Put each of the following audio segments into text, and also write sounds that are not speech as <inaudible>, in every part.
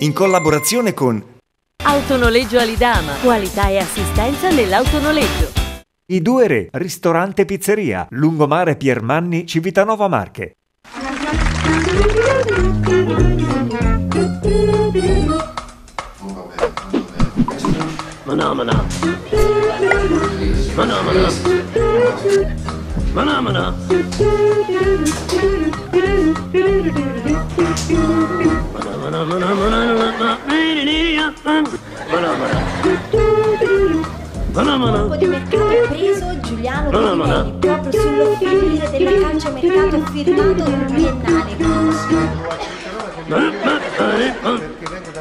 in collaborazione con Autonoleggio Alidama, qualità e assistenza nell'autonoleggio. I due re, ristorante pizzeria, lungomare Piermanni, Civitanova Marche. Ma no, ma no. Ma no, ma no. Ma no, ma no preso Giuliano Pirinelli proprio sull'offerta della firmato un biennale.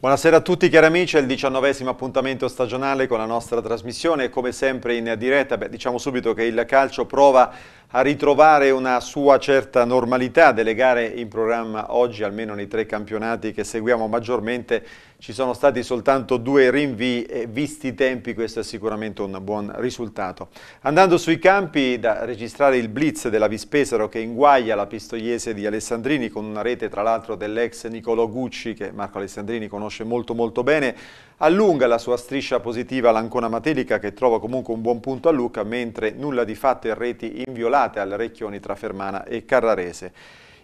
Buonasera a tutti cari amici, è il diciannovesimo appuntamento stagionale con la nostra trasmissione, come sempre in diretta, beh, diciamo subito che il calcio prova a ritrovare una sua certa normalità delle gare in programma oggi, almeno nei tre campionati che seguiamo maggiormente, ci sono stati soltanto due rinvii e visti i tempi questo è sicuramente un buon risultato. Andando sui campi da registrare il blitz della Vispesaro che inguaia la pistoiese di Alessandrini con una rete tra l'altro dell'ex Nicolo Gucci che Marco Alessandrini conosce conosce molto molto bene, allunga la sua striscia positiva all'Ancona Matelica che trova comunque un buon punto a Lucca, mentre nulla di fatto e reti inviolate al Recchioni tra Fermana e Carrarese.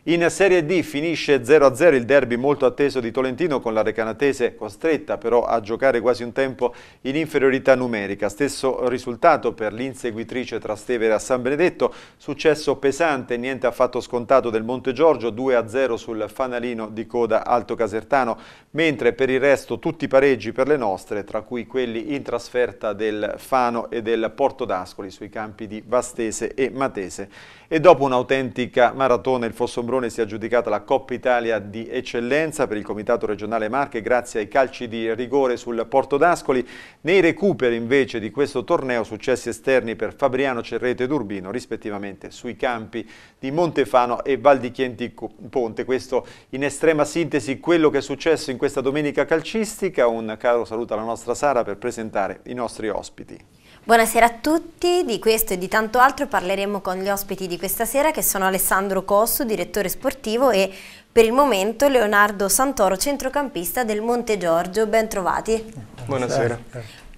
In Serie D finisce 0-0 il derby molto atteso di Tolentino con la Recanatese costretta però a giocare quasi un tempo in inferiorità numerica. Stesso risultato per l'inseguitrice Trastevere a San Benedetto, successo pesante, niente affatto scontato del Monte Giorgio, 2-0 sul fanalino di coda Alto Casertano, mentre per il resto tutti pareggi per le nostre, tra cui quelli in trasferta del Fano e del Porto d'Ascoli sui campi di Vastese e Matese. E dopo un'autentica maratona il Fossombrone si è aggiudicata la Coppa Italia di eccellenza per il Comitato regionale Marche grazie ai calci di rigore sul Porto d'Ascoli. Nei recuperi invece di questo torneo successi esterni per Fabriano Cerrete ed Urbino rispettivamente sui campi di Montefano e Val di Chienti Ponte. Questo in estrema sintesi quello che è successo in questa domenica calcistica. Un caro saluto alla nostra Sara per presentare i nostri ospiti. Buonasera a tutti, di questo e di tanto altro parleremo con gli ospiti di questa sera che sono Alessandro Cossu, direttore sportivo e per il momento Leonardo Santoro, centrocampista del Monte Giorgio. Bentrovati. Buonasera. Buonasera.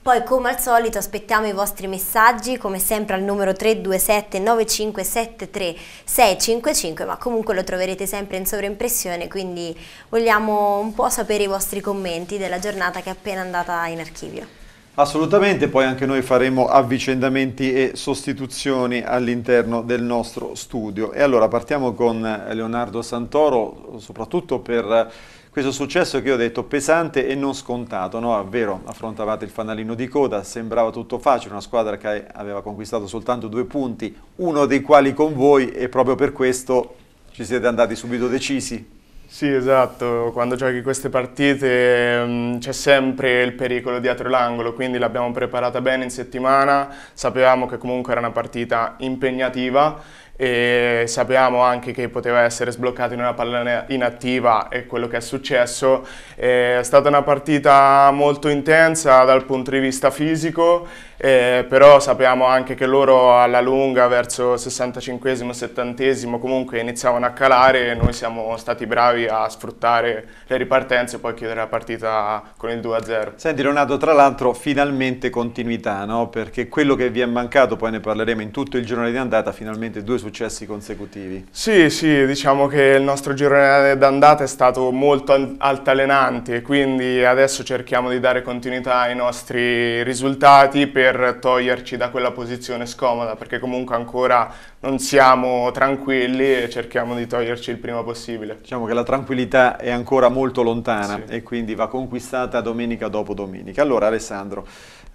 Poi come al solito aspettiamo i vostri messaggi come sempre al numero 327 9573 655 ma comunque lo troverete sempre in sovraimpressione quindi vogliamo un po' sapere i vostri commenti della giornata che è appena andata in archivio. Assolutamente, poi anche noi faremo avvicendamenti e sostituzioni all'interno del nostro studio. E allora partiamo con Leonardo Santoro, soprattutto per questo successo che io ho detto pesante e non scontato, no? È vero, affrontavate il fanalino di coda, sembrava tutto facile, una squadra che aveva conquistato soltanto due punti, uno dei quali con voi e proprio per questo ci siete andati subito decisi. Sì, esatto, quando giochi queste partite mm, c'è sempre il pericolo dietro l'angolo, quindi l'abbiamo preparata bene in settimana, sapevamo che comunque era una partita impegnativa e sappiamo anche che poteva essere sbloccato in una palla inattiva e quello che è successo. È stata una partita molto intensa dal punto di vista fisico, eh, però sappiamo anche che loro alla lunga verso 65 70 comunque iniziavano a calare e noi siamo stati bravi a sfruttare le ripartenze e poi chiudere la partita con il 2-0. Senti Leonardo, tra l'altro finalmente continuità, no? perché quello che vi è mancato, poi ne parleremo in tutto il giornale di andata, finalmente due su successi consecutivi. Sì, sì, diciamo che il nostro girone d'andata è stato molto altalenante, quindi adesso cerchiamo di dare continuità ai nostri risultati per toglierci da quella posizione scomoda, perché comunque ancora non siamo tranquilli e cerchiamo di toglierci il prima possibile. Diciamo che la tranquillità è ancora molto lontana sì. e quindi va conquistata domenica dopo domenica. Allora Alessandro,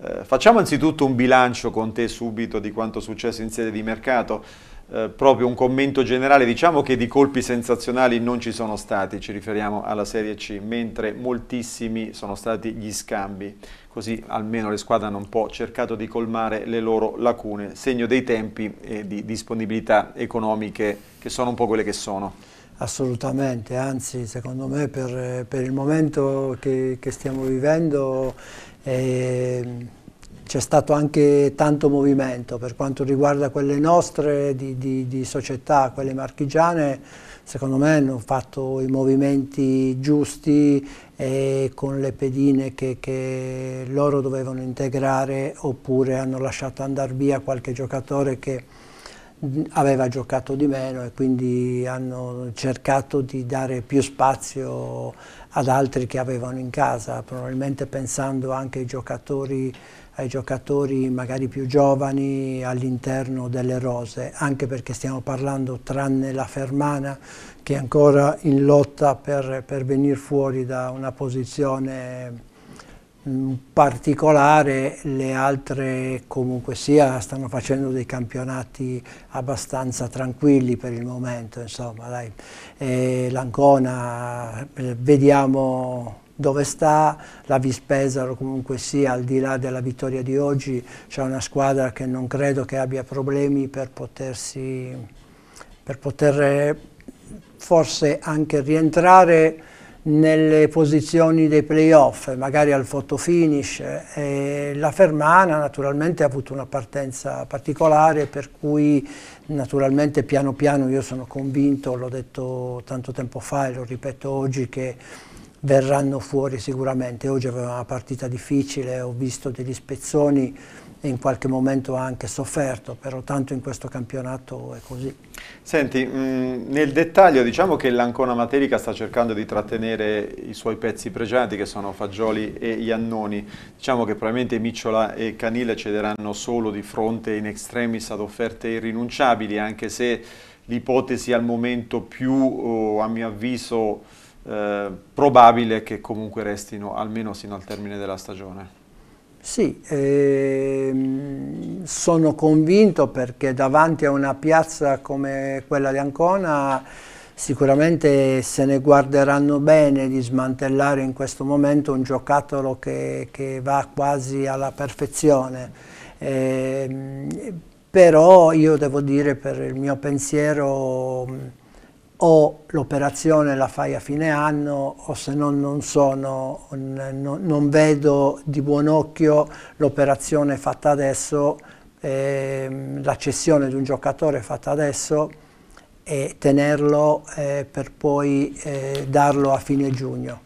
eh, facciamo anzitutto un bilancio con te subito di quanto è successo in sede di mercato. Eh, proprio un commento generale, diciamo che di colpi sensazionali non ci sono stati, ci riferiamo alla Serie C, mentre moltissimi sono stati gli scambi, così almeno le squadre hanno un po' cercato di colmare le loro lacune, segno dei tempi e di disponibilità economiche che sono un po' quelle che sono. Assolutamente, anzi secondo me per, per il momento che, che stiamo vivendo... Eh, c'è stato anche tanto movimento per quanto riguarda quelle nostre di, di, di società, quelle marchigiane, secondo me hanno fatto i movimenti giusti e con le pedine che, che loro dovevano integrare oppure hanno lasciato andare via qualche giocatore che aveva giocato di meno e quindi hanno cercato di dare più spazio ad altri che avevano in casa, probabilmente pensando anche ai giocatori ai giocatori magari più giovani all'interno delle rose, anche perché stiamo parlando tranne la Fermana che è ancora in lotta per, per venire fuori da una posizione mm, particolare le altre comunque sia stanno facendo dei campionati abbastanza tranquilli per il momento insomma dai l'ancona eh, vediamo dove sta la Vispesaro comunque sia al di là della vittoria di oggi c'è una squadra che non credo che abbia problemi per potersi per poter eh, forse anche rientrare nelle posizioni dei playoff, magari al photo finish. Eh, e la Fermana naturalmente ha avuto una partenza particolare per cui naturalmente piano piano io sono convinto, l'ho detto tanto tempo fa e lo ripeto oggi, che verranno fuori sicuramente. Oggi aveva una partita difficile, ho visto degli spezzoni e in qualche momento anche sofferto, però tanto in questo campionato è così. Senti, mm, nel dettaglio diciamo che l'Ancona Materica sta cercando di trattenere i suoi pezzi pregiati, che sono Fagioli e Iannoni, diciamo che probabilmente Micciola e Canile cederanno solo di fronte in extremis ad offerte irrinunciabili, anche se l'ipotesi al momento più, oh, a mio avviso, eh, probabile che comunque restino almeno sino al termine della stagione. Sì, ehm, sono convinto perché davanti a una piazza come quella di Ancona sicuramente se ne guarderanno bene di smantellare in questo momento un giocattolo che, che va quasi alla perfezione. Eh, però io devo dire per il mio pensiero o l'operazione la fai a fine anno o se no non, sono, non, vedo di buon occhio l'operazione fatta adesso, eh, la cessione di un giocatore fatta adesso e tenerlo eh, per poi eh, darlo a fine giugno.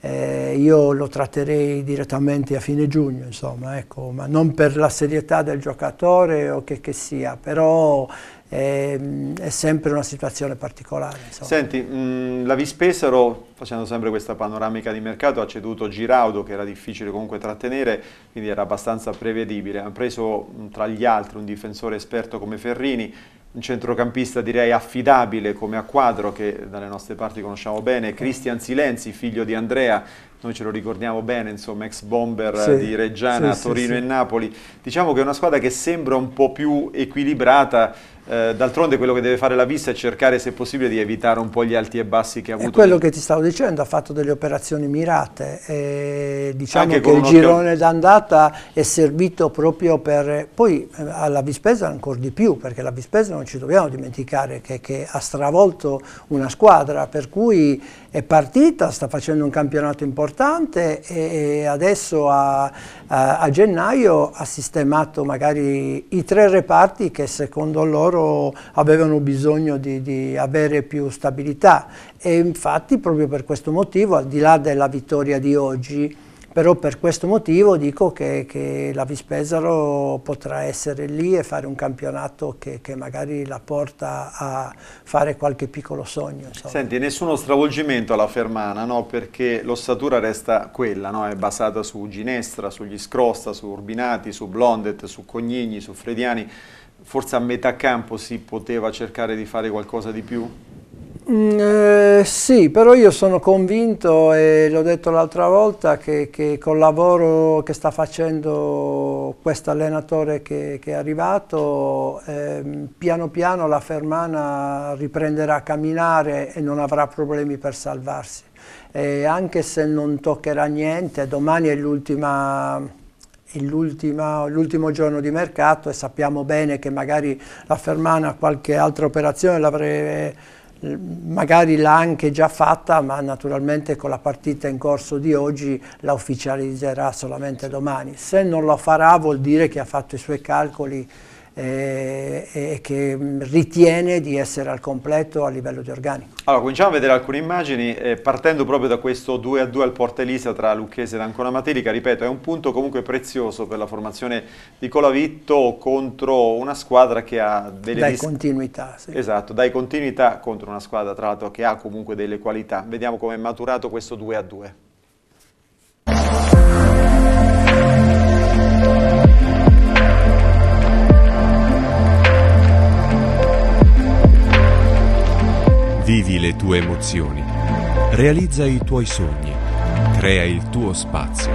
Eh, io lo tratterei direttamente a fine giugno, insomma, ecco, ma non per la serietà del giocatore o che che sia, però Ehm, è sempre una situazione particolare. Insomma. Senti, mh, la Vispesaro, facendo sempre questa panoramica di mercato, ha ceduto Giraudo che era difficile comunque trattenere, quindi era abbastanza prevedibile. Ha preso tra gli altri un difensore esperto come Ferrini, un centrocampista direi affidabile come a quadro che dalle nostre parti conosciamo bene, Cristian Silenzi, figlio di Andrea, noi ce lo ricordiamo bene, insomma, ex bomber sì, di Reggiana, sì, Torino sì, e Napoli. Diciamo che è una squadra che sembra un po' più equilibrata eh, d'altronde quello che deve fare la vista è cercare se possibile di evitare un po' gli alti e bassi che ha avuto. È quello che ti stavo dicendo, ha fatto delle operazioni mirate, e diciamo Anche che il girone occhio... d'andata è servito proprio per, poi eh, alla Vispesa ancora di più, perché la Vispesa non ci dobbiamo dimenticare che, che ha stravolto una squadra, per cui è partita, sta facendo un campionato importante e, adesso a, a, a, gennaio ha sistemato magari i tre reparti che secondo loro avevano bisogno di, di avere più stabilità e infatti proprio per questo motivo al di là della vittoria di oggi però per questo motivo dico che, che la Vispesaro potrà essere lì e fare un campionato che, che magari la porta a fare qualche piccolo sogno. Insomma. Senti, nessuno stravolgimento alla Fermana, no? perché l'ossatura resta quella, no? è basata su Ginestra, sugli Scrosta, su Urbinati, su Blondet, su Cognigni, su Frediani. Forse a metà campo si poteva cercare di fare qualcosa di più? Mm, eh, sì, però io sono convinto, e l'ho detto l'altra volta, che, che, col lavoro che sta facendo questo allenatore che, che, è arrivato, eh, piano piano la Fermana riprenderà a camminare e non avrà problemi per salvarsi. E anche se non toccherà niente, domani è l'ultima l'ultimo giorno di mercato e sappiamo bene che magari la Fermana qualche altra operazione l'avrebbe magari l'ha anche già fatta, ma naturalmente con la partita in corso di oggi la ufficializzerà solamente domani. Se non lo farà vuol dire che ha fatto i suoi calcoli eh, e che mm, ritiene di essere al completo a livello di organico. Allora, cominciamo a vedere alcune immagini, eh, partendo proprio da questo 2 a 2 al Porta Elisa tra Lucchese ed Ancona Materica, ripeto, è un punto comunque prezioso per la formazione di Colavitto contro una squadra che ha delle... Dai continuità, sì. Esatto, dai continuità contro una squadra tra l'altro che ha comunque delle qualità. Vediamo come è maturato questo 2 a 2. Vivi le tue emozioni. Realizza i tuoi sogni. Crea il tuo spazio.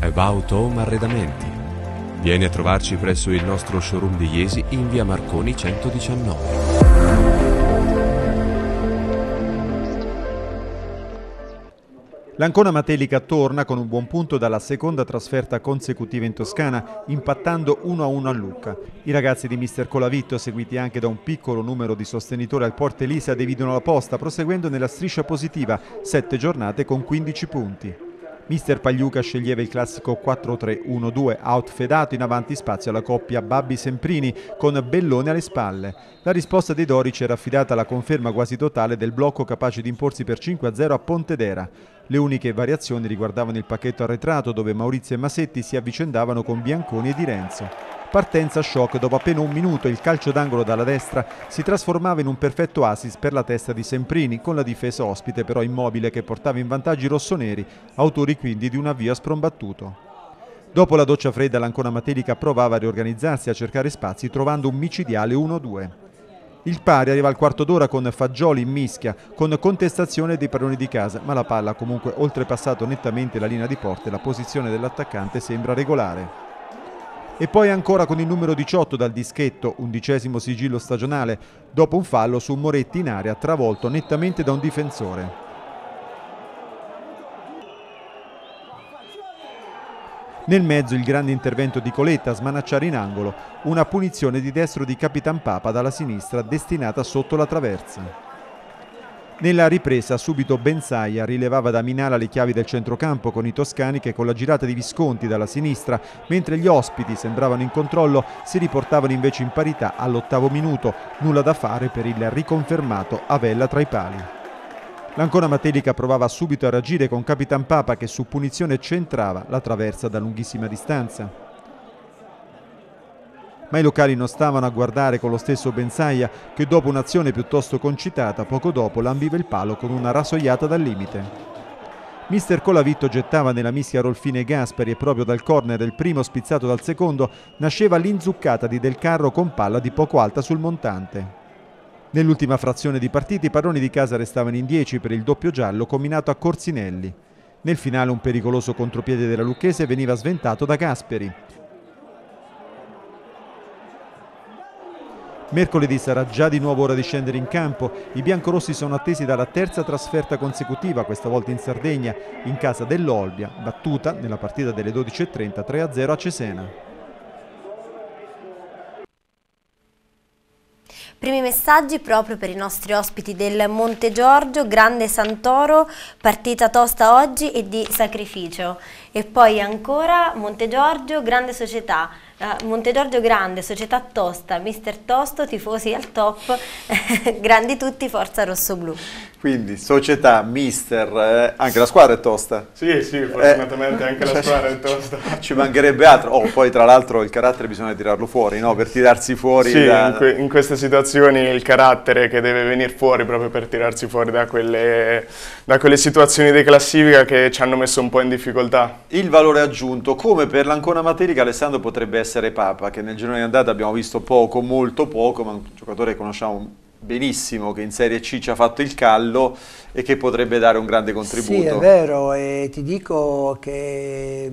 About Home Arredamenti. Vieni a trovarci presso il nostro showroom di Iesi in via Marconi 119. L'Ancona Matelica torna con un buon punto dalla seconda trasferta consecutiva in Toscana, impattando 1-1 a Lucca. I ragazzi di Mister Colavitto, seguiti anche da un piccolo numero di sostenitori al Porte Elisa, dividono la posta, proseguendo nella striscia positiva, 7 giornate con 15 punti. Mister Pagliuca sceglieva il classico 4-3-1-2, outfedato in avanti spazio alla coppia Babbi Semprini con Bellone alle spalle. La risposta dei Dorici era affidata alla conferma quasi totale del blocco capace di imporsi per 5-0 a Pontedera. Le uniche variazioni riguardavano il pacchetto arretrato dove Maurizio e Masetti si avvicendavano con Bianconi e Di Renzo. Partenza shock, dopo appena un minuto il calcio d'angolo dalla destra si trasformava in un perfetto asis per la testa di Semprini, con la difesa ospite però immobile che portava in vantaggi i rossoneri, autori quindi di un avvio a sprombattuto. Dopo la doccia fredda l'Ancona materica provava a riorganizzarsi e a cercare spazi trovando un micidiale 1-2. Il pari arriva al quarto d'ora con Fagioli in mischia, con contestazione dei padroni di casa, ma la palla ha comunque oltrepassato nettamente la linea di porte e la posizione dell'attaccante sembra regolare. E poi ancora con il numero 18 dal dischetto, undicesimo sigillo stagionale, dopo un fallo su Moretti in area travolto nettamente da un difensore. Nel mezzo il grande intervento di Coletta a smanacciare in angolo, una punizione di destro di Capitan Papa dalla sinistra destinata sotto la traversa. Nella ripresa subito Benzaia rilevava da Minala le chiavi del centrocampo con i toscani che con la girata di Visconti dalla sinistra, mentre gli ospiti sembravano in controllo, si riportavano invece in parità all'ottavo minuto, nulla da fare per il riconfermato Avella tra i pali. L'Ancona Matelica provava subito a reagire con Capitan Papa che su punizione centrava la traversa da lunghissima distanza. Ma i locali non stavano a guardare con lo stesso Benzaia che dopo un'azione piuttosto concitata poco dopo lambiva il palo con una rasoiata dal limite. Mister Colavitto gettava nella mischia Rolfine Gasperi e proprio dal corner del primo spizzato dal secondo nasceva l'inzuccata di Del Carro con palla di poco alta sul montante. Nell'ultima frazione di partita i padroni di casa restavano in 10 per il doppio giallo combinato a Corsinelli. Nel finale un pericoloso contropiede della Lucchese veniva sventato da Gasperi. Mercoledì sarà già di nuovo ora di scendere in campo. I biancorossi sono attesi dalla terza trasferta consecutiva, questa volta in Sardegna, in casa dell'Olbia, battuta nella partita delle 12.30 3-0 a Cesena. Primi messaggi proprio per i nostri ospiti del Monte Giorgio, grande Santoro, partita tosta oggi e di sacrificio. E poi ancora Monte Giorgio, grande società. Monte eh, Montegiorgio Grande, Società Tosta, Mister Tosto, tifosi al top, <laughs> grandi tutti, forza rosso-blu. Quindi società, mister, eh, anche la squadra è tosta. Sì, sì, eh, fortunatamente eh, anche la <laughs> squadra è tosta. Ci mancherebbe altro. Oh, poi tra l'altro il carattere bisogna tirarlo fuori, no? Per tirarsi fuori. Sì, da... in, que in, queste situazioni il carattere che deve venire fuori proprio per tirarsi fuori da quelle, da quelle situazioni di classifica che ci hanno messo un po' in difficoltà. Il valore aggiunto, come per l'Ancona Materica, Alessandro potrebbe essere essere Papa, che nel girone di andata abbiamo visto poco, molto poco, ma un giocatore che conosciamo benissimo, che in Serie C ci ha fatto il callo e che potrebbe dare un grande contributo. Sì, è vero, e ti dico che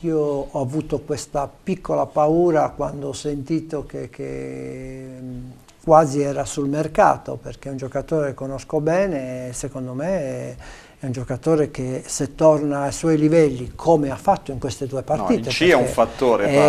io ho avuto questa piccola paura quando ho sentito che, che quasi era sul mercato, perché è un giocatore che conosco bene e secondo me... È, è un giocatore che se torna ai suoi livelli come ha fatto in queste due partite no, C è un fattore è, Papa,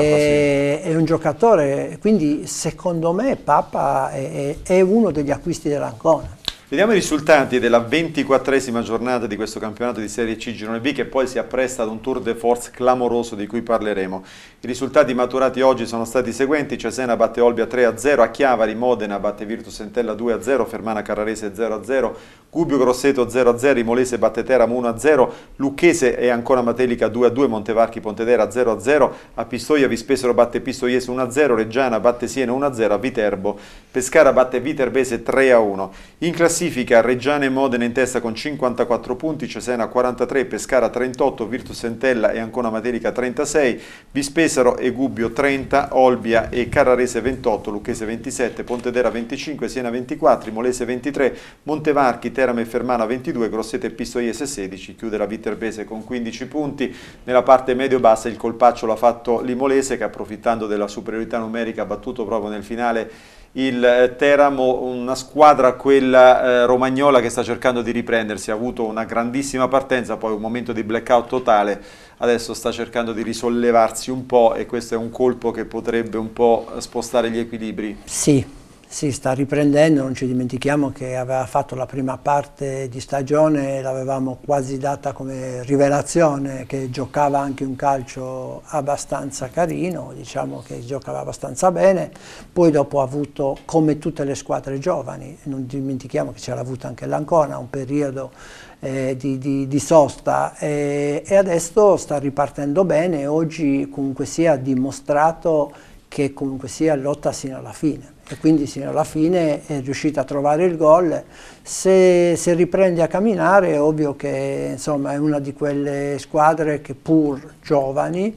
sì. è un giocatore quindi secondo me Papa è, è uno degli acquisti dell'Ancona Vediamo i risultati della ventiquattresima giornata di questo campionato di Serie C Girone B che poi si appresta ad un tour de force clamoroso di cui parleremo. I risultati maturati oggi sono stati i seguenti, Cesena batte Olbia 3-0, a Chiavari Modena batte Virtus Sentella 2-0, Fermana Carrarese 0-0, Gubbio Grosseto 0-0, Imolese batte Teramo 1-0, Lucchese e ancora Matelica 2-2, Montevarchi Pontedera 0-0, a Pistoia Vispesero batte Pistoiese 1-0, Reggiana batte Siena 1-0, a Viterbo Pescara batte Viterbese 3-1. In classifica classifica Reggiane e Modena in testa con 54 punti, Cesena 43, Pescara 38, Virtus Entella e Ancona Materica 36, Vispesaro e Gubbio 30, Olbia e Carrarese 28, Lucchese 27, Pontedera 25, Siena 24, Molese 23, Montevarchi, Terame e Fermana 22, Grosseto e Pistoiese 16, chiude la Viterbese con 15 punti. Nella parte medio-bassa il colpaccio l'ha fatto l'Imolese che approfittando della superiorità numerica ha battuto proprio nel finale il eh, Teramo, una squadra quella eh, romagnola che sta cercando di riprendersi, ha avuto una grandissima partenza, poi un momento di blackout totale, adesso sta cercando di risollevarsi un po' e questo è un colpo che potrebbe un po' spostare gli equilibri. Sì, sì, sta riprendendo, non ci dimentichiamo che aveva fatto la prima parte di stagione, l'avevamo quasi data come rivelazione, che giocava anche un calcio abbastanza carino, diciamo che giocava abbastanza bene, poi dopo ha avuto, come tutte le squadre giovani, non dimentichiamo che ce l'ha avuta anche l'Ancona, un periodo eh, di, di, di, sosta eh, e adesso sta ripartendo bene, oggi comunque sia ha dimostrato che comunque sia lotta sino alla fine e quindi sino alla fine è riuscita a trovare il gol. Se, se, riprende a camminare è ovvio che insomma, è una di quelle squadre che pur giovani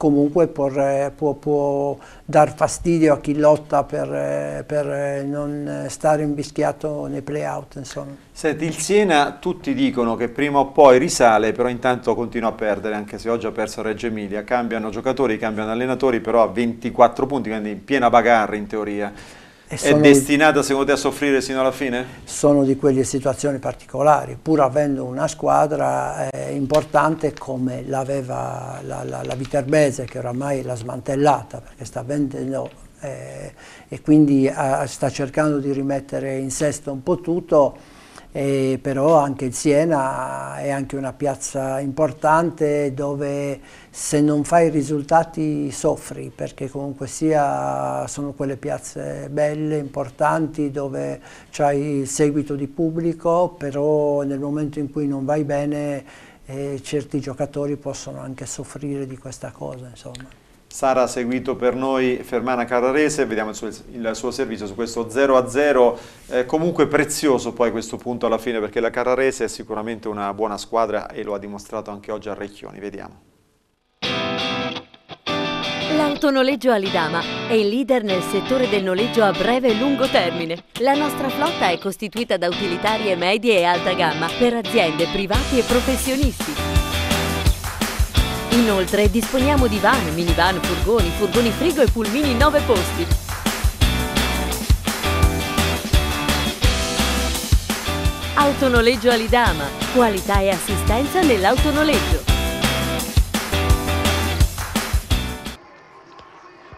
comunque può, può, può, dar fastidio a chi lotta per, per non stare invischiato nei playout. Insomma. Senti, il Siena tutti dicono che prima o poi risale, però intanto continua a perdere, anche se oggi ha perso Reggio Emilia. Cambiano giocatori, cambiano allenatori, però a 24 punti, quindi in piena bagarre in teoria è destinata secondo te a soffrire sino alla fine? Sono di quelle situazioni particolari, pur avendo una squadra eh, importante come l'aveva la, la, la, Viterbese che oramai l'ha smantellata perché sta vendendo eh, e quindi eh, sta cercando di rimettere in sesto un po' tutto e però anche il Siena è anche una piazza importante dove se non fai risultati soffri perché comunque sia sono quelle piazze belle, importanti dove c'hai il seguito di pubblico però nel momento in cui non vai bene eh, certi giocatori possono anche soffrire di questa cosa insomma. Sara ha seguito per noi Fermana Carrarese, vediamo il suo, il suo servizio su questo 0-0, eh, comunque prezioso poi questo punto alla fine perché la Carrarese è sicuramente una buona squadra e lo ha dimostrato anche oggi a Recchioni, vediamo. L'autonoleggio Alidama è il leader nel settore del noleggio a breve e lungo termine. La nostra flotta è costituita da utilitarie medie e alta gamma per aziende, privati e professionisti. Inoltre disponiamo di van, minivan, furgoni, furgoni frigo e pulmini 9 posti. Autonoleggio Alidama, qualità e assistenza nell'autonoleggio.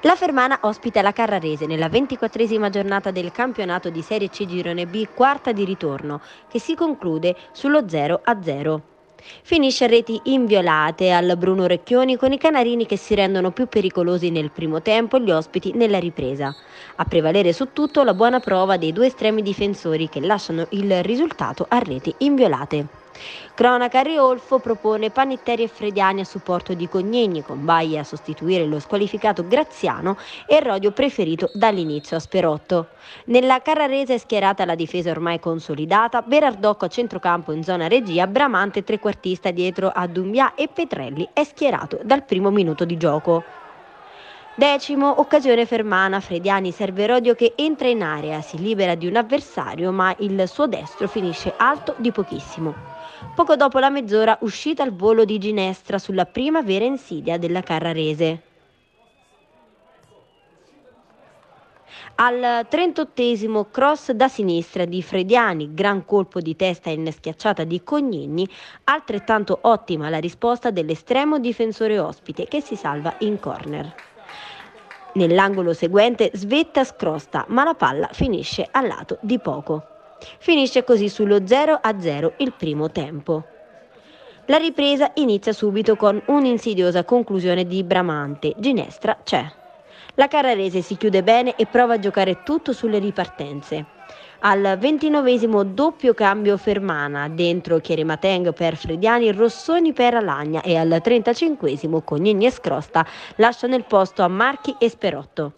La Fermana ospita la Carrarese nella ventiquattresima giornata del campionato di Serie C Girone B, quarta di ritorno, che si conclude sullo 0 0. Finisce a reti inviolate al Bruno Recchioni con i canarini che si rendono più pericolosi nel primo tempo e gli ospiti nella ripresa. A prevalere su tutto la buona prova dei due estremi difensori che lasciano il risultato a reti inviolate. Cronaca Riolfo propone Panetteri e Frediani a supporto di Cognegni, con Baia a sostituire lo squalificato Graziano e Rodio preferito dall'inizio a Sperotto. Nella Carrarese è schierata la difesa ormai consolidata, Berardocco a centrocampo in zona regia, Bramante trequartista dietro a Dumbia e Petrelli è schierato dal primo minuto di gioco. Decimo, occasione fermana, Frediani serve Rodio che entra in area, si libera di un avversario ma il suo destro finisce alto di pochissimo poco dopo la mezz'ora uscita al volo di Ginestra sulla prima vera insidia della Carrarese. Al 38 cross da sinistra di Frediani, gran colpo di testa in schiacciata di Cognini, altrettanto ottima la risposta dell'estremo difensore ospite che si salva in corner. Nell'angolo seguente svetta scrosta, ma la palla finisce al lato di poco. Finisce così sullo 0 a 0 il primo tempo. La ripresa inizia subito con un'insidiosa conclusione di Bramante. Ginestra c'è. La Carrarese si chiude bene e prova a giocare tutto sulle ripartenze. Al ventinovesimo doppio cambio Fermana, dentro Chierimateng per Frediani, Rossoni per Alagna e al trentacinquesimo Cognini e Scrosta lasciano il posto a Marchi e Sperotto.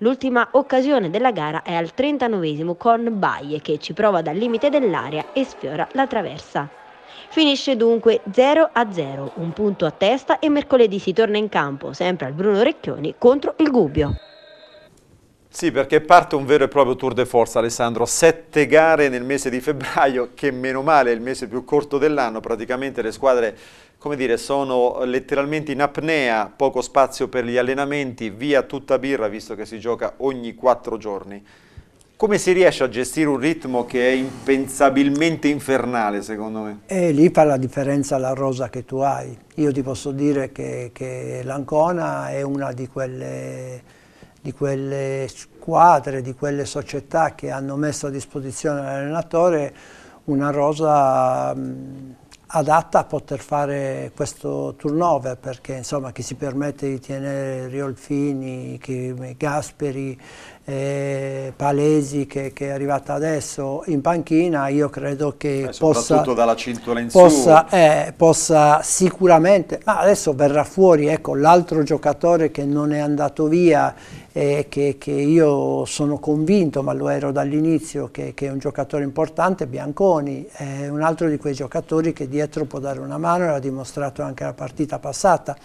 L'ultima occasione della gara è al 39 con Baie che ci prova dal limite dell'area e sfiora la traversa. Finisce dunque 0 a 0, un punto a testa e mercoledì si torna in campo, sempre al Bruno Recchioni contro il Gubbio. Sì, perché parte un vero e proprio tour de force, Alessandro. Sette gare nel mese di febbraio, che meno male è il mese più corto dell'anno. Praticamente le squadre come dire, sono letteralmente in apnea, poco spazio per gli allenamenti, via tutta birra, visto che si gioca ogni quattro giorni. Come si riesce a gestire un ritmo che è impensabilmente infernale, secondo me? E lì fa la differenza la rosa che tu hai. Io ti posso dire che, che l'Ancona è una di quelle, di quelle squadre, di quelle società che hanno messo a disposizione all'allenatore una rosa... Mh, mm, adatta a poter fare questo turnover perché insomma chi si permette di tenere Riolfini, Gasperi eh, Palesi che, che, è arrivata adesso in panchina, io credo che eh, possa, possa, eh, possa, sicuramente, ma adesso verrà fuori ecco, l'altro giocatore che non è andato via, eh, che, che, io sono convinto, ma lo ero dall'inizio, che, che, è un giocatore importante, Bianconi, è un altro di quei giocatori che dietro può dare una mano, l'ha dimostrato anche la partita passata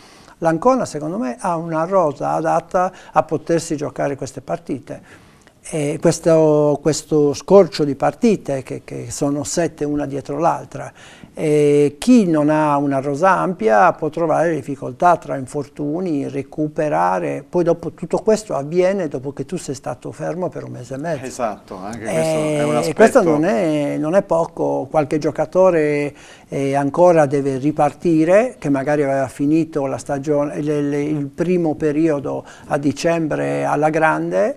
l'Ancona secondo me ha una rosa adatta a potersi giocare queste partite. E questo, questo scorcio di partite, che, che sono sette una dietro l'altra, eh, chi non ha una rosa ampia può trovare difficoltà tra infortuni, recuperare, poi dopo tutto questo avviene dopo che tu sei stato fermo per un mese e mezzo. Esatto, anche eh, questo eh, è un aspetto. E questo non è, non è poco, qualche giocatore eh, ancora deve ripartire, che magari aveva finito la stagione, le, il primo periodo a dicembre alla grande,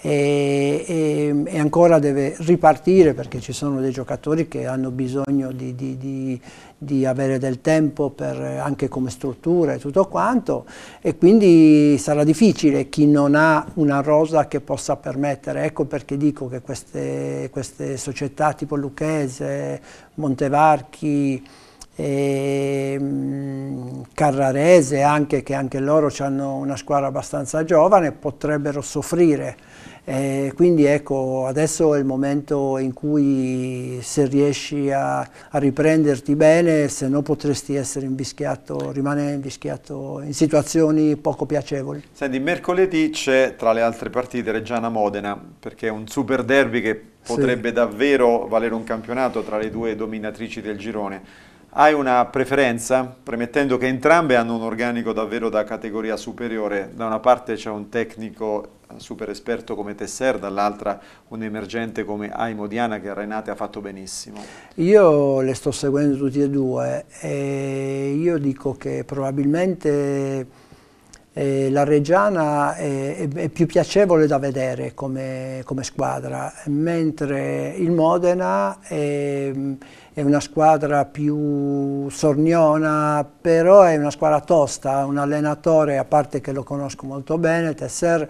e, e, e, ancora deve ripartire perché ci sono dei giocatori che hanno bisogno di, di, di, di avere del tempo anche come struttura e tutto quanto e quindi sarà difficile chi non ha una rosa che possa permettere. Ecco perché dico che queste, queste società tipo Lucchese, Montevarchi, e ehm, Carrarese anche, che anche loro hanno una squadra abbastanza giovane, potrebbero soffrire e eh, quindi ecco, adesso è il momento in cui se riesci a, a riprenderti bene, se no potresti essere invischiato, rimanere invischiato in situazioni poco piacevoli. Senti, mercoledì c'è tra le altre partite Reggiana-Modena, perché è un super derby che potrebbe sì. davvero valere un campionato tra le due dominatrici del girone. Hai una preferenza? Premettendo che entrambe hanno un organico davvero da categoria superiore, da una parte c'è un tecnico super esperto come Tesser, dall'altra un emergente come Aimodiana che a Renate ha fatto benissimo. Io le sto seguendo tutti e due e io dico che probabilmente eh, la Reggiana è, è, più piacevole da vedere come, come squadra, mentre il Modena è, è una squadra più sorniona, però è una squadra tosta, un allenatore, a parte che lo conosco molto bene, Tesser,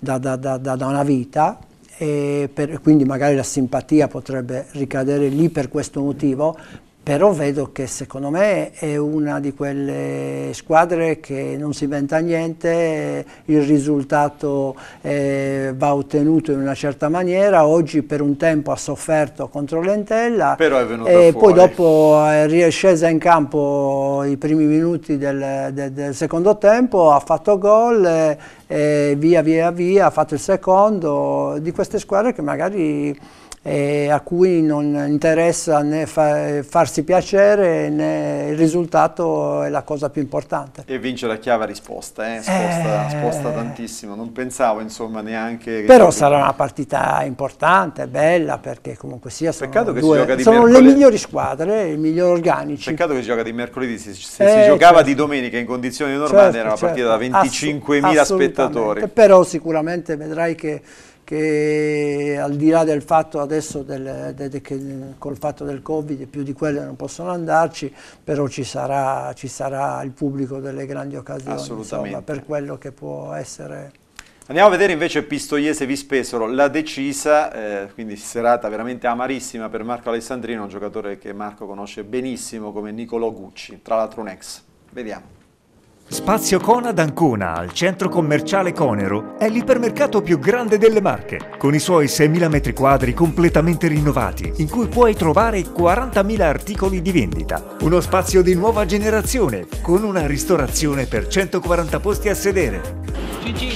da, da, da, da una vita e per, quindi magari la simpatia potrebbe ricadere lì per questo motivo, però vedo che secondo me è una di quelle squadre che non si inventa niente, il risultato eh, va ottenuto in una certa maniera, oggi per un tempo ha sofferto contro l'Entella e fuori. poi dopo eh, è scesa in campo i primi minuti del, del, del secondo tempo, ha fatto gol e, eh, e via via via ha fatto il secondo, di queste squadre che magari eh, a cui non interessa né fa farsi piacere né il risultato è la cosa più importante. E vince la chiave risposta, eh? sposta, eh... sposta tantissimo, non pensavo insomma neanche... Però sarà una partita importante, bella, perché comunque sia sono, Peccato che due, si gioca di sono mercoledì. le migliori squadre, i migliori organici. Peccato che si gioca di mercoledì, se, se si eh, giocava certo. di domenica in condizioni normali certo, era una certo. partita da 25.000 spettatori. Però sicuramente vedrai che che al di là del fatto adesso del, de, de, che col fatto del Covid più di quelle non possono andarci, però ci sarà, ci sarà il pubblico delle grandi occasioni insomma, per quello che può essere. Andiamo a vedere invece Pistoiese Vispesolo, la decisa, eh, quindi serata veramente amarissima per Marco Alessandrino, un giocatore che Marco conosce benissimo come Nicolò Gucci, tra l'altro un ex. Vediamo. Spazio Conad Ancona, al centro commerciale Conero, è l'ipermercato più grande delle Marche, con i suoi 6.000 m2 completamente rinnovati, in cui puoi trovare 40.000 articoli di vendita. Uno spazio di nuova generazione, con una ristorazione per 140 posti a sedere. Gigina.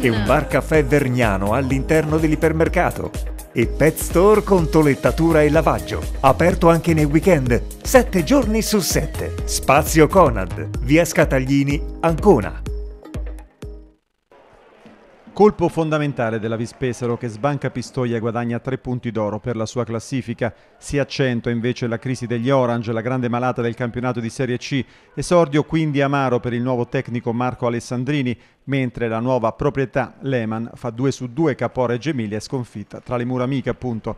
E un bar caffè vergnano all'interno dell'ipermercato e Pet Store con tolettatura e lavaggio. Aperto anche nei weekend, 7 giorni su 7. Spazio Conad, via Scataglini, Ancona. Colpo fondamentale della Vispesaro che sbanca Pistoia e guadagna tre punti d'oro per la sua classifica. Si accentua invece la crisi degli Orange, la grande malata del campionato di Serie C. Esordio quindi amaro per il nuovo tecnico Marco Alessandrini, mentre la nuova proprietà Lehman fa 2 su 2 Capora e Gemilia sconfitta tra le mura amiche appunto.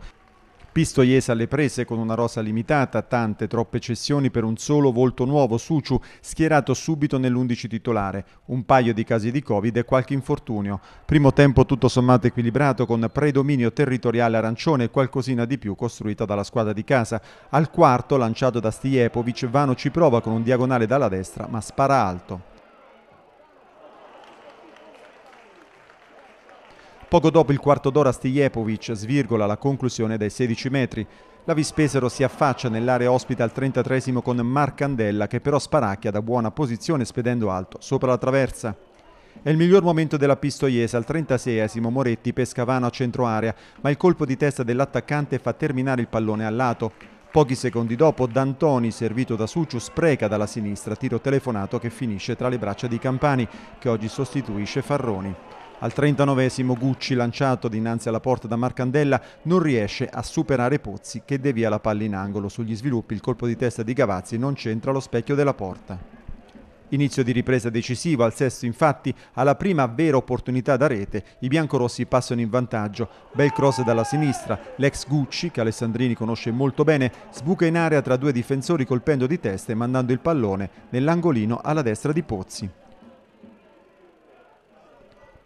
Pistoiese alle prese con una rosa limitata, tante, troppe cessioni per un solo volto nuovo, Suciu, schierato subito nell'11 titolare, un paio di casi di Covid e qualche infortunio. Primo tempo tutto sommato equilibrato con predominio territoriale arancione e qualcosina di più costruita dalla squadra di casa. Al quarto, lanciato da Stiepovic, Vano ci prova con un diagonale dalla destra ma spara alto. Poco dopo il quarto d'ora Stijepovic svirgola la conclusione dai 16 metri. La Vispesero si affaccia nell'area ospita al 33 con Marcandella che però sparacchia da buona posizione spedendo alto sopra la traversa. È il miglior momento della Pistoiese al 36 Moretti pescavano a centro area, ma il colpo di testa dell'attaccante fa terminare il pallone al lato. Pochi secondi dopo D'Antoni, servito da Suciu, spreca dalla sinistra, tiro telefonato che finisce tra le braccia di Campani, che oggi sostituisce Farroni. Al 39esimo Gucci, lanciato dinanzi alla porta da Marcandella, non riesce a superare Pozzi che devia la palla in angolo. Sugli sviluppi il colpo di testa di Gavazzi non c'entra lo specchio della porta. Inizio di ripresa decisivo, al sesto infatti, alla prima vera opportunità da rete, i biancorossi passano in vantaggio. Bel cross dalla sinistra, l'ex Gucci, che Alessandrini conosce molto bene, sbuca in area tra due difensori colpendo di testa e mandando il pallone nell'angolino alla destra di Pozzi.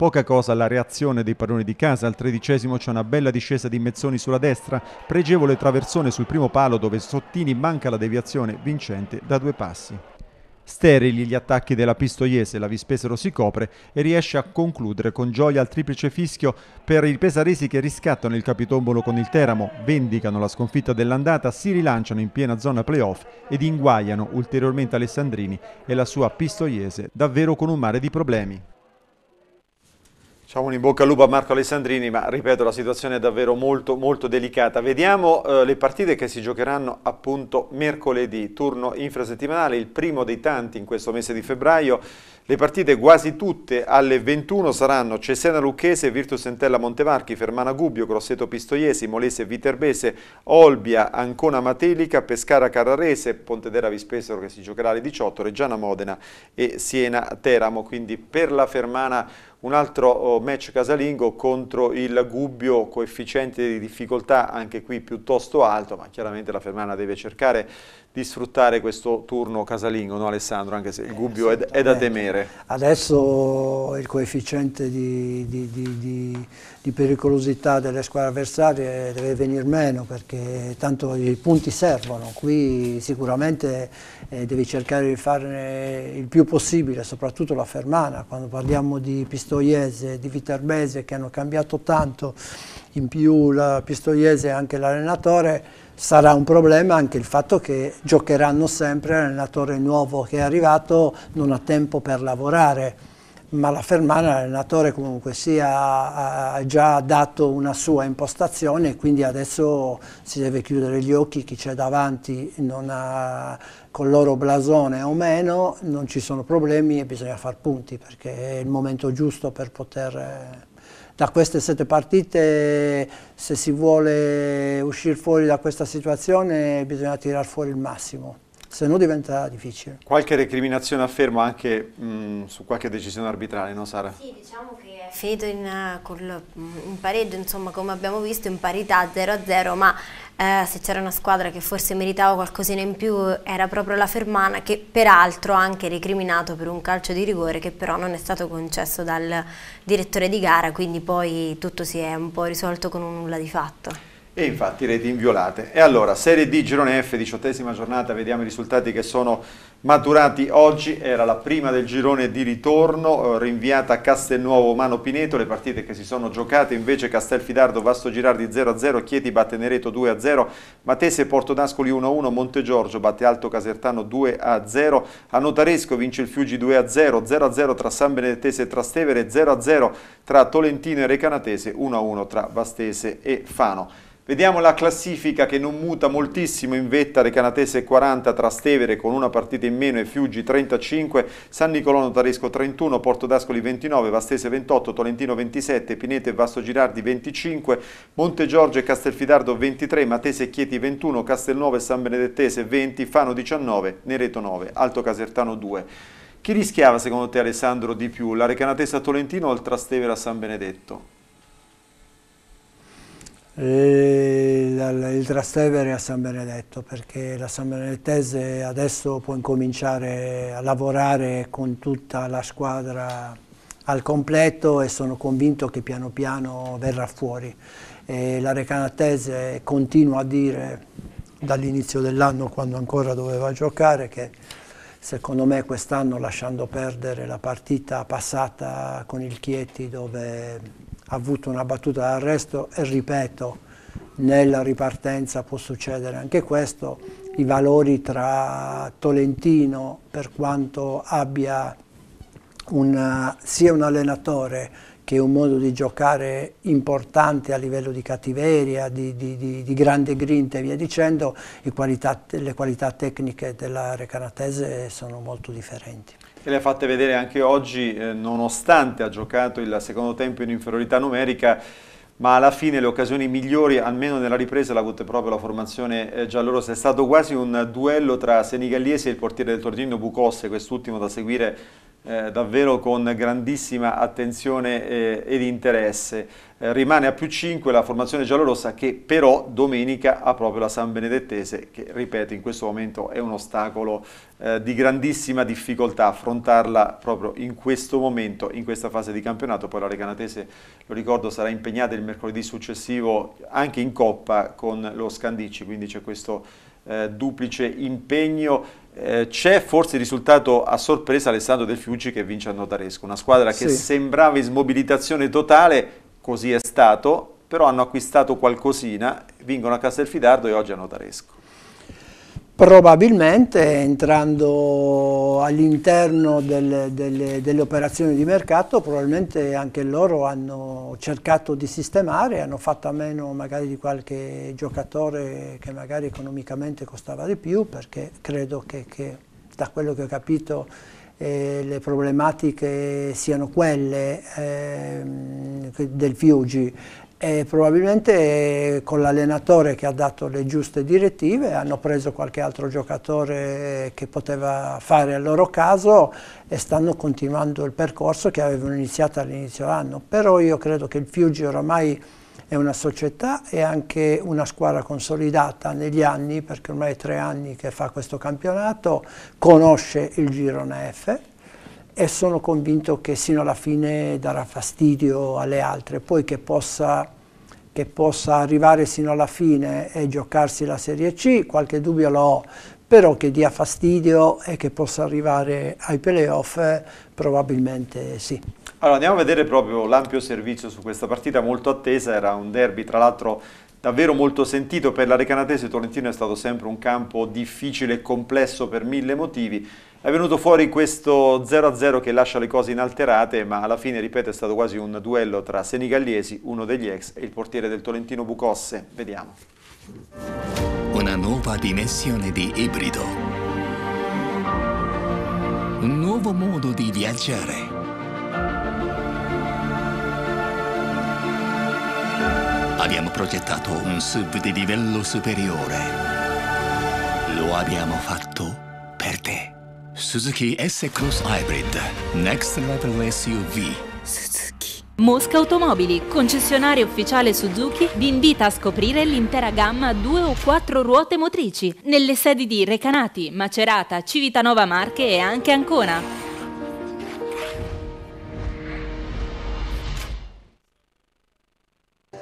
Poca cosa la reazione dei padroni di casa, al tredicesimo c'è una bella discesa di Mezzoni sulla destra, pregevole traversone sul primo palo dove Sottini manca la deviazione vincente da due passi. Sterili gli attacchi della Pistoiese, la Vispesero si copre e riesce a concludere con gioia al triplice fischio per i pesaresi che riscattano il capitombolo con il Teramo, vendicano la sconfitta dell'andata, si rilanciano in piena zona playoff ed inguaiano ulteriormente Alessandrini e la sua Pistoiese davvero con un mare di problemi. Facciamo un in bocca al lupo a Marco Alessandrini, ma ripeto la situazione è davvero molto molto delicata. Vediamo eh, le partite che si giocheranno appunto mercoledì, turno infrasettimanale, il primo dei tanti in questo mese di febbraio. Le partite quasi tutte alle 21 saranno Cesena Lucchese, Virtus Entella Montevarchi, Fermana Gubbio, Grosseto Pistoiesi, Molese Viterbese, Olbia, Ancona Matelica, Pescara Carrarese, Pontedera Vispesero che si giocherà alle 18, Reggiana Modena e Siena Teramo. Quindi per la Fermana un altro oh, match casalingo contro il Gubbio, coefficiente di difficoltà anche qui piuttosto alto, ma chiaramente la Fermana deve cercare di sfruttare questo turno casalingo, no Alessandro? Anche se il Gubbio eh, è, è, da temere. Adesso il coefficiente di, di, di, di, pericolosità delle squadre avversarie deve venire meno perché tanto i punti servono, qui sicuramente eh, devi cercare di farne il più possibile, soprattutto la Fermana, quando parliamo di Pistoiese, di Viterbese che hanno cambiato tanto, in più la Pistoiese e anche l'allenatore sarà un problema anche il fatto che giocheranno sempre l'allenatore nuovo che è arrivato non ha tempo per lavorare ma la Fermana l'allenatore comunque sia ha già dato una sua impostazione e quindi adesso si deve chiudere gli occhi chi c'è davanti ha, con loro blasone o meno non ci sono problemi e bisogna fare punti perché è il momento giusto per poter eh, da queste sette partite se si vuole uscire fuori da questa situazione bisogna tirare fuori il massimo, se no diventa difficile. Qualche recriminazione afferma anche mh, mm, su qualche decisione arbitrale, no Sara? Sì, diciamo che Fedo in, eh, mm, in pareggio, insomma come abbiamo visto, in parità 0-0, ma eh, se c'era una squadra che forse meritava qualcosina in più era proprio la Fermana che peraltro ha anche recriminato per un calcio di rigore che però non è stato concesso dal direttore di gara quindi poi tutto si è un po' risolto con un nulla di fatto. E infatti reti inviolate. E allora, Serie D, Girone F, diciottesima giornata, vediamo i risultati che sono maturati oggi, era la prima del girone di ritorno, eh, rinviata a Castelnuovo Mano Pineto, le partite che si sono giocate invece Castelfidardo, Vasto Girardi 0-0, Chieti batte Nereto 2-0, Matese Portonascoli 1-1, Montegiorgio batte Alto Casertano 2-0, a vince il Fiugi 2-0, 0-0 tra San Benedettese e Trastevere, 0-0 tra Tolentino e Recanatese, 1-1 tra Vastese e Fano. Vediamo la classifica che non muta moltissimo in vetta Recanatese 40, Trastevere con una partita in meno e Fiuggi 35, San Nicolò Notarisco 31, Porto d'Ascoli 29, Vastese 28, Tolentino 27, Pinete e Vasto Girardi 25, Monte Giorgio e Castelfidardo 23, Matese e Chieti 21, Castelnuovo e San Benedettese 20, Fano 19, Nereto 9, Alto Casertano 2. Chi rischiava secondo te Alessandro di più, la Recanatese a Tolentino o il Trastevere a San Benedetto? il Trastevere a San Benedetto perché la San Benedettese adesso può incominciare a lavorare con tutta la squadra al completo e sono convinto che piano piano verrà fuori. E la Recanatese continua a dire dall'inizio dell'anno quando ancora doveva giocare che secondo me quest'anno lasciando perdere la partita passata con il Chieti dove avuto una battuta d'arresto e ripeto, nella ripartenza può succedere anche questo, i valori tra Tolentino, per quanto abbia una, sia un allenatore che un modo di giocare importante a livello di cattiveria, di, di, di, di grande grinta e via dicendo, qualità, le qualità tecniche della Recanatese sono molto differenti che le ha fatte vedere anche oggi, eh, nonostante ha giocato il secondo tempo in inferiorità numerica, ma alla fine le occasioni migliori, almeno nella ripresa, l'ha avuta proprio la formazione eh, giallorossa. È stato quasi un duello tra Senigallese e il portiere del Torino Bucosse, quest'ultimo da seguire eh, davvero con grandissima attenzione eh, ed interesse. Eh, rimane a più 5 la formazione giallorossa che però domenica ha proprio la San Benedettese che ripeto in questo momento è un ostacolo eh, di grandissima difficoltà affrontarla proprio in questo momento, in questa fase di campionato. Poi la Recanatese, lo ricordo, sarà impegnata il mercoledì successivo anche in Coppa con lo Scandicci, quindi c'è questo eh, duplice impegno eh, c'è forse il risultato a sorpresa Alessandro Del Fiuggi che vince a Notaresco, una squadra che sì. sembrava in smobilitazione totale, così è stato, però hanno acquistato qualcosina, vincono a Castelfidardo e oggi a Notaresco probabilmente entrando all'interno delle, delle, delle, operazioni di mercato, probabilmente anche loro hanno cercato di sistemare, hanno fatto a meno magari di qualche giocatore che magari economicamente costava di più, perché credo che, che da quello che ho capito eh, le problematiche siano quelle eh, del Fiuggi, e probabilmente con l'allenatore che ha dato le giuste direttive hanno preso qualche altro giocatore che poteva fare al loro caso e stanno continuando il percorso che avevano iniziato all'inizio anno. Però io credo che il Fiuggi oramai è una società e anche una squadra consolidata negli anni, perché ormai è tre anni che fa questo campionato, conosce il girone F e sono convinto che sino alla fine darà fastidio alle altre, poi che possa, che possa arrivare sino alla fine e giocarsi la Serie C, qualche dubbio lo ho, però che dia fastidio e che possa arrivare ai playoff eh, probabilmente sì. Allora andiamo a vedere proprio l'ampio servizio su questa partita molto attesa, era un derby tra l'altro davvero molto sentito per la Recanatese, Torrentino è stato sempre un campo difficile e complesso per mille motivi, è venuto fuori questo 0-0 che lascia le cose inalterate, ma alla fine, ripeto, è stato quasi un duello tra Senigalliesi, uno degli ex, e il portiere del Tolentino Bucosse. Vediamo. Una nuova dimensione di ibrido. Un nuovo modo di viaggiare. Abbiamo progettato un sub di livello superiore. Lo abbiamo fatto per te. Suzuki S-Cross Hybrid Next Level SUV Suzuki Mosca Automobili, concessionario ufficiale Suzuki, vi invita a scoprire l'intera gamma a due o quattro ruote motrici nelle sedi di Recanati, Macerata, Civitanova Marche e anche Ancona.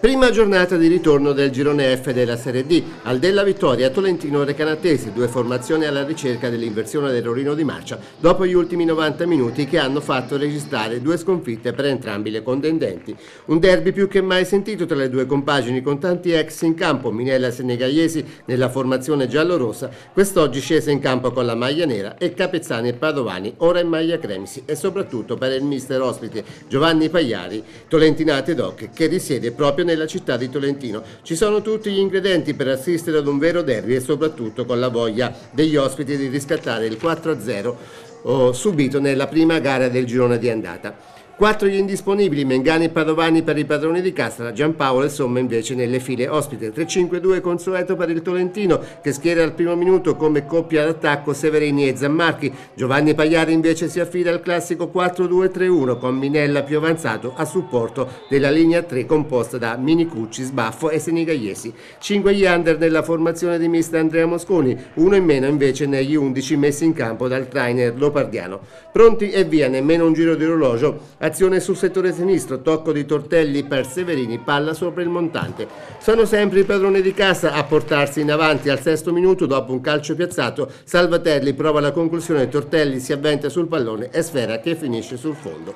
Prima giornata di ritorno del girone F della Serie D, al della vittoria Tolentino Recanatesi, due formazioni alla ricerca dell'inversione del dell'orino di marcia dopo gli ultimi 90 minuti che hanno fatto registrare due sconfitte per entrambi le contendenti. Un derby più che mai sentito tra le due compagini con tanti ex in campo, Minella Senegalesi nella formazione giallorossa, quest'oggi scese in campo con la maglia nera e Capezzani e Padovani ora in maglia cremisi e soprattutto per il mister ospite Giovanni Pagliari, Tolentinate Doc che risiede proprio nel nella città di Tolentino. Ci sono tutti gli ingredienti per assistere ad un vero derby e soprattutto con la voglia degli ospiti di riscattare il 4-0 subito nella prima gara del girone di andata. Quattro gli indisponibili, Mengani e Padovani per i padroni di Castra, Giampaolo e Somma invece nelle file ospite. 3-5-2 Consueto per il Tolentino che schiera al primo minuto come coppia d'attacco Severini e Zammarchi. Giovanni Pagliari invece si affida al classico 4-2-3-1 con Minella più avanzato a supporto della linea 3 composta da Minicucci, Sbaffo e Senigallesi. 5 gli under nella formazione di mister Andrea Mosconi, uno in meno invece negli 11 messi in campo dal trainer Lopardiano. Pronti e via, nemmeno un giro di orologio A Azione sul settore sinistro, tocco di Tortelli per Severini, palla sopra il montante. Sono sempre i padroni di casa a portarsi in avanti al sesto minuto dopo un calcio piazzato. Salvatelli prova la conclusione, Tortelli si avventa sul pallone e sfera che finisce sul fondo.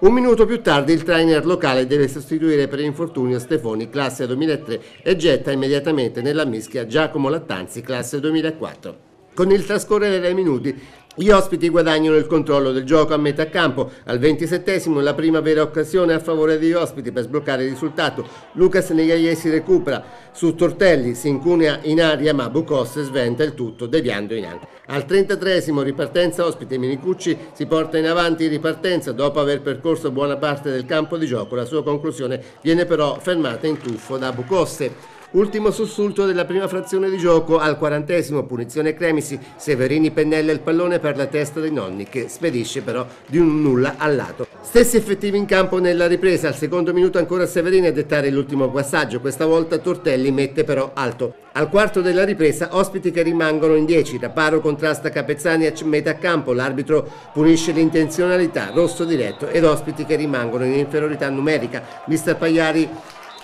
Un minuto più tardi il trainer locale deve sostituire per infortunio Stefoni, classe 2003, e getta immediatamente nella mischia Giacomo Lattanzi, classe 2004. Con il trascorrere dei minuti gli ospiti guadagnano il controllo del gioco a metà campo. Al 27 la prima vera occasione a favore degli ospiti per sbloccare il risultato. Lucas Negaie si recupera su Tortelli, si incunea in aria ma Bucos sventa il tutto deviando in angolo. Al 33 ripartenza ospite Minicucci si porta in avanti in ripartenza dopo aver percorso buona parte del campo di gioco. La sua conclusione viene però fermata in tuffo da Bucosse. Ultimo sussulto della prima frazione di gioco al quarantesimo, punizione Cremisi, Severini pennella il pallone per la testa dei nonni che spedisce però di un nulla al lato. Stessi effettivi in campo nella ripresa, al secondo minuto ancora Severini a dettare l'ultimo passaggio, questa volta Tortelli mette però alto. Al quarto della ripresa, ospiti che rimangono in 10. Raparo contrasta Capezzani a metà campo. L'arbitro punisce l'intenzionalità, rosso diretto ed ospiti che rimangono in inferiorità numerica. Mister Pagliari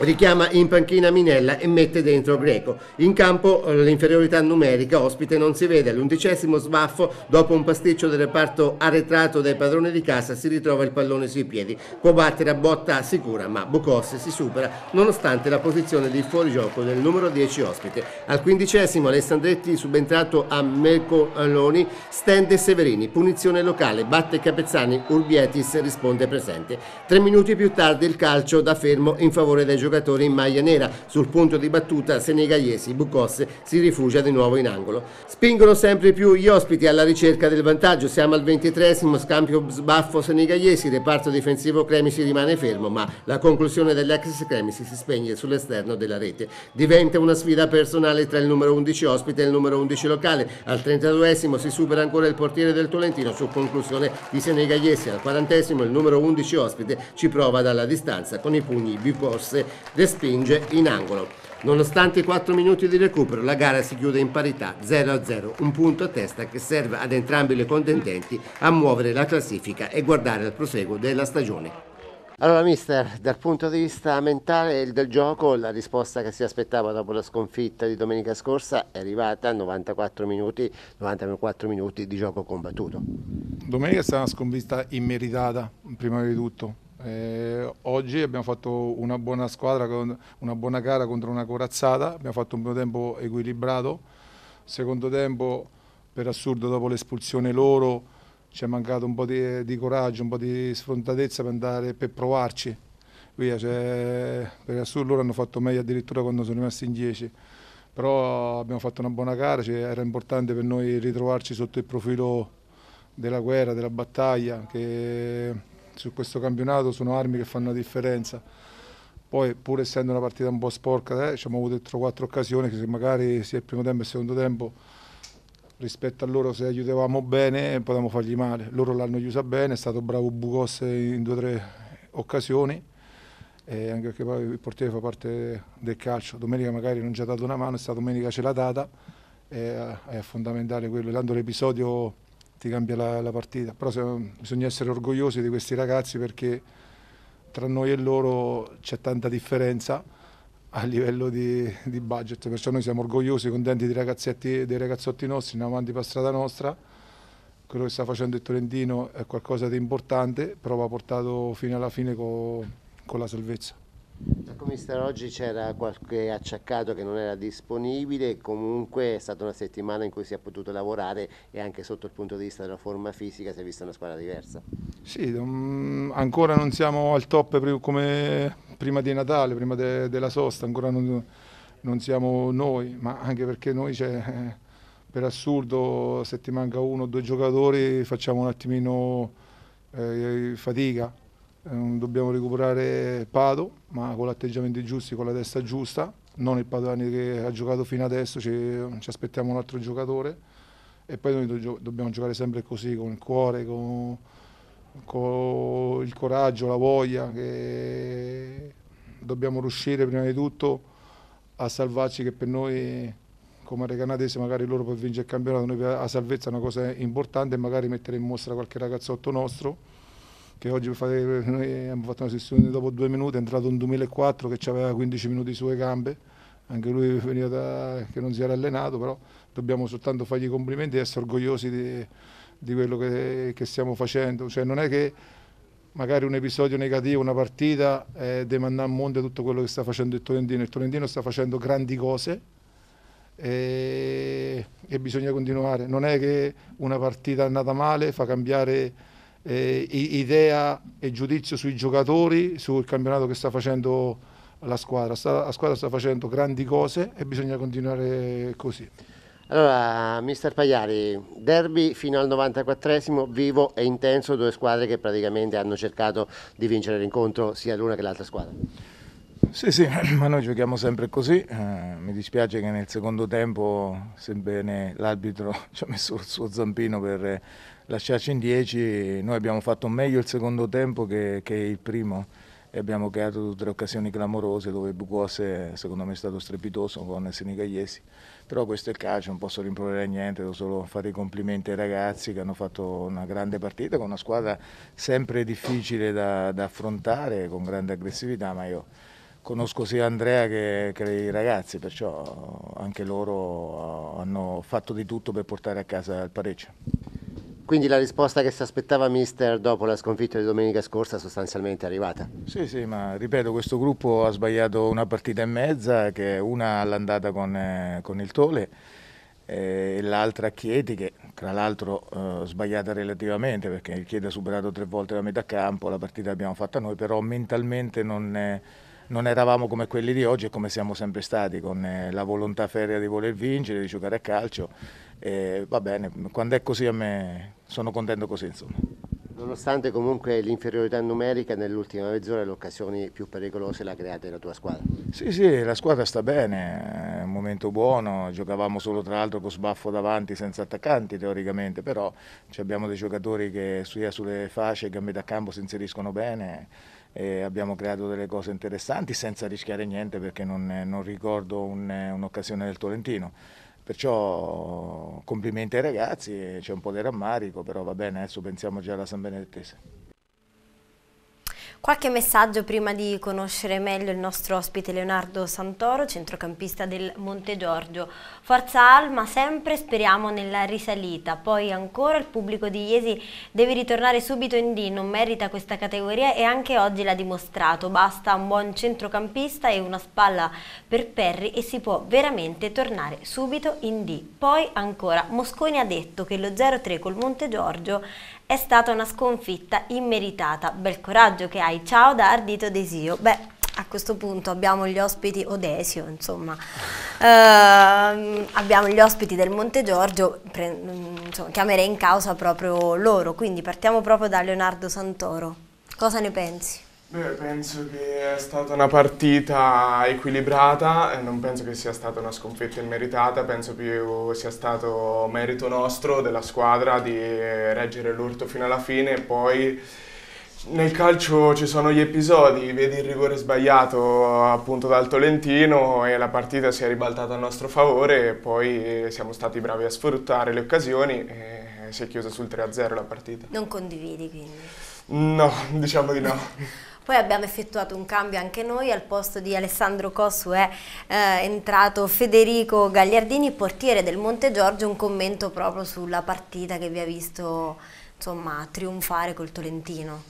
richiama in panchina Minella e mette dentro Greco. In campo eh, l'inferiorità numerica ospite non si vede, all'undicesimo sbaffo dopo un pasticcio del reparto arretrato dai padroni di casa si ritrova il pallone sui piedi, può battere a botta sicura ma Bocos si supera nonostante la posizione di fuorigioco del numero 10 ospite. Al quindicesimo Alessandretti subentrato a Melcoloni, Aloni stende Severini, punizione locale, batte Capezzani, Urbietis risponde presente. Tre minuti più tardi il calcio da fermo in favore dei giocatori giocatori in maglia nera. Sul punto di battuta senegaiesi Bucosse si rifugia di nuovo in angolo. Spingono sempre più gli ospiti alla ricerca del vantaggio, siamo al 23 scampio sbaffo senegaiesi, reparto difensivo Cremisi rimane fermo, ma la conclusione dell'ex Cremisi si spegne sull'esterno della rete. Diventa una sfida personale tra il numero 11 ospite e il numero 11 locale. Al 32 si supera ancora il portiere del Tolentino su conclusione di senegaiesi, al 40 il numero 11 ospite ci prova dalla distanza con i pugni Bucosse respinge in angolo. Nonostante i 4 minuti di recupero, la gara si chiude in parità 0-0, un punto a testa che serve ad entrambi le contendenti a muovere la classifica e guardare al proseguo della stagione. Allora mister, dal punto di vista mentale e del gioco la risposta che si aspettava dopo la sconfitta di domenica scorsa è arrivata a 94 minuti, 94 minuti di gioco combattuto. Domenica è stata una sconfitta immeritata, prima di tutto, eh, oggi abbiamo fatto una buona squadra, una buona gara contro una corazzata, abbiamo fatto un primo tempo equilibrato, secondo tempo per assurdo dopo l'espulsione loro ci è mancato un po' di, di coraggio, un po' di sfrontatezza per, andare, per provarci, Via, cioè, per assurdo loro hanno fatto meglio addirittura quando sono rimasti in 10 però abbiamo fatto una buona gara, cioè era importante per noi ritrovarci sotto il profilo della guerra, della battaglia, che su questo campionato sono armi che fanno la differenza. Poi pur essendo una partita un po' sporca, eh, abbiamo avuto 3-4 occasioni che se magari sia il primo tempo e il secondo tempo rispetto a loro se aiutavamo bene potevamo fargli male. Loro l'hanno chiusa bene, è stato bravo Bugos in due o tre occasioni. Eh, anche perché poi il portiere fa parte del calcio. Domenica magari non ci ha dato una mano, è stata domenica ce l'ha data, eh, è fondamentale quello. Tanto l'episodio ti cambia la, la partita. Però se, bisogna essere orgogliosi di questi ragazzi perché tra noi e loro c'è tanta differenza a livello di, di, budget, perciò noi siamo orgogliosi, contenti dei, dei ragazzotti nostri, andiamo avanti per strada nostra. Quello che sta facendo il Torrentino è qualcosa di importante, però va portato fino alla fine con, con la salvezza. Mister, oggi c'era qualche acciaccato che non era disponibile, comunque è stata una settimana in cui si è potuto lavorare e anche sotto il punto di vista della forma fisica si è vista una squadra diversa. Sì, um, ancora non siamo al top come prima di Natale, prima de della sosta, ancora non, non, siamo noi, ma anche perché noi per assurdo se ti manca uno o due giocatori facciamo un attimino eh, fatica eh, dobbiamo recuperare Pado, ma con l'atteggiamento giusto, con la testa giusta, non il Padovani che ha giocato fino adesso, ci, ci aspettiamo un altro giocatore e poi noi do, dobbiamo giocare sempre così, con il cuore, con, con il coraggio, la voglia, che dobbiamo riuscire prima di tutto a salvarci che per noi come Recanatese magari loro per vincere il campionato, noi la salvezza è una cosa importante e magari mettere in mostra qualche ragazzotto nostro che oggi per fare, noi eh, abbiamo fatto una sessione dopo due minuti, è entrato un 2004 che aveva 15 minuti sulle gambe, anche lui veniva da, che non si era allenato, però dobbiamo soltanto fargli i complimenti e essere orgogliosi di, di quello che, che, stiamo facendo. Cioè, non è che magari un episodio negativo, una partita, eh, demandare a monte tutto quello che sta facendo il Tolentino. Il Tolentino sta facendo grandi cose e, e bisogna continuare. Non è che una partita andata male fa cambiare eh, idea e giudizio sui giocatori, sul campionato che sta facendo la squadra. Sta, la squadra sta facendo grandi cose e bisogna continuare così. Allora, mister Pagliari, derby fino al 94esimo, vivo e intenso, due squadre che praticamente hanno cercato di vincere l'incontro sia l'una che l'altra squadra. Sì, sì, <clears throat> ma noi giochiamo sempre così. Eh, mi dispiace che nel secondo tempo, sebbene l'arbitro <laughs> ci ha messo il suo zampino per lasciarci in 10, noi abbiamo fatto meglio il secondo tempo che, che il primo e abbiamo creato tutte le occasioni clamorose dove Bucose secondo me è stato strepitoso con Senigallesi, però questo è il calcio, non posso rimproverare niente, devo solo fare i complimenti ai ragazzi che hanno fatto una grande partita con una squadra sempre difficile da, da affrontare, con grande aggressività, ma io conosco sia Andrea che, che, i ragazzi, perciò anche loro hanno fatto di tutto per portare a casa il pareggio. Quindi la risposta che si aspettava Mister dopo la sconfitta di domenica scorsa sostanzialmente è arrivata? Sì, sì, ma ripeto, questo gruppo ha sbagliato una partita e mezza, che è una all'andata con, eh, con il Tole e l'altra a Chieti, che tra l'altro eh, sbagliata relativamente perché il Chieti ha superato tre volte la metà campo, la partita l'abbiamo fatta noi, però mentalmente non... Eh, non eravamo come quelli di oggi e come siamo sempre stati, con eh, la volontà ferrea di voler vincere, di giocare a calcio e va bene, quando è così a me sono contento così insomma. Nonostante comunque l'inferiorità numerica nell'ultima mezz'ora le occasioni più pericolose le ha create la tua squadra. Sì, sì, la squadra sta bene, è un momento buono, giocavamo solo tra l'altro con sbaffo davanti senza attaccanti teoricamente, però abbiamo dei giocatori che sia sulle fasce che a metà campo si inseriscono bene e abbiamo creato delle cose interessanti senza rischiare niente perché non, non ricordo un'occasione del Tolentino. Perciò complimenti ai ragazzi, c'è un po' di rammarico, però va bene, adesso pensiamo già alla San Benedettese. Qualche messaggio prima di conoscere meglio il nostro ospite Leonardo Santoro, centrocampista del Monte Giorgio. Forza Alma, sempre speriamo nella risalita, poi ancora il pubblico di Iesi deve ritornare subito in D, non merita questa categoria e anche oggi l'ha dimostrato, basta un buon centrocampista e una spalla per Perry e si può veramente tornare subito in D. Poi ancora, Mosconi ha detto che lo 0-3 col Monte Giorgio è stata una sconfitta immeritata. Bel coraggio che hai. Ciao da Ardito Desio. Beh, a questo punto abbiamo gli ospiti Odesio, insomma. Uh, abbiamo gli ospiti del Monte Giorgio, pre, insomma, chiamerei in causa proprio loro. Quindi partiamo proprio da Leonardo Santoro. Cosa ne pensi? Beh, penso che è stata una partita equilibrata, non penso che sia stata una sconfitta immeritata, penso più sia stato merito nostro, della squadra, di reggere l'urto fino alla fine e poi nel calcio ci sono gli episodi, vedi il rigore sbagliato appunto dal Tolentino e la partita si è ribaltata a nostro favore e poi siamo stati bravi a sfruttare le occasioni e si è chiusa sul 3-0 la partita. Non condividi quindi? No, <laughs> diciamo di no. Poi abbiamo effettuato un cambio anche noi, al posto di Alessandro Cossu è eh, entrato Federico Gagliardini, portiere del Monte Giorgio, un commento proprio sulla partita che vi ha visto insomma, trionfare col Tolentino.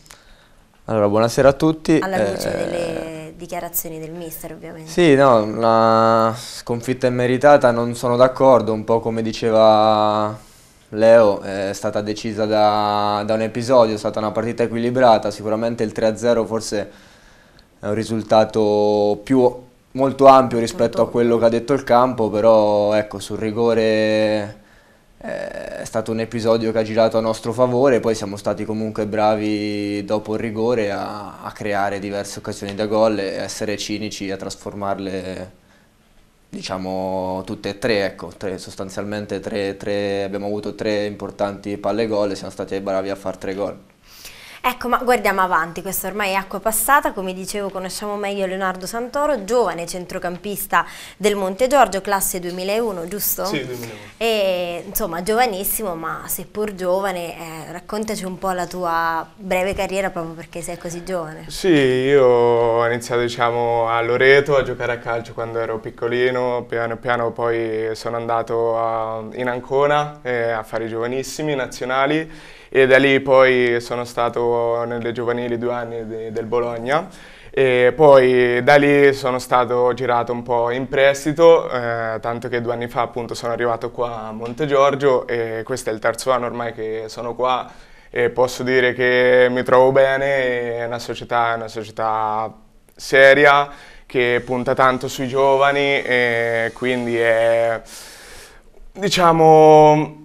Allora, buonasera a tutti. Alla luce eh, delle dichiarazioni del mister, ovviamente. Sì, no, una sconfitta immeritata, non sono d'accordo, un po' come diceva Leo eh, è stata decisa da, da un episodio, è stata una partita equilibrata, sicuramente il 3-0 forse è un risultato più molto ampio rispetto molto. a quello che ha detto il campo, però ecco, sul rigore eh, è stato un episodio che ha girato a nostro favore, poi siamo stati comunque bravi dopo il rigore a, a creare diverse occasioni da gol e essere cinici a trasformarle diciamo tutte e tre, ecco, tre, sostanzialmente tre, tre, abbiamo avuto tre importanti palle gol e siamo stati bravi a fare tre gol. Ecco, ma guardiamo avanti, questa ormai è acqua passata, come dicevo conosciamo meglio Leonardo Santoro, giovane centrocampista del Monte Giorgio, classe 2001, giusto? Sì, 2001. E, insomma, giovanissimo, ma seppur giovane, eh, raccontaci un po' la tua breve carriera proprio perché sei così giovane. Sì, io ho iniziato diciamo, a Loreto a giocare a calcio quando ero piccolino, piano piano poi sono andato a, in Ancona eh, a fare i giovanissimi nazionali e da lì poi sono stato nelle giovanili due anni de, del Bologna e poi da lì sono stato girato un po' in prestito, eh, tanto che due anni fa appunto sono arrivato qua a Monte Giorgio e questo è il terzo anno ormai che sono qua e posso dire che mi trovo bene, è una società, è una società seria che punta tanto sui giovani e quindi è diciamo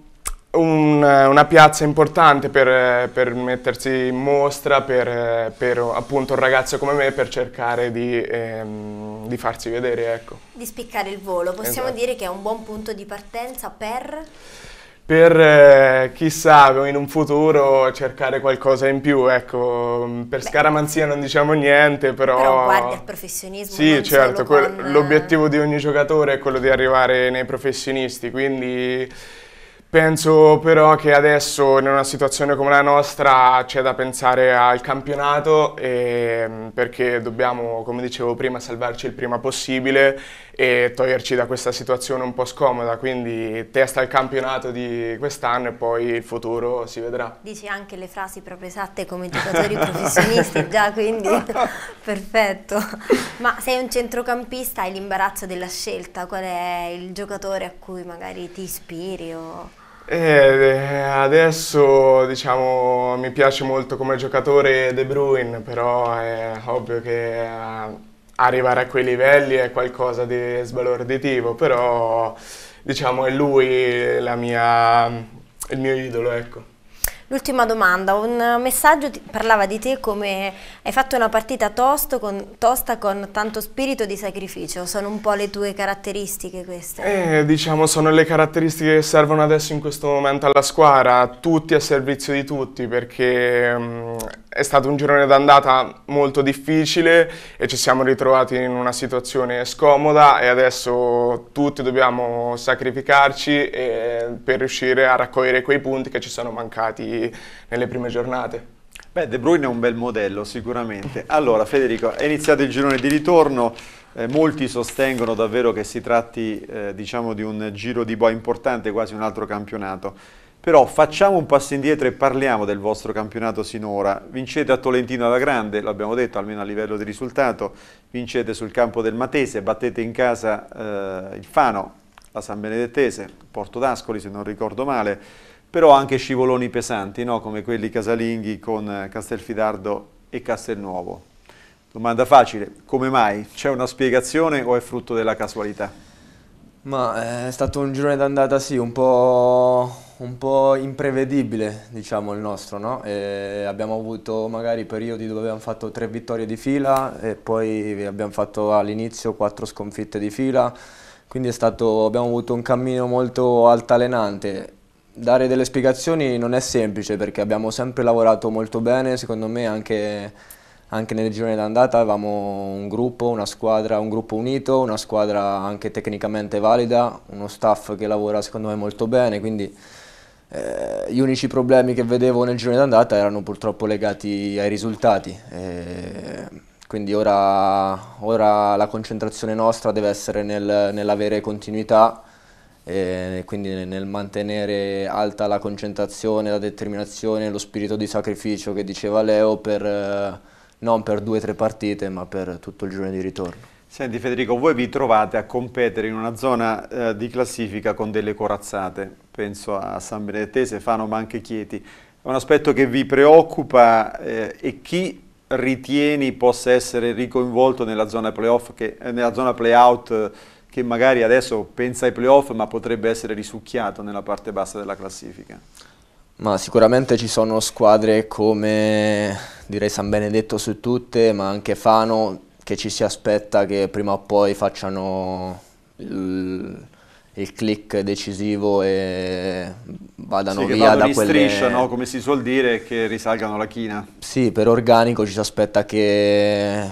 un, una piazza importante per, per, mettersi in mostra, per, per appunto un ragazzo come me, per cercare di, ehm, di farsi vedere. Ecco. Di spiccare il volo, possiamo esatto. dire che è un buon punto di partenza per per eh, chissà in un futuro cercare qualcosa in più, ecco, per Beh, scaramanzia non diciamo niente, però... Però guardi al professionismo. Sì, certo, con... l'obiettivo di ogni giocatore è quello di arrivare nei professionisti, quindi Penso però che adesso in una situazione come la nostra c'è da pensare al campionato e, ehm, perché dobbiamo, come dicevo prima, salvarci il prima possibile e toglierci da questa situazione un po' scomoda, quindi testa al campionato di quest'anno e poi il futuro si vedrà. Dici anche le frasi proprio esatte come giocatori professionisti <laughs> già, quindi <laughs> perfetto. Ma sei un centrocampista, hai l'imbarazzo della scelta, qual è il giocatore a cui magari ti ispiri o... E eh, eh, adesso diciamo, mi piace molto come giocatore De Bruyne, però è ovvio che eh, arrivare a quei livelli è qualcosa di sbalorditivo, però diciamo, è lui mia, il mio idolo, ecco. L'ultima domanda, un messaggio ti, parlava di te come hai fatto una partita tosto con, tosta con tanto spirito di sacrificio, sono un po' le tue caratteristiche queste? Eh, diciamo sono le caratteristiche che servono adesso in questo momento alla squadra, tutti a servizio di tutti perché mh, mm, è stato un girone d'andata molto difficile e ci siamo ritrovati in una situazione scomoda e adesso tutti dobbiamo sacrificarci e, eh, per riuscire a raccogliere quei punti che ci sono mancati nelle prime giornate. Beh, De Bruyne è un bel modello sicuramente. Allora Federico, è iniziato il girone di ritorno, eh, molti sostengono davvero che si tratti eh, diciamo di un giro di boa importante, quasi un altro campionato. Però facciamo un passo indietro e parliamo del vostro campionato sinora. Vincete a Tolentino alla grande, l'abbiamo detto, almeno a livello di risultato. Vincete sul campo del Matese, battete in casa eh, il Fano, la San Benedettese, Porto d'Ascoli se non ricordo male però anche scivoloni pesanti, no? come quelli casalinghi con eh, Castelfidardo e Castelnuovo. Domanda facile, come mai? C'è una spiegazione o è frutto della casualità? Ma eh, è stato un girone d'andata sì, un po', un po', imprevedibile diciamo il nostro, no? abbiamo avuto magari periodi dove abbiamo fatto tre vittorie di fila e poi abbiamo fatto all'inizio quattro sconfitte di fila, quindi stato, abbiamo avuto un cammino molto altalenante Dare delle spiegazioni non è semplice perché abbiamo sempre lavorato molto bene, secondo me anche, anche nel girone d'andata avevamo un gruppo, una squadra, un gruppo unito, una squadra anche tecnicamente valida, uno staff che lavora secondo me molto bene, quindi eh, gli unici problemi che vedevo nel girone d'andata erano purtroppo legati ai risultati. E quindi ora, ora, la concentrazione nostra deve essere nel, nell'avere continuità eh, quindi nel mantenere alta la concentrazione, la determinazione, lo spirito di sacrificio che diceva Leo per, eh, non per due o tre partite ma per tutto il giorno di ritorno. Senti Federico, voi vi trovate a competere in una zona eh, di classifica con delle corazzate, penso a San Benedettese, Fano ma anche Chieti, è un aspetto che vi preoccupa eh, e chi ritieni possa essere ricoinvolto nella zona playoff, che, nella zona playout che magari adesso pensa ai playoff ma potrebbe essere risucchiato nella parte bassa della classifica? Ma sicuramente ci sono squadre come direi San Benedetto su tutte, ma anche Fano che ci si aspetta che prima o poi facciano il, il click decisivo e vadano sì, via vadano da quelle... striscia, no? come si suol dire, che risalgano la china. Sì, per organico ci si aspetta che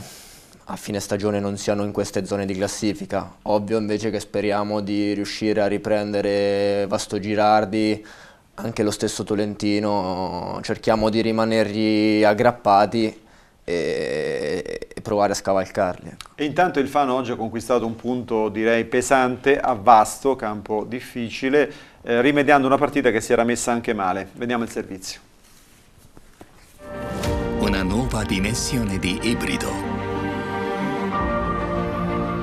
a fine stagione non siano in queste zone di classifica. Ovvio invece che speriamo di riuscire a riprendere Vasto Girardi, anche lo stesso Tolentino, cerchiamo di rimanergli aggrappati e, provare a scavalcarli. Ecco. E intanto il Fano oggi ha conquistato un punto direi pesante a vasto, campo difficile, eh, rimediando una partita che si era messa anche male. Vediamo il servizio. Una nuova dimensione di ibrido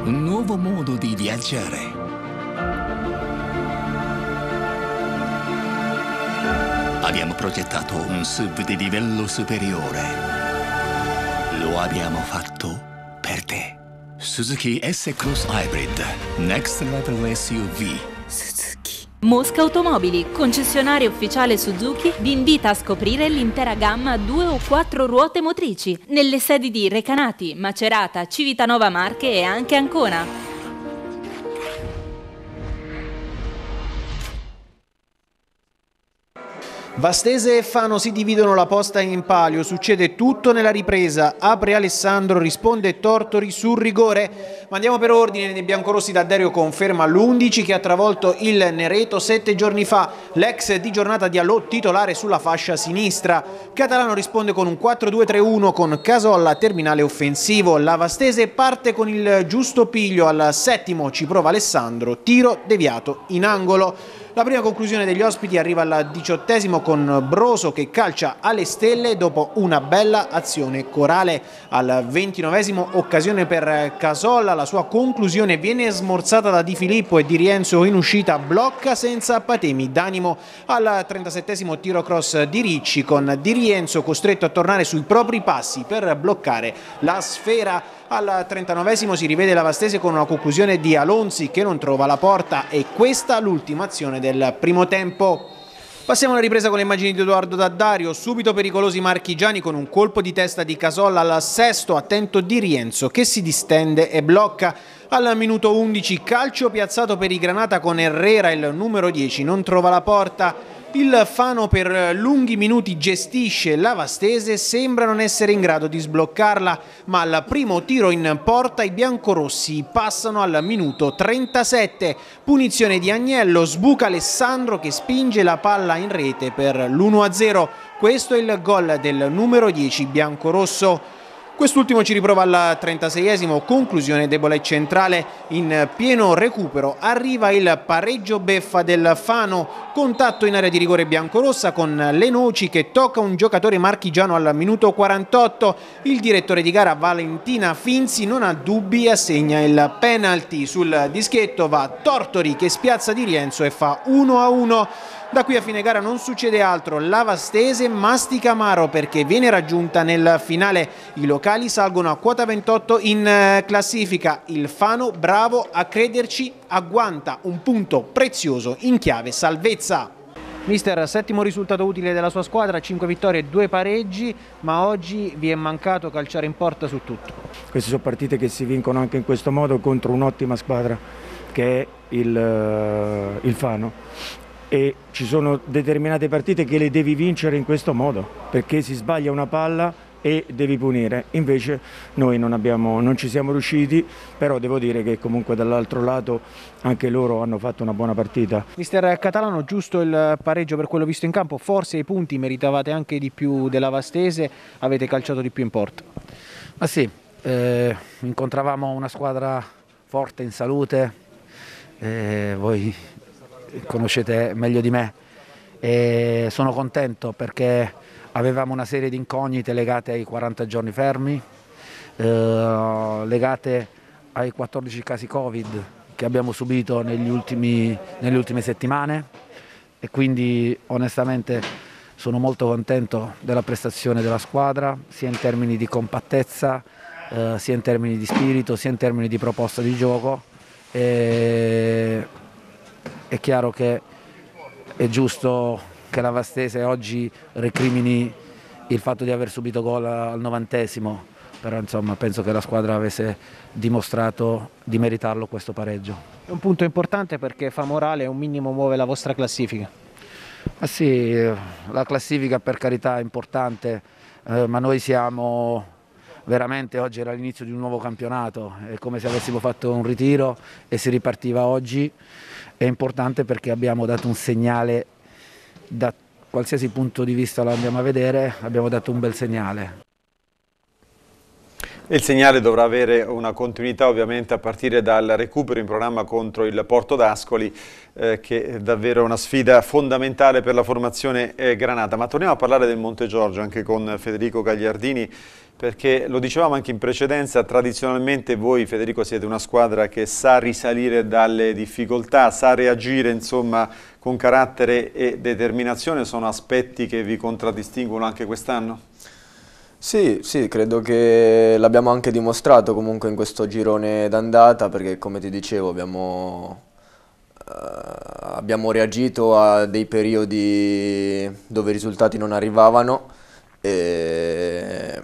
un nuovo modo di viaggiare. Abbiamo progettato un sub di livello superiore. Lo abbiamo fatto per te. Suzuki S-Cross Hybrid Next Level SUV. Suzuki. Mosca Automobili, concessionario ufficiale Suzuki, vi invita a scoprire l'intera gamma a due o quattro ruote motrici nelle sedi di Recanati, Macerata, Civitanova Marche e anche Ancona. Vastese e Fano si dividono la posta in palio, succede tutto nella ripresa, apre Alessandro, risponde Tortori sul rigore, ma andiamo per ordine, nei biancorossi da D'Adderio conferma l'11 che ha travolto il Nereto sette giorni fa, l'ex di giornata di Allo titolare sulla fascia sinistra, Catalano risponde con un 4-2-3-1 con Casolla terminale offensivo, la Vastese parte con il giusto piglio, al settimo ci prova Alessandro, tiro deviato in angolo. La prima conclusione degli ospiti arriva al diciottesimo con Broso che calcia alle stelle dopo una bella azione corale. Al ventinovesimo occasione per Casolla, la sua conclusione viene smorzata da Di Filippo e Di Rienzo in uscita blocca senza patemi d'animo. Al trentasettesimo tiro cross di Ricci con Di Rienzo costretto a tornare sui propri passi per bloccare la sfera al 39 esimo si rivede la Vastese con una conclusione di Alonzi che non trova la porta e questa l'ultima azione del primo tempo. Passiamo alla ripresa con le immagini di Edoardo Daddario, subito pericolosi marchigiani con un colpo di testa di Casolla al sesto, attento di Rienzo che si distende e blocca. Al minuto 11 calcio piazzato per i Granata con Herrera, il numero 10 non trova la porta. Il Fano per lunghi minuti gestisce la Vastese, sembra non essere in grado di sbloccarla, ma al primo tiro in porta i biancorossi passano al minuto 37. Punizione di Agnello, sbuca Alessandro che spinge la palla in rete per l'1-0. Questo è il gol del numero 10 biancorosso. Quest'ultimo ci riprova al 36esimo, conclusione debole centrale in pieno recupero. Arriva il pareggio beffa del Fano, contatto in area di rigore biancorossa con Lenoci che tocca un giocatore marchigiano al minuto 48. Il direttore di gara Valentina Finzi non ha dubbi e assegna il penalty. Sul dischetto va Tortori che spiazza di Rienzo e fa 1-1. Da qui a fine gara non succede altro, Lavastese mastica amaro perché viene raggiunta nel finale. I locali salgono a quota 28 in eh, classifica, il Fano bravo a crederci agguanta un punto prezioso in chiave salvezza. Mister, settimo risultato utile della sua squadra, 5 vittorie e 2 pareggi, ma oggi vi è mancato calciare in porta su tutto. Queste sono partite che si vincono anche in questo modo contro un'ottima squadra che è il, eh, il Fano e ci sono determinate partite che le devi vincere in questo modo, perché si sbaglia una palla e devi punire. Invece noi non, abbiamo, non ci siamo riusciti, però devo dire che comunque dall'altro lato anche loro hanno fatto una buona partita. Mister Catalano, giusto il pareggio per quello visto in campo, forse i punti meritavate anche di più della Vastese, avete calciato di più in porta. Ma sì, eh, incontravamo una squadra forte, in salute, eh, voi conoscete meglio di me. E sono contento perché avevamo una serie di incognite legate ai 40 giorni fermi, eh, legate ai 14 casi Covid che abbiamo subito ultimi, nelle ultime settimane e quindi onestamente sono molto contento della prestazione della squadra, sia in termini di compattezza, eh, sia in termini di spirito, sia in termini di proposta di gioco. E è chiaro che è giusto che la Vastese oggi recrimini il fatto di aver subito gol al novantesimo, però insomma penso che la squadra avesse dimostrato di meritarlo questo pareggio. È un punto importante perché fa morale e un minimo muove la vostra classifica. Ah sì, la classifica per carità è importante, eh, ma noi siamo veramente oggi era l'inizio di un nuovo campionato, è come se avessimo fatto un ritiro e si ripartiva oggi è importante perché abbiamo dato un segnale da qualsiasi punto di vista lo andiamo a vedere, abbiamo dato un bel segnale. Il segnale dovrà avere una continuità ovviamente a partire dal recupero in programma contro il Porto d'Ascoli eh, che è davvero una sfida fondamentale per la formazione eh, Granata. Ma torniamo a parlare del Monte Giorgio anche con Federico Gagliardini perché lo dicevamo anche in precedenza, tradizionalmente voi Federico siete una squadra che sa risalire dalle difficoltà, sa reagire insomma con carattere e determinazione, sono aspetti che vi contraddistinguono anche quest'anno? Sì, sì, credo che l'abbiamo anche dimostrato comunque in questo girone d'andata perché come ti dicevo abbiamo, eh, abbiamo reagito a dei periodi dove i risultati non arrivavano e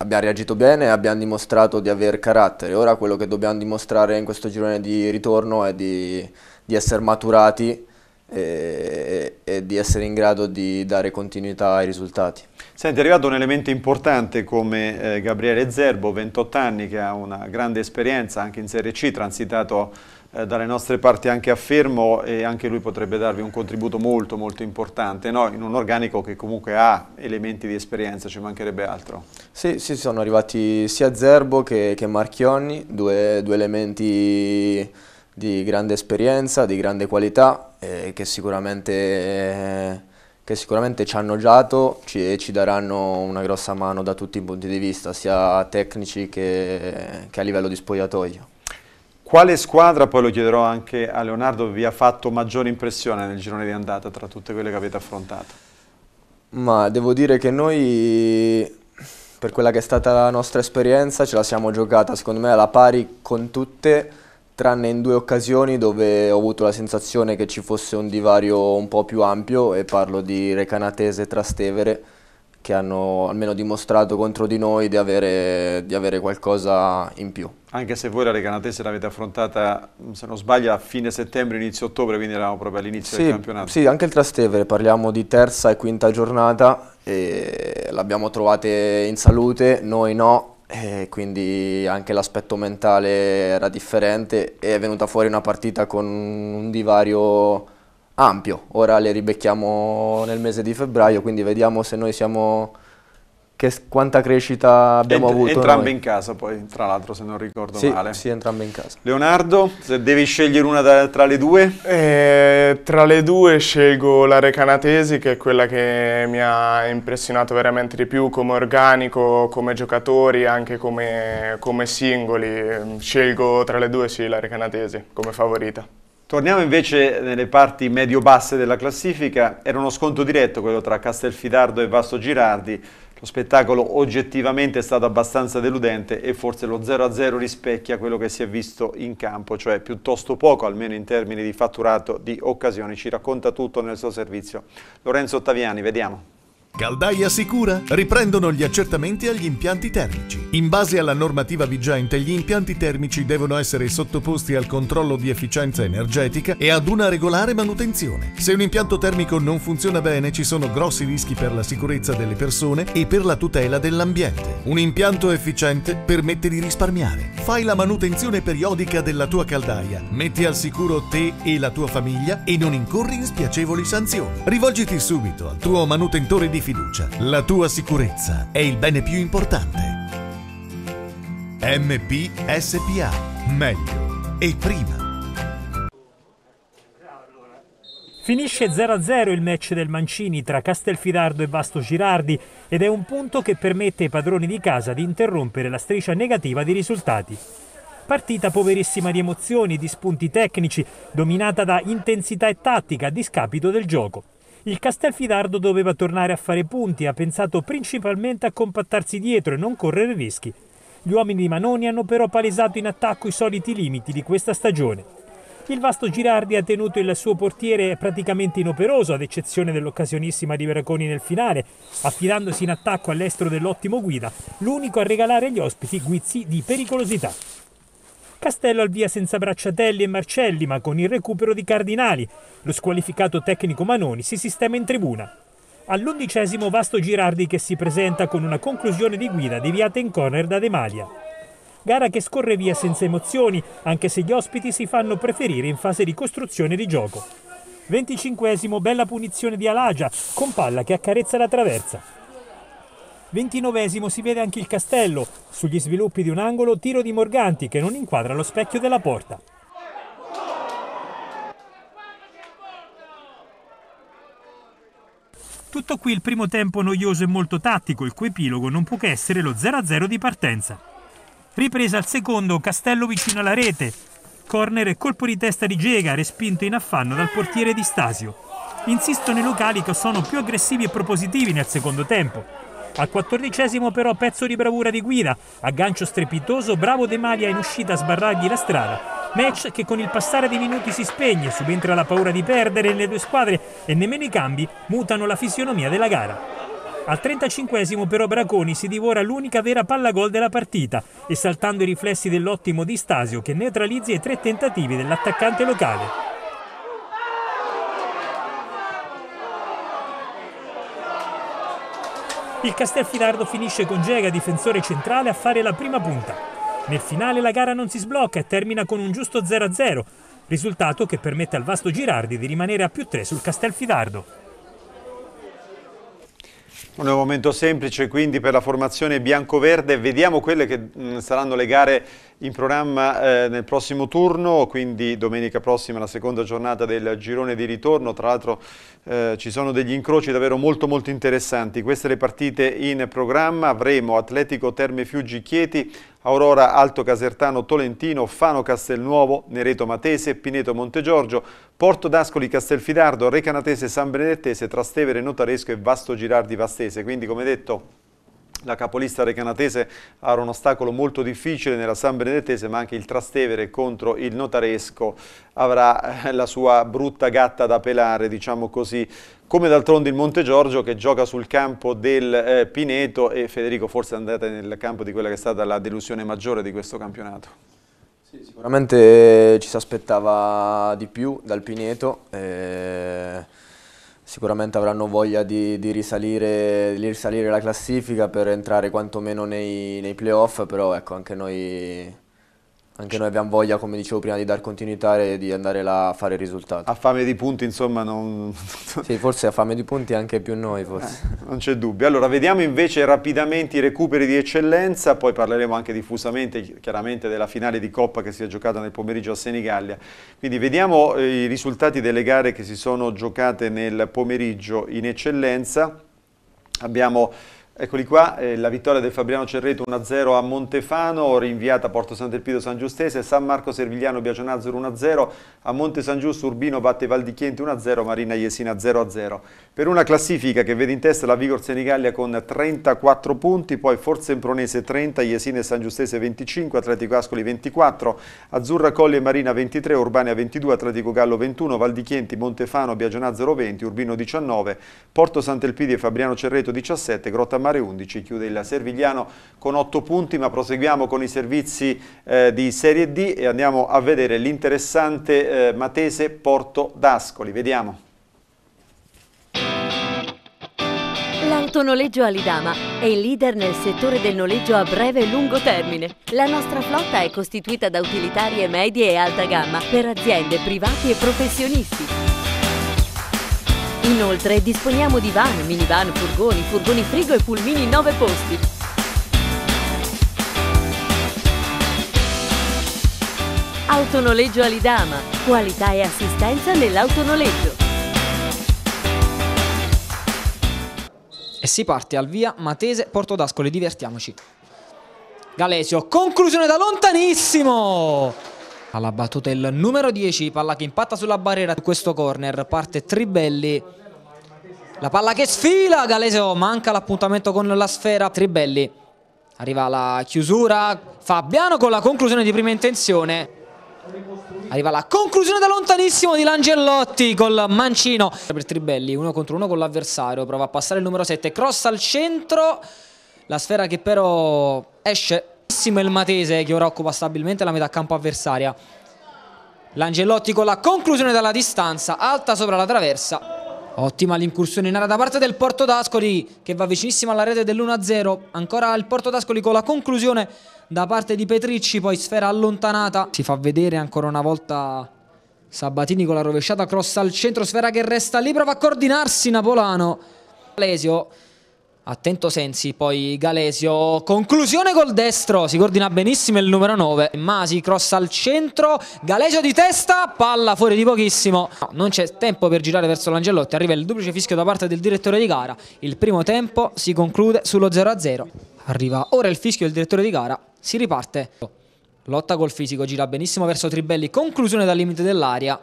abbiamo reagito bene abbiamo dimostrato di aver carattere. Ora quello che dobbiamo dimostrare in questo girone di ritorno è di, di essere maturati e, e, di essere in grado di dare continuità ai risultati. Senti, è arrivato un elemento importante come eh, Gabriele Zerbo, 28 anni, che ha una grande esperienza anche in Serie C, transitato eh, dalle nostre parti anche a Fermo e anche lui potrebbe darvi un contributo molto molto importante no? in un organico che comunque ha elementi di esperienza, ci mancherebbe altro. Sì, sì sono arrivati sia Zerbo che, che Marchionni, due, due, elementi di grande esperienza, di grande qualità eh, che sicuramente... Eh, che sicuramente ci hanno già dato e ci daranno una grossa mano da tutti i punti di vista, sia tecnici che, che a livello di spogliatoio. Quale squadra, poi lo chiederò anche a Leonardo, vi ha fatto maggiore impressione nel girone di andata tra tutte quelle che avete affrontato? Ma devo dire che noi, per quella che è stata la nostra esperienza, ce la siamo giocata secondo me alla pari con tutte, tranne in due occasioni dove ho avuto la sensazione che ci fosse un divario un po' più ampio, e parlo di Recanatese e Trastevere, che hanno almeno dimostrato contro di noi di avere, di avere qualcosa in più. Anche se voi la Recanatese l'avete affrontata, se non sbaglio, a fine settembre, inizio ottobre, quindi eravamo proprio all'inizio sì, del campionato. Sì, anche il Trastevere, parliamo di terza e quinta giornata, l'abbiamo trovata in salute, noi no, quindi anche l'aspetto mentale era differente e è venuta fuori una partita con un divario ampio. Ora le ribecchiamo nel mese di febbraio, quindi vediamo se noi siamo... Che, quanta crescita abbiamo Ent avuto. Entrambe noi. in casa poi, tra l'altro se non ricordo sì, male. Sì, entrambe in casa. Leonardo, se devi scegliere una da, tra le due? Eh, tra le due scelgo la Recanatesi che è quella che mi ha impressionato veramente di più come organico, come giocatori, anche come, come singoli. Scelgo tra le due sì la Recanatesi come favorita. Torniamo invece nelle parti medio-basse della classifica, era uno sconto diretto quello tra Castelfidardo e Vasto Girardi, lo spettacolo oggettivamente è stato abbastanza deludente e forse lo 0-0 rispecchia quello che si è visto in campo, cioè piuttosto poco almeno in termini di fatturato di occasioni, ci racconta tutto nel suo servizio. Lorenzo Ottaviani, vediamo. Caldaia Sicura riprendono gli accertamenti agli impianti termici. In base alla normativa vigente, gli impianti termici devono essere sottoposti al controllo di efficienza energetica e ad una regolare manutenzione. Se un impianto termico non funziona bene, ci sono grossi rischi per la sicurezza delle persone e per la tutela dell'ambiente. Un impianto efficiente permette di risparmiare. Fai la manutenzione periodica della tua caldaia, metti al sicuro te e la tua famiglia e non incorri in spiacevoli sanzioni. Rivolgiti subito al tuo manutentore di fiducia. La tua sicurezza è il bene più importante. MPSPA. Meglio e prima. Finisce 0-0 il match del Mancini tra Castelfidardo e Vasto Girardi ed è un punto che permette ai padroni di casa di interrompere la striscia negativa di risultati. Partita poverissima di emozioni, di spunti tecnici, dominata da intensità e tattica a discapito del gioco. Il Castelfidardo doveva tornare a fare punti, ha pensato principalmente a compattarsi dietro e non correre rischi. Gli uomini di Manoni hanno però palesato in attacco i soliti limiti di questa stagione. Il vasto Girardi ha tenuto il suo portiere praticamente inoperoso, ad eccezione dell'occasionissima di Veraconi nel finale, affidandosi in attacco all'estero dell'ottimo guida, l'unico a regalare agli ospiti guizzi di pericolosità. Castello al via senza Bracciatelli e Marcelli, ma con il recupero di Cardinali. Lo squalificato tecnico Manoni si sistema in tribuna. All'undicesimo Vasto Girardi che si presenta con una conclusione di guida deviata in corner da De Malia. Gara che scorre via senza emozioni, anche se gli ospiti si fanno preferire in fase di costruzione di gioco. Venticinquesimo, bella punizione di Alagia, con palla che accarezza la traversa. 29 si vede anche il castello, sugli sviluppi di un angolo tiro di Morganti che non inquadra lo specchio della porta. Tutto qui il primo tempo noioso e molto tattico, il cui epilogo non può che essere lo 0-0 di partenza. Ripresa al secondo, Castello vicino alla rete. Corner e colpo di testa di Gega, respinto in affanno dal portiere di Stasio. Insistono i locali che sono più aggressivi e propositivi nel secondo tempo. Al quattordicesimo però pezzo di bravura di guida, a gancio strepitoso bravo De Maria in uscita a sbarrargli la strada. Match che con il passare dei minuti si spegne, subentra la paura di perdere le due squadre e nemmeno i cambi mutano la fisionomia della gara. Al 35 però Braconi si divora l'unica vera palla gol della partita e saltando i riflessi dell'ottimo Di Stasio che neutralizza i tre tentativi dell'attaccante locale. Il Castelfidardo finisce con Gega, difensore centrale, a fare la prima punta. Nel finale la gara non si sblocca e termina con un giusto 0-0, risultato che permette al Vasto Girardi di rimanere a più 3 sul Castelfidardo. Un momento semplice quindi per la formazione bianco-verde, vediamo quelle che mm, saranno le gare in programma eh, nel prossimo turno, quindi domenica prossima la seconda giornata del girone di ritorno, tra l'altro eh, ci sono degli incroci davvero molto molto interessanti, queste le partite in programma, avremo Atletico Terme Fiuggi Chieti, Aurora Alto Casertano Tolentino, Fano Castelnuovo, Nereto Matese, Pineto Montegiorgio, Porto d'Ascoli Castelfidardo, Recanatese San Benedettese, Trastevere Notaresco e Vasto Girardi Vastese, quindi come detto la capolista recanatese ha un ostacolo molto difficile nella San Benedettese, ma anche il Trastevere contro il Notaresco avrà eh, la sua brutta gatta da pelare, diciamo così. Come d'altronde il Monte Giorgio che gioca sul campo del eh, Pineto e Federico forse andate nel campo di quella che è stata la delusione maggiore di questo campionato. Sì, sicuramente ci si aspettava di più dal Pineto. Eh sicuramente avranno voglia di, di, risalire, di, risalire, la classifica per entrare quantomeno nei, nei playoff, però ecco anche noi anche noi abbiamo voglia, come dicevo prima, di dar continuità e di andare là a fare risultati. A fame di punti, insomma, non... <laughs> sì, forse a fame di punti anche più noi, forse. Eh, non c'è dubbio. Allora, vediamo invece rapidamente i recuperi di eccellenza, poi parleremo anche diffusamente, chiaramente, della finale di Coppa che si è giocata nel pomeriggio a Senigallia. Quindi vediamo eh, i risultati delle gare che si sono giocate nel pomeriggio in eccellenza. Abbiamo... Eccoli qua, eh, la vittoria del Fabriano Cerreto 1-0 a Montefano, rinviata a Porto Sant'Elpido San Giustese, San Marco Servigliano Biagionazzur 1-0, a Monte San Giusto Urbino batte Valdichiente 1-0, Marina Iesina 0-0. Per una classifica che vede in testa la Vigor Senigallia con 34 punti, poi Forza Impronese 30, Iesina e San Giustese 25, Atletico Ascoli 24, Azzurra Colli e Marina 23, Urbania 22, Atletico Gallo 21, Valdichienti, Montefano, Biagionazzuro 20, Urbino 19, Porto Sant'Elpidio e Fabriano Cerreto 17, Grotta Marina Mare 11, chiude il Servigliano con 8 punti, ma proseguiamo con i servizi eh, di Serie D e andiamo a vedere l'interessante eh, Matese Porto d'Ascoli. Vediamo. L'autonoleggio Alidama è il leader nel settore del noleggio a breve e lungo termine. La nostra flotta è costituita da utilitarie medie e alta gamma per aziende, privati e professionisti. Inoltre disponiamo di van, minivan, furgoni, furgoni frigo e pulmini 9 posti. Autonoleggio Alidama, qualità e assistenza nell'autonoleggio. E si parte al via Matese Porto d'Ascoli, divertiamoci. Galesio, conclusione da lontanissimo! Alla battuta il numero 10, palla che impatta sulla barriera. Questo corner parte Tribelli. La palla che sfila, Galeseo oh, manca l'appuntamento con la sfera, Tribelli arriva la chiusura, Fabiano con la conclusione di prima intenzione. Arriva la conclusione da lontanissimo di Langellotti col mancino per Tribelli, uno contro uno con l'avversario, prova a passare il numero 7, cross al centro, la sfera che però esce, il Matese che ora occupa stabilmente la metà campo avversaria. Langellotti con la conclusione dalla distanza, alta sopra la traversa. Ottima l'incursione in area da parte del Porto d'Ascoli che va vicinissimo alla rete dell'1-0. Ancora il Porto d'Ascoli con la conclusione da parte di Petricci, poi sfera allontanata. Si fa vedere ancora una volta Sabatini con la rovesciata cross al centro, sfera che resta lì, prova a coordinarsi Napolano. Alesio Attento Sensi, poi Galesio, conclusione col destro, si coordina benissimo il numero 9, Masi cross al centro, Galesio di testa, palla fuori di pochissimo, no, non c'è tempo per girare verso l'Angellotti, arriva il duplice fischio da parte del direttore di gara, il primo tempo si conclude sullo 0-0, arriva ora il fischio del direttore di gara, si riparte, lotta col fisico, gira benissimo verso Tribelli, conclusione dal limite dell'aria,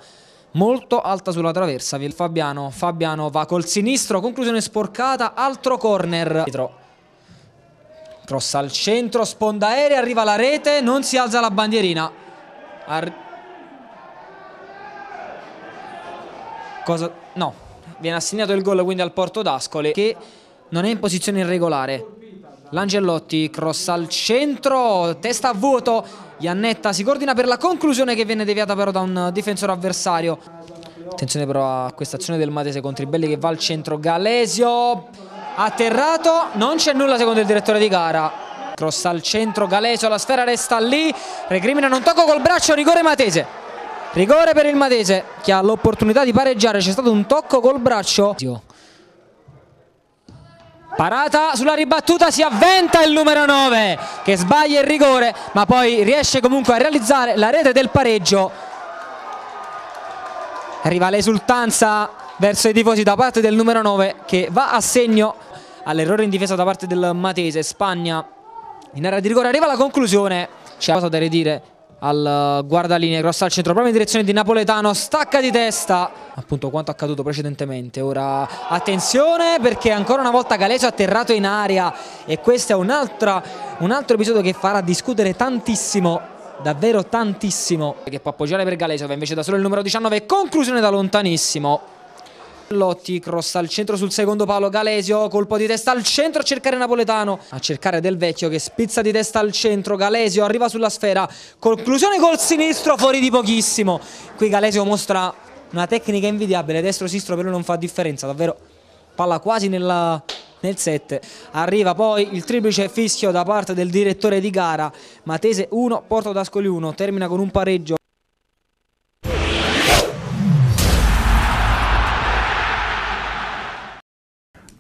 molto alta sulla traversa. Fabiano, Fabiano va col sinistro, conclusione sporcata, altro corner. Dietro. Cross al centro, sponda aerea, arriva la rete, non si alza la bandierina. Ar Cosa? No, viene assegnato il gol quindi al Porto d'Ascole che non è in posizione irregolare. L'Angellotti cross al centro, testa a vuoto, Iannetta si coordina per la conclusione che viene deviata però da un difensore avversario. Attenzione però a questa azione del Matese contro i Belli che va al centro Galesio, atterrato, non c'è nulla secondo il direttore di gara. Cross al centro Galesio, la sfera resta lì, recrimina non tocco col braccio, rigore Matese. Rigore per il Matese che ha l'opportunità di pareggiare, c'è stato un tocco col braccio. Parata sulla ribattuta, si avventa il numero 9 che sbaglia il rigore ma poi riesce comunque a realizzare la rete del pareggio. Arriva l'esultanza verso i tifosi da parte del numero 9 che va a segno all'errore in difesa da parte del Matese. Spagna in area di rigore, arriva la conclusione, c'è cosa da ridire al eh, guardalinee, cross al centro, proprio in direzione di Napoletano, stacca di testa, appunto quanto accaduto precedentemente, ora attenzione perché ancora una volta Galecio atterrato in aria e questo è un, altro, un altro episodio che farà discutere tantissimo davvero tantissimo che può appoggiare per Galesio va invece da solo il numero 19 conclusione da lontanissimo Lotti cross al centro sul secondo palo Galesio colpo di testa al centro a cercare Napoletano a cercare Del Vecchio che spizza di testa al centro Galesio arriva sulla sfera conclusione col sinistro fuori di pochissimo qui Galesio mostra una tecnica invidiabile destro sistro per lui non fa differenza davvero palla quasi nella nel 7 arriva poi il triplice fischio da parte del direttore di gara Matese 1 Porto d'Ascoli 1 termina con un pareggio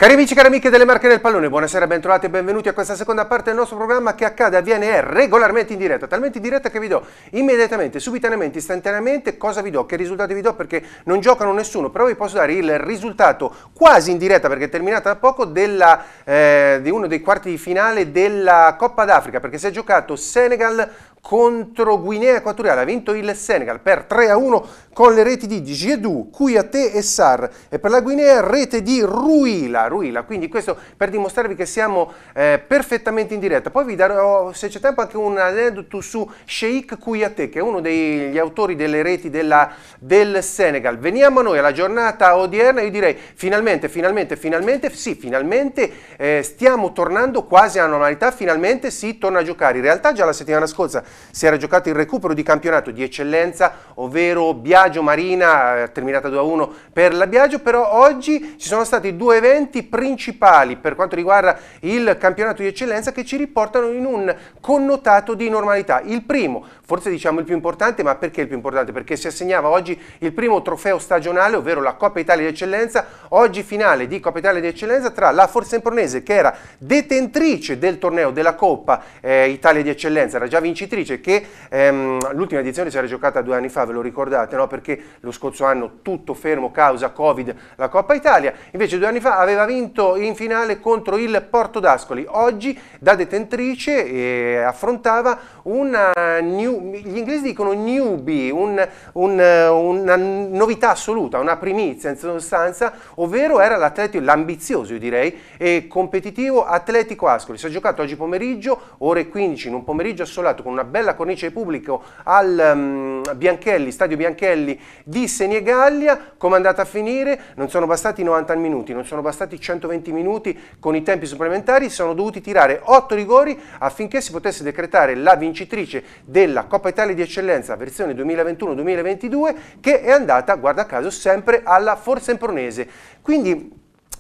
Cari amici e cari amiche delle Marche del Pallone, buonasera, bentrovati e benvenuti a questa seconda parte del nostro programma che accade, avviene regolarmente in diretta, talmente in diretta che vi do immediatamente, subitaneamente, istantaneamente cosa vi do, che risultati vi do perché non giocano nessuno, però vi posso dare il risultato quasi in diretta perché è terminata da poco della, eh, di uno dei quarti di finale della Coppa d'Africa perché si è giocato Senegal contro Guinea Equatoriale. Ha vinto il Senegal per 3-1 con le reti di Djedou, Kouyaté e Sar. E per la Guinea rete di Ruila. Ruila. Quindi questo per dimostrarvi che siamo eh, perfettamente in diretta. Poi vi darò, se c'è tempo, anche un aneddoto su Sheikh Kouyaté, che è uno degli autori delle reti della, del Senegal. Veniamo a noi alla giornata odierna. Io direi finalmente, finalmente, finalmente, sì, finalmente eh, stiamo tornando quasi alla normalità. Finalmente si torna a giocare. In realtà già la settimana scorsa si era giocato il recupero di campionato di eccellenza, ovvero Biagio Marina, eh, terminata 2-1 per la Biagio, però oggi ci sono stati due eventi principali per quanto riguarda il campionato di eccellenza che ci riportano in un connotato di normalità. Il primo, forse diciamo il più importante, ma perché il più importante? Perché si assegnava oggi il primo trofeo stagionale, ovvero la Coppa Italia di Eccellenza, oggi finale di Coppa Italia di Eccellenza tra la Forza Impronese, che era detentrice del torneo della Coppa eh, Italia di Eccellenza, era già vincitrice vincitrice che ehm, l'ultima edizione si era giocata due anni fa, ve lo ricordate, no? perché lo scorso anno tutto fermo causa Covid la Coppa Italia, invece due anni fa aveva vinto in finale contro il Porto d'Ascoli, oggi da detentrice eh, affrontava una eh, new, gli inglesi dicono newbie, un, un, eh, una novità assoluta, una primizia in sostanza, ovvero era l'atletico, l'ambizioso io direi, e competitivo Atletico Ascoli, si è giocato oggi pomeriggio, ore 15 in un pomeriggio assolato con una bella cornice di pubblico al um, Bianchelli, stadio Bianchelli di Senegalia, come è andata a finire? Non sono bastati 90 minuti, non sono bastati 120 minuti con i tempi supplementari, sono dovuti tirare 8 rigori affinché si potesse decretare la vincitrice della Coppa Italia di Eccellenza versione 2021-2022 che è andata, guarda caso, sempre alla Forza Impronese. Quindi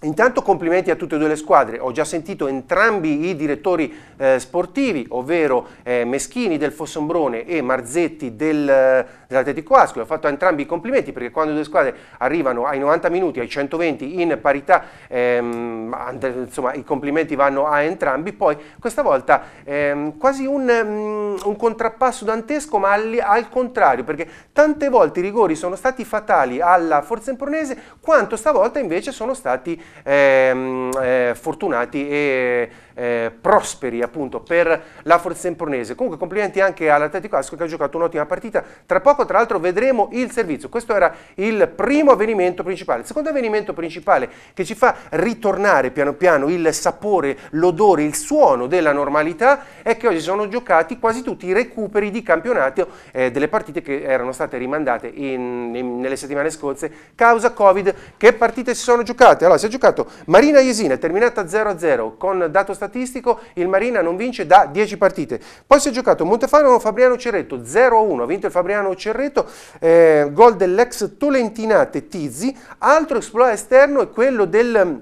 Intanto complimenti a tutte e due le squadre, ho già sentito entrambi i direttori eh, sportivi, ovvero eh, Meschini del Fossombrone e Marzetti del, eh, dell'Atletico Ascoli, ho fatto entrambi i complimenti perché quando due squadre arrivano ai 90 minuti, ai 120 in parità, ehm, insomma i complimenti vanno a entrambi, poi questa volta ehm, quasi un, mm, un, contrappasso dantesco ma al, al, contrario perché tante volte i rigori sono stati fatali alla Forza Impronese quanto stavolta invece sono stati Ehm, eh, fortunati e eh, prosperi appunto per la forza Forzempronese. Comunque complimenti anche all'Atletico Asco che ha giocato un'ottima partita. Tra poco tra l'altro vedremo il servizio. Questo era il primo avvenimento principale. Il secondo avvenimento principale che ci fa ritornare piano piano il sapore, l'odore, il suono della normalità è che oggi sono giocati quasi tutti i recuperi di campionato eh, delle partite che erano state rimandate in, in, nelle settimane scorse causa Covid. Che partite si sono giocate? Allora si è giocato Marina Iesina terminata 0-0 con dato statistica statistico il Marina non vince da 10 partite. Poi si è giocato Montefano Fabriano Cerretto 0-1, ha vinto il Fabriano Cerretto, eh, gol dell'ex Tolentinate Tizzi, altro exploit esterno è quello del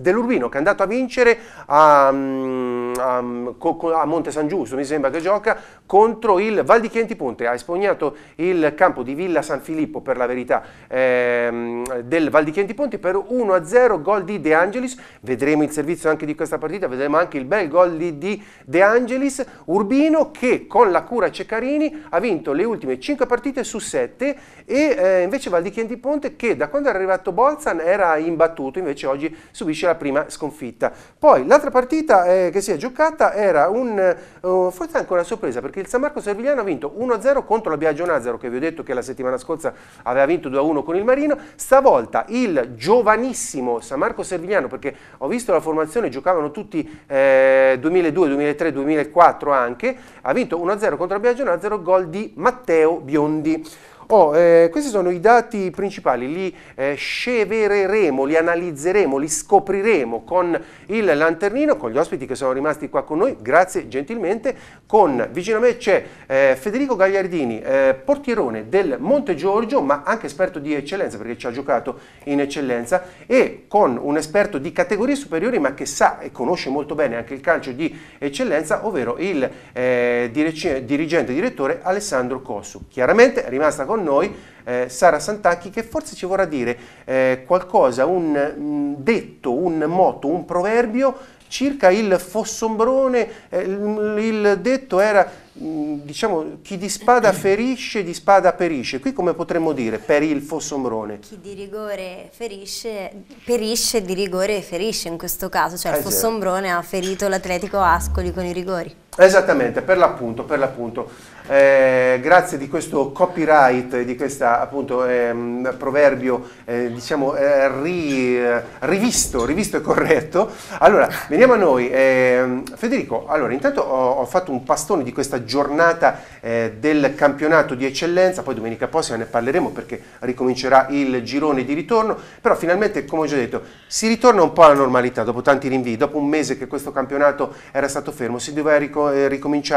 dell'Urbino che è andato a vincere a, mm, a, mm, a, Monte San Giusto, mi sembra che gioca, contro il Val di Chienti Ponte, ha espugnato il campo di Villa San Filippo per la verità ehm, del Val di Chienti Ponte per 1-0 gol di De Angelis, vedremo il servizio anche di questa partita, vedremo anche il bel gol di De Angelis, Urbino che con la cura Ceccarini ha vinto le ultime 5 partite su 7 e eh, invece Val di Chienti Ponte che da quando è arrivato Bolzan era imbattuto, invece oggi subisce la prima sconfitta. Poi l'altra partita eh, che si è giocata era un, uh, forse anche una sorpresa perché il San Marco Servigliano ha vinto 1-0 contro la Biagio Nazaro che vi ho detto che la settimana scorsa aveva vinto 2-1 con il Marino, stavolta il giovanissimo San Marco Servigliano perché ho visto la formazione, giocavano tutti eh, 2002, 2003, 2004 anche, ha vinto 1-0 contro la Biagio Nazaro, gol di Matteo Biondi. Oh, eh, questi sono i dati principali, li eh, scevereremo, li analizzeremo, li scopriremo con il lanternino, con gli ospiti che sono rimasti qua con noi, grazie gentilmente. Con, vicino a me c'è eh, Federico Gagliardini, eh, portierone del Monte Giorgio, ma anche esperto di eccellenza perché ci ha giocato in eccellenza, e con un esperto di categorie superiori ma che sa e conosce molto bene anche il calcio di eccellenza, ovvero il eh, dirigente, direttore Alessandro Cossu. Chiaramente è rimasta con con noi eh, Sara Santacchi che forse ci vorrà dire eh, qualcosa, un mh, mm, detto, un moto, un proverbio circa il fossombrone, eh, il detto era mm, diciamo chi di spada <clears throat> ferisce di spada perisce qui come potremmo dire per il fossombrone chi di rigore ferisce perisce di rigore ferisce in questo caso cioè il eh, fossombrone ha ferito l'atletico Ascoli con i rigori esattamente per l'appunto per l'appunto eh, grazie di questo copyright, di questo appunto ehm, proverbio eh, diciamo eh, ri, eh, rivisto, rivisto e corretto. Allora, veniamo a noi. Ehm, Federico, allora intanto ho, ho, fatto un pastone di questa giornata eh, del campionato di eccellenza, poi domenica prossima ne parleremo perché ricomincerà il girone di ritorno, però finalmente come ho già detto si ritorna un po' alla normalità dopo tanti rinvii, dopo un mese che questo campionato era stato fermo, si doveva rico eh, ricominciare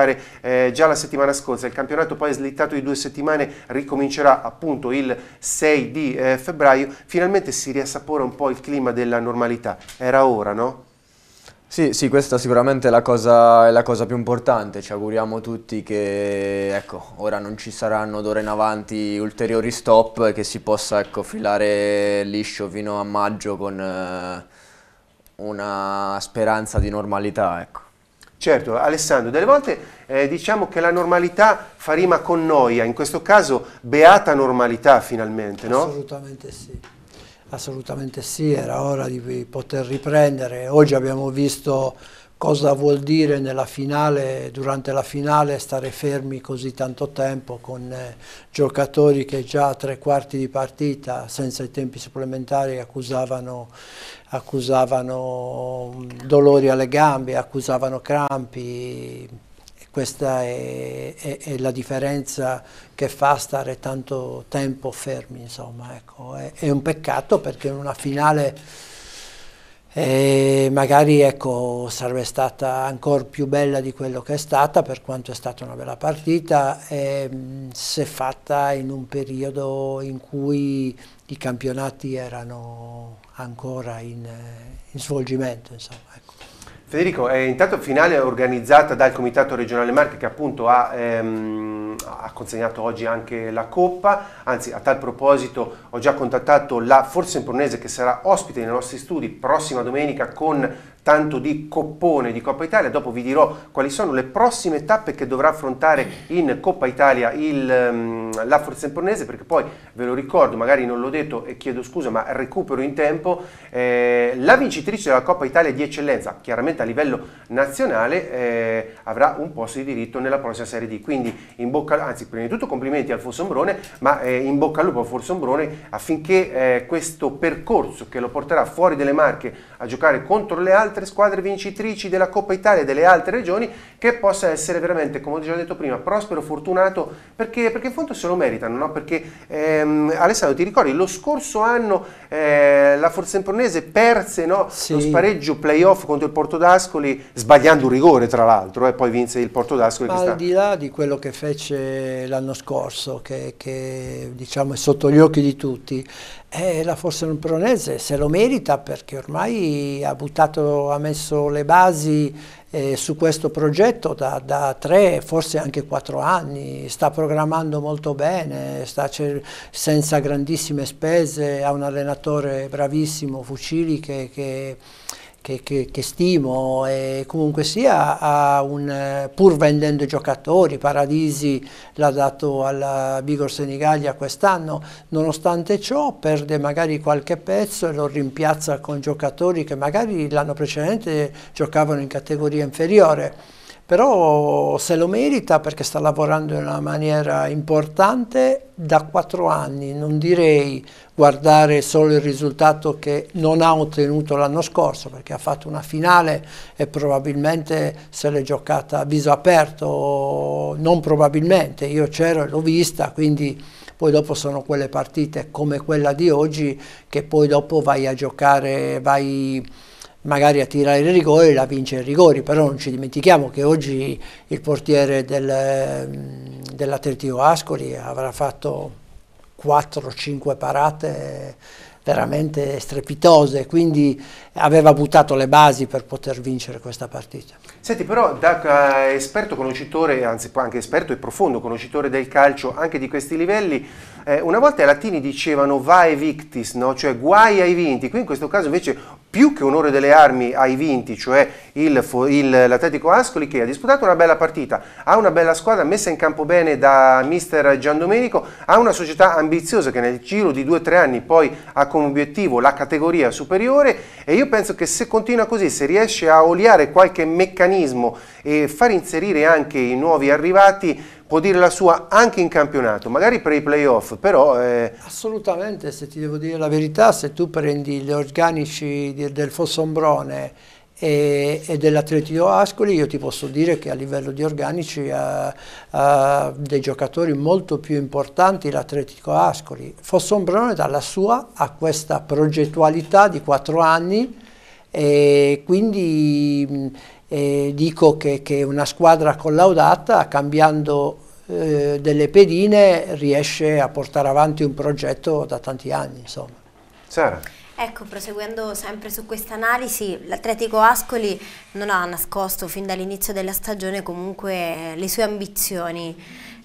già la settimana scorsa Monza. Il campionato poi è slittato di due settimane, ricomincerà appunto il 6 di eh, febbraio. Finalmente si riassapora un po' il clima della normalità. Era ora, no? Sì, sì, questa sicuramente è la, cosa, è la cosa più importante, ci auguriamo tutti che ecco, ora non ci saranno d'ora in avanti ulteriori stop e che si possa ecco, filare liscio fino a maggio con eh, una speranza di normalità. Ecco. Certo, Alessandro, delle volte eh, diciamo che la normalità fa rima con noia, in questo caso beata normalità finalmente, no? Assolutamente sì, assolutamente sì, era ora di poter riprendere. Oggi abbiamo visto cosa vuol dire finale, durante la finale stare fermi così tanto tempo con eh, giocatori che già a tre quarti di partita senza i tempi supplementari accusavano accusavano dolori alle gambe, accusavano crampi. Questa è, è, è la differenza che fa stare tanto tempo fermi, insomma, ecco. è, è un peccato perché in una finale e eh, magari ecco, sarebbe stata ancora più bella di quello che è stata per quanto è stata una bella partita e, ehm, se fatta in un periodo in cui i campionati erano ancora in, eh, in svolgimento. Insomma, ecco. Federico, eh, intanto finale organizzata dal Comitato regionale Marche che appunto ha, ehm, ha, consegnato oggi anche la Coppa, anzi a tal proposito ho già contattato la Forza Impronese che sarà ospite nei nostri studi prossima domenica con tanto di coppone di Coppa Italia, dopo vi dirò quali sono le prossime tappe che dovrà affrontare in Coppa Italia il, um, la Forzempornese, perché poi ve lo ricordo, magari non l'ho detto e chiedo scusa, ma recupero in tempo, eh, la vincitrice della Coppa Italia di eccellenza, chiaramente a livello nazionale, eh, avrà un posto di diritto nella prossima Serie D, quindi in bocca, anzi prima di tutto complimenti al Fossombrone, ma eh, in bocca al lupo a Fossombrone affinché eh, questo percorso che lo porterà fuori delle Marche a giocare contro le altre squadre vincitrici della Coppa Italia e delle altre regioni, che possa essere veramente, come ho già detto prima, prospero, fortunato, perché, perché in fondo se lo meritano, no? perché ehm, Alessandro ti ricordi lo scorso anno eh, la Forza Forzempronese perse no, sì. lo spareggio playoff contro il Porto d'Ascoli, sbagliando un rigore tra l'altro, e eh, poi vinse il Porto d'Ascoli. Ma al sta... di là di quello che fece l'anno scorso, che, che diciamo, è sotto gli occhi di tutti, eh, la Forzempronese se lo merita perché ormai ha buttato, ha messo le basi eh, su questo progetto da, da, tre, forse anche quattro anni, sta programmando molto bene, sta senza grandissime spese, ha un allenatore bravissimo, Fucili, che, che che, che, che, stimo e comunque sia ha un, eh, pur vendendo giocatori, Paradisi l'ha dato al Bigor Senigallia quest'anno, nonostante ciò perde magari qualche pezzo e lo rimpiazza con giocatori che magari l'anno precedente giocavano in categoria inferiore però se lo merita perché sta lavorando in una maniera importante da quattro anni, non direi guardare solo il risultato che non ha ottenuto l'anno scorso perché ha fatto una finale e probabilmente se l'è giocata a viso aperto, non probabilmente, io c'ero e l'ho vista, quindi poi dopo sono quelle partite come quella di oggi che poi dopo vai a giocare, vai magari a tirare i rigori la vince i rigori, però non ci dimentichiamo che oggi il portiere del, mm, dell'Atletico Ascoli avrà fatto 4-5 parate veramente strepitose, quindi aveva buttato le basi per poter vincere questa partita. Senti però da eh, esperto conoscitore, anzi anche esperto e profondo conoscitore del calcio anche di questi livelli, eh, una volta i latini dicevano vae victis, no? cioè guai ai vinti, qui in questo caso invece più che onore delle armi ai vinti, cioè l'Atletico Ascoli che ha disputato una bella partita, ha una bella squadra messa in campo bene da mister Giandomenico, ha una società ambiziosa che nel giro di 2-3 anni poi ha come obiettivo la categoria superiore e io penso che se continua così, se riesce a oliare qualche meccanismo e far inserire anche i nuovi arrivati, può dire la sua anche in campionato, magari per i playoff, però... Eh... Assolutamente, se ti devo dire la verità, se tu prendi gli organici del Fossombrone e, e dell'Atletico Ascoli, io ti posso dire che a livello di organici ha, eh, ha dei giocatori molto più importanti l'Atletico Ascoli. Fossombrone dalla sua ha questa progettualità di quattro anni e quindi... E eh, dico che, che una squadra collaudata cambiando eh, delle pedine riesce a portare avanti un progetto da tanti anni. Insomma. Sara. Ecco, proseguendo sempre su questa analisi, l'Atletico Ascoli non ha nascosto fin dall'inizio della stagione comunque eh, le sue ambizioni.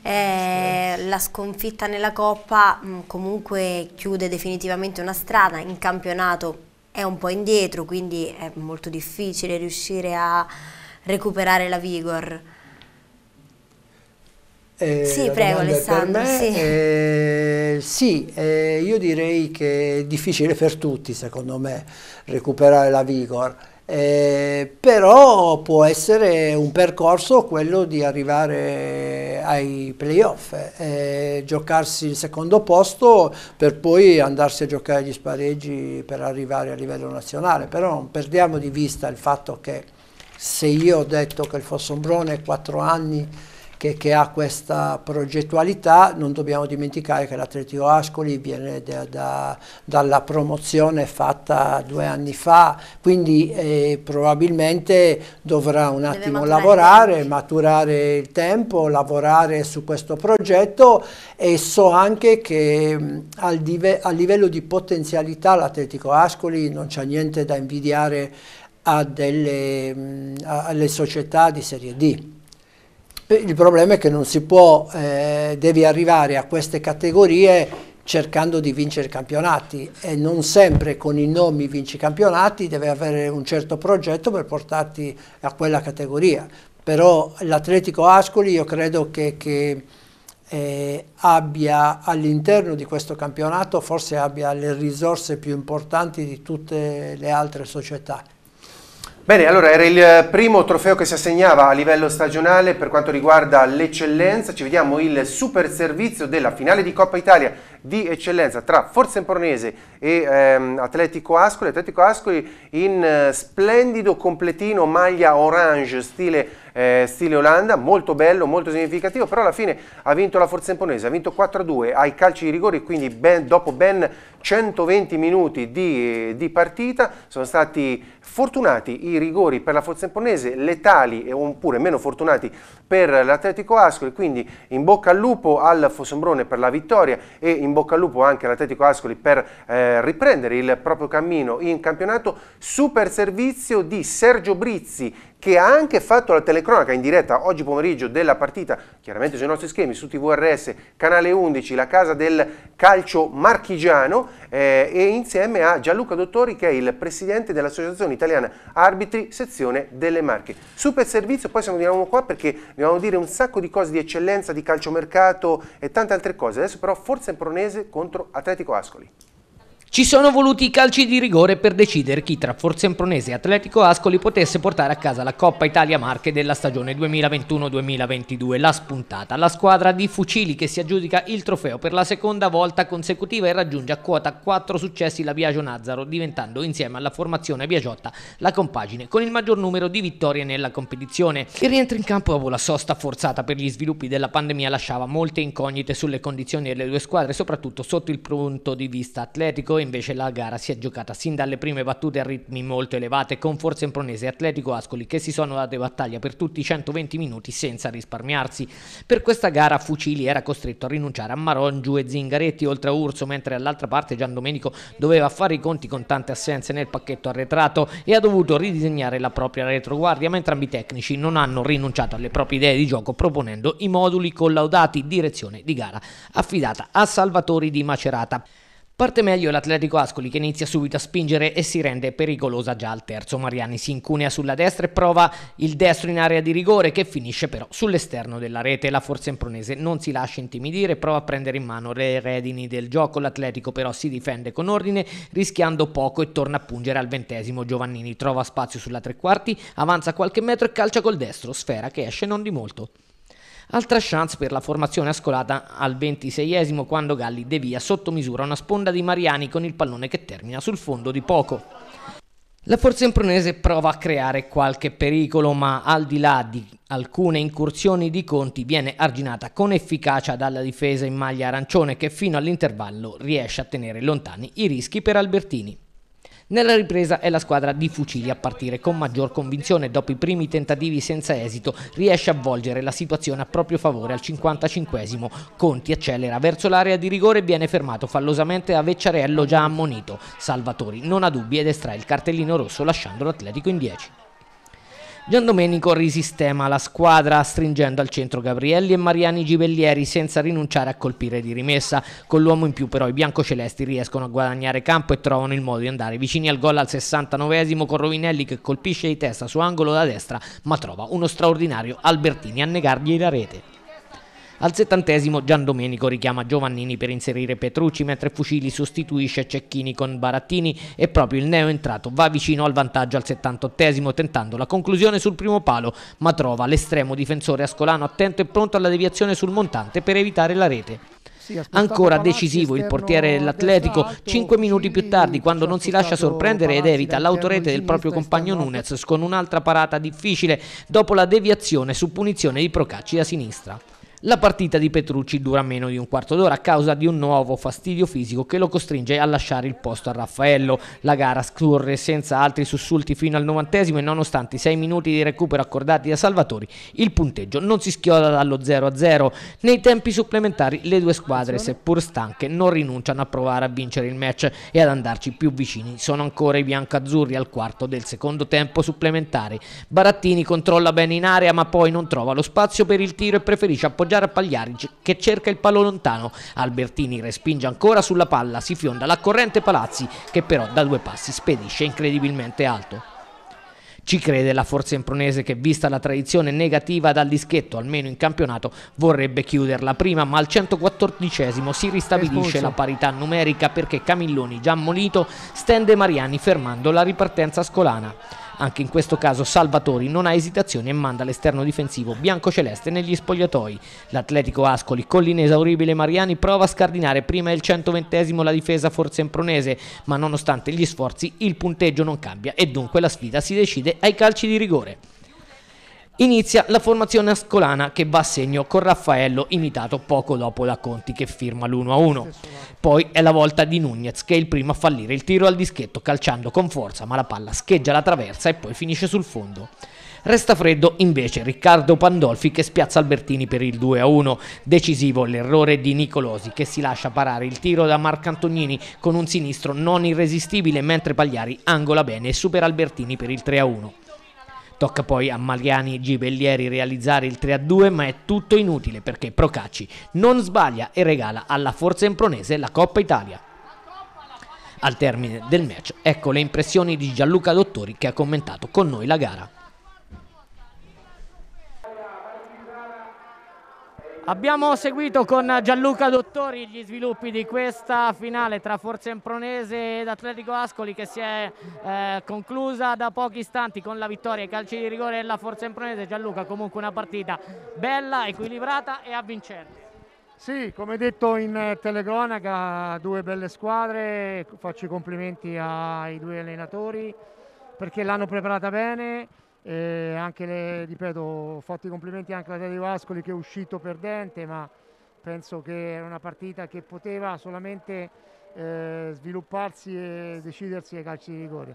Eh, la sconfitta nella Coppa mh, mm, comunque chiude definitivamente una strada, in campionato è un po' indietro, quindi è molto difficile riuscire a recuperare la Vigor. Eh, sì, prego Alessandro. Sì, eh, sì eh, io direi che è difficile per tutti, secondo me, recuperare la vigor. Eh, però può essere un percorso quello di arrivare ai playoff, eh, giocarsi il secondo posto per poi andarsi a giocare gli spareggi per arrivare a livello nazionale. Però non perdiamo di vista il fatto che se io ho detto che il Fossombrone 4 anni che, che, ha questa progettualità, non dobbiamo dimenticare che l'Atletico Ascoli viene da, da, dalla promozione fatta due anni fa, quindi eh, probabilmente dovrà un attimo maturare lavorare, maturare il tempo, lavorare su questo progetto e so anche che al dive, a livello di potenzialità l'Atletico Ascoli non c'è niente da invidiare a delle, mh, alle società di Serie D il problema è che non si può, eh, devi arrivare a queste categorie cercando di vincere campionati e non sempre con i nomi vinci campionati, devi avere un certo progetto per portarti a quella categoria. Però l'Atletico Ascoli io credo che, che eh, abbia all'interno di questo campionato, forse abbia le risorse più importanti di tutte le altre società. Bene, allora era il eh, primo trofeo che si assegnava a livello stagionale per quanto riguarda l'eccellenza. Ci vediamo il super servizio della finale di Coppa Italia di eccellenza tra Forza Empornese e ehm, Atletico Ascoli. Atletico Ascoli in eh, splendido completino maglia orange stile eh, stile Olanda, molto bello, molto significativo, però alla fine ha vinto la Forza Imponese, ha vinto 4-2 ai calci di rigore, quindi ben, dopo ben 120 minuti di, eh, di, partita sono stati fortunati i rigori per la Forza Imponese, letali oppure meno fortunati per l'Atletico Ascoli, quindi in bocca al lupo al Fossombrone per la vittoria e in bocca al lupo anche all'Atletico Ascoli per eh, riprendere il proprio cammino in campionato, super servizio di Sergio Brizzi che ha anche fatto la telecronaca in diretta oggi pomeriggio della partita, chiaramente sui nostri schemi, su TVRS, Canale 11, la casa del calcio marchigiano eh, e insieme a Gianluca Dottori che è il presidente dell'Associazione Italiana Arbitri, sezione delle Marche. Super servizio, poi siamo di qua perché dobbiamo dire un sacco di cose di eccellenza, di calciomercato e tante altre cose. Adesso però Forza impronese contro Atletico Ascoli. Ci sono voluti i calci di rigore per decidere chi tra Forza Impronese e Atletico Ascoli potesse portare a casa la Coppa Italia Marche della stagione 2021-2022. La spuntata, la squadra di Fucili che si aggiudica il trofeo per la seconda volta consecutiva e raggiunge a quota 4 successi la Biagio Nazzaro, diventando insieme alla formazione Biagiotta la compagine con il maggior numero di vittorie nella competizione. Il rientro in campo dopo la sosta forzata per gli sviluppi della pandemia lasciava molte incognite sulle condizioni delle due squadre, soprattutto sotto il punto di vista atletico e invece la gara si è giocata sin dalle prime battute a ritmi molto elevate con forze impronese e Atletico Ascoli che si sono date battaglia per tutti i 120 minuti senza risparmiarsi. Per questa gara Fucili era costretto a rinunciare a Maron, Giù e Zingaretti oltre a Urso mentre all'altra parte Gian Domenico doveva fare i conti con tante assenze nel pacchetto arretrato e ha dovuto ridisegnare la propria retroguardia mentre ambi tecnici non hanno rinunciato alle proprie idee di gioco proponendo i moduli collaudati direzione di gara affidata a Salvatori di Macerata. Parte meglio l'Atletico Ascoli che inizia subito a spingere e si rende pericolosa già al terzo. Mariani si incunea sulla destra e prova il destro in area di rigore che finisce però sull'esterno della rete. La forza impronese non si lascia intimidire, prova a prendere in mano le redini del gioco. L'Atletico però si difende con ordine rischiando poco e torna a pungere al ventesimo. Giovannini trova spazio sulla tre quarti, avanza qualche metro e calcia col destro, sfera che esce non di molto. Altra chance per la formazione ascolata al 26 esimo quando Galli devia sotto misura una sponda di Mariani con il pallone che termina sul fondo di poco. La forza impronese prova a creare qualche pericolo, ma al di là di alcune incursioni di Conti viene arginata con efficacia dalla difesa in maglia arancione che fino all'intervallo riesce a tenere lontani i rischi per Albertini. Nella ripresa è la squadra di Fucili a partire con maggior convinzione dopo i primi tentativi senza esito riesce a volgere la situazione a proprio favore al 55esimo. Conti accelera verso l'area di rigore e viene fermato fallosamente a Vecciarello già ammonito. Salvatori non ha dubbi ed estrae il cartellino rosso lasciando l'Atletico in 10. Giandomenico risistema la squadra stringendo al centro Gabrielli e Mariani Givellieri senza rinunciare a colpire di rimessa. Con l'uomo in più però i biancocelesti riescono a guadagnare campo e trovano il modo di andare vicini al gol al 69esimo con Rovinelli che colpisce di testa su angolo da destra ma trova uno straordinario Albertini a negargli la rete. Al settantesimo Giandomenico richiama Giovannini per inserire Petrucci mentre Fucili sostituisce Cecchini con Barattini e proprio il neo entrato va vicino al vantaggio al 78 tentando la conclusione sul primo palo ma trova l'estremo difensore ascolano attento e pronto alla deviazione sul montante per evitare la rete. Ancora decisivo il portiere dell'Atletico 5 minuti più tardi quando non si lascia sorprendere ed evita l'autorete del proprio compagno Nunez con un'altra parata difficile dopo la deviazione su punizione di Procacci da sinistra. La partita di Petrucci dura meno di un quarto d'ora a causa di un nuovo fastidio fisico che lo costringe a lasciare il posto a Raffaello. La gara scorre senza altri sussulti fino al novantesimo e nonostante i sei minuti di recupero accordati da Salvatori, il punteggio non si schioda dallo 0-0. Nei tempi supplementari le due squadre, seppur stanche, non rinunciano a provare a vincere il match e ad andarci più vicini. Sono ancora i biancazzurri al quarto del secondo tempo supplementare. Barattini controlla bene in area ma poi non trova lo spazio per il tiro e preferisce appoggiare gara Pagliaric che cerca il palo lontano. Albertini respinge ancora sulla palla, si fionda la corrente Palazzi che però da due passi spedisce incredibilmente alto. Ci crede la forza impronese che, vista la tradizione negativa dal dischetto, almeno in campionato, vorrebbe chiuderla prima, ma al 114 si ristabilisce la parità numerica perché Camilloni, già ammonito, stende Mariani fermando la ripartenza scolana. Anche in questo caso Salvatori non ha esitazioni e manda l'esterno difensivo biancoceleste negli spogliatoi. L'atletico Ascoli con l'inesauribile Mariani prova a scardinare prima del 120 la difesa forse impronese, ma nonostante gli sforzi il punteggio non cambia e dunque la sfida si decide ai calci di rigore. Inizia la formazione ascolana che va a segno con Raffaello imitato poco dopo da Conti che firma l'1-1. Poi è la volta di Nunez che è il primo a fallire il tiro al dischetto calciando con forza ma la palla scheggia la traversa e poi finisce sul fondo. Resta freddo invece Riccardo Pandolfi che spiazza Albertini per il 2-1. Decisivo l'errore di Nicolosi che si lascia parare il tiro da Marco Antonini con un sinistro non irresistibile mentre Pagliari angola bene e supera Albertini per il 3-1. Tocca poi a Mariani Gibellieri realizzare il 3-2, ma è tutto inutile perché Procacci non sbaglia e regala alla Forza Impronese la Coppa Italia. Al termine del match, ecco le impressioni di Gianluca Dottori che ha commentato con noi la gara. Abbiamo seguito con Gianluca Dottori gli sviluppi di questa finale tra Forza Empronese ed Atletico Ascoli che si è eh, conclusa da pochi istanti con la vittoria ai calci di rigore della Forza Empronese. Gianluca comunque una partita bella, equilibrata e avvincente. Sì, come detto in telecronaca, due belle squadre, faccio i complimenti ai due allenatori perché l'hanno preparata bene e anche le, ripeto, fatti i complimenti anche alla Teddy Vascoli che è uscito perdente, ma penso che era una partita che poteva solamente eh, svilupparsi e decidersi ai calci di rigore.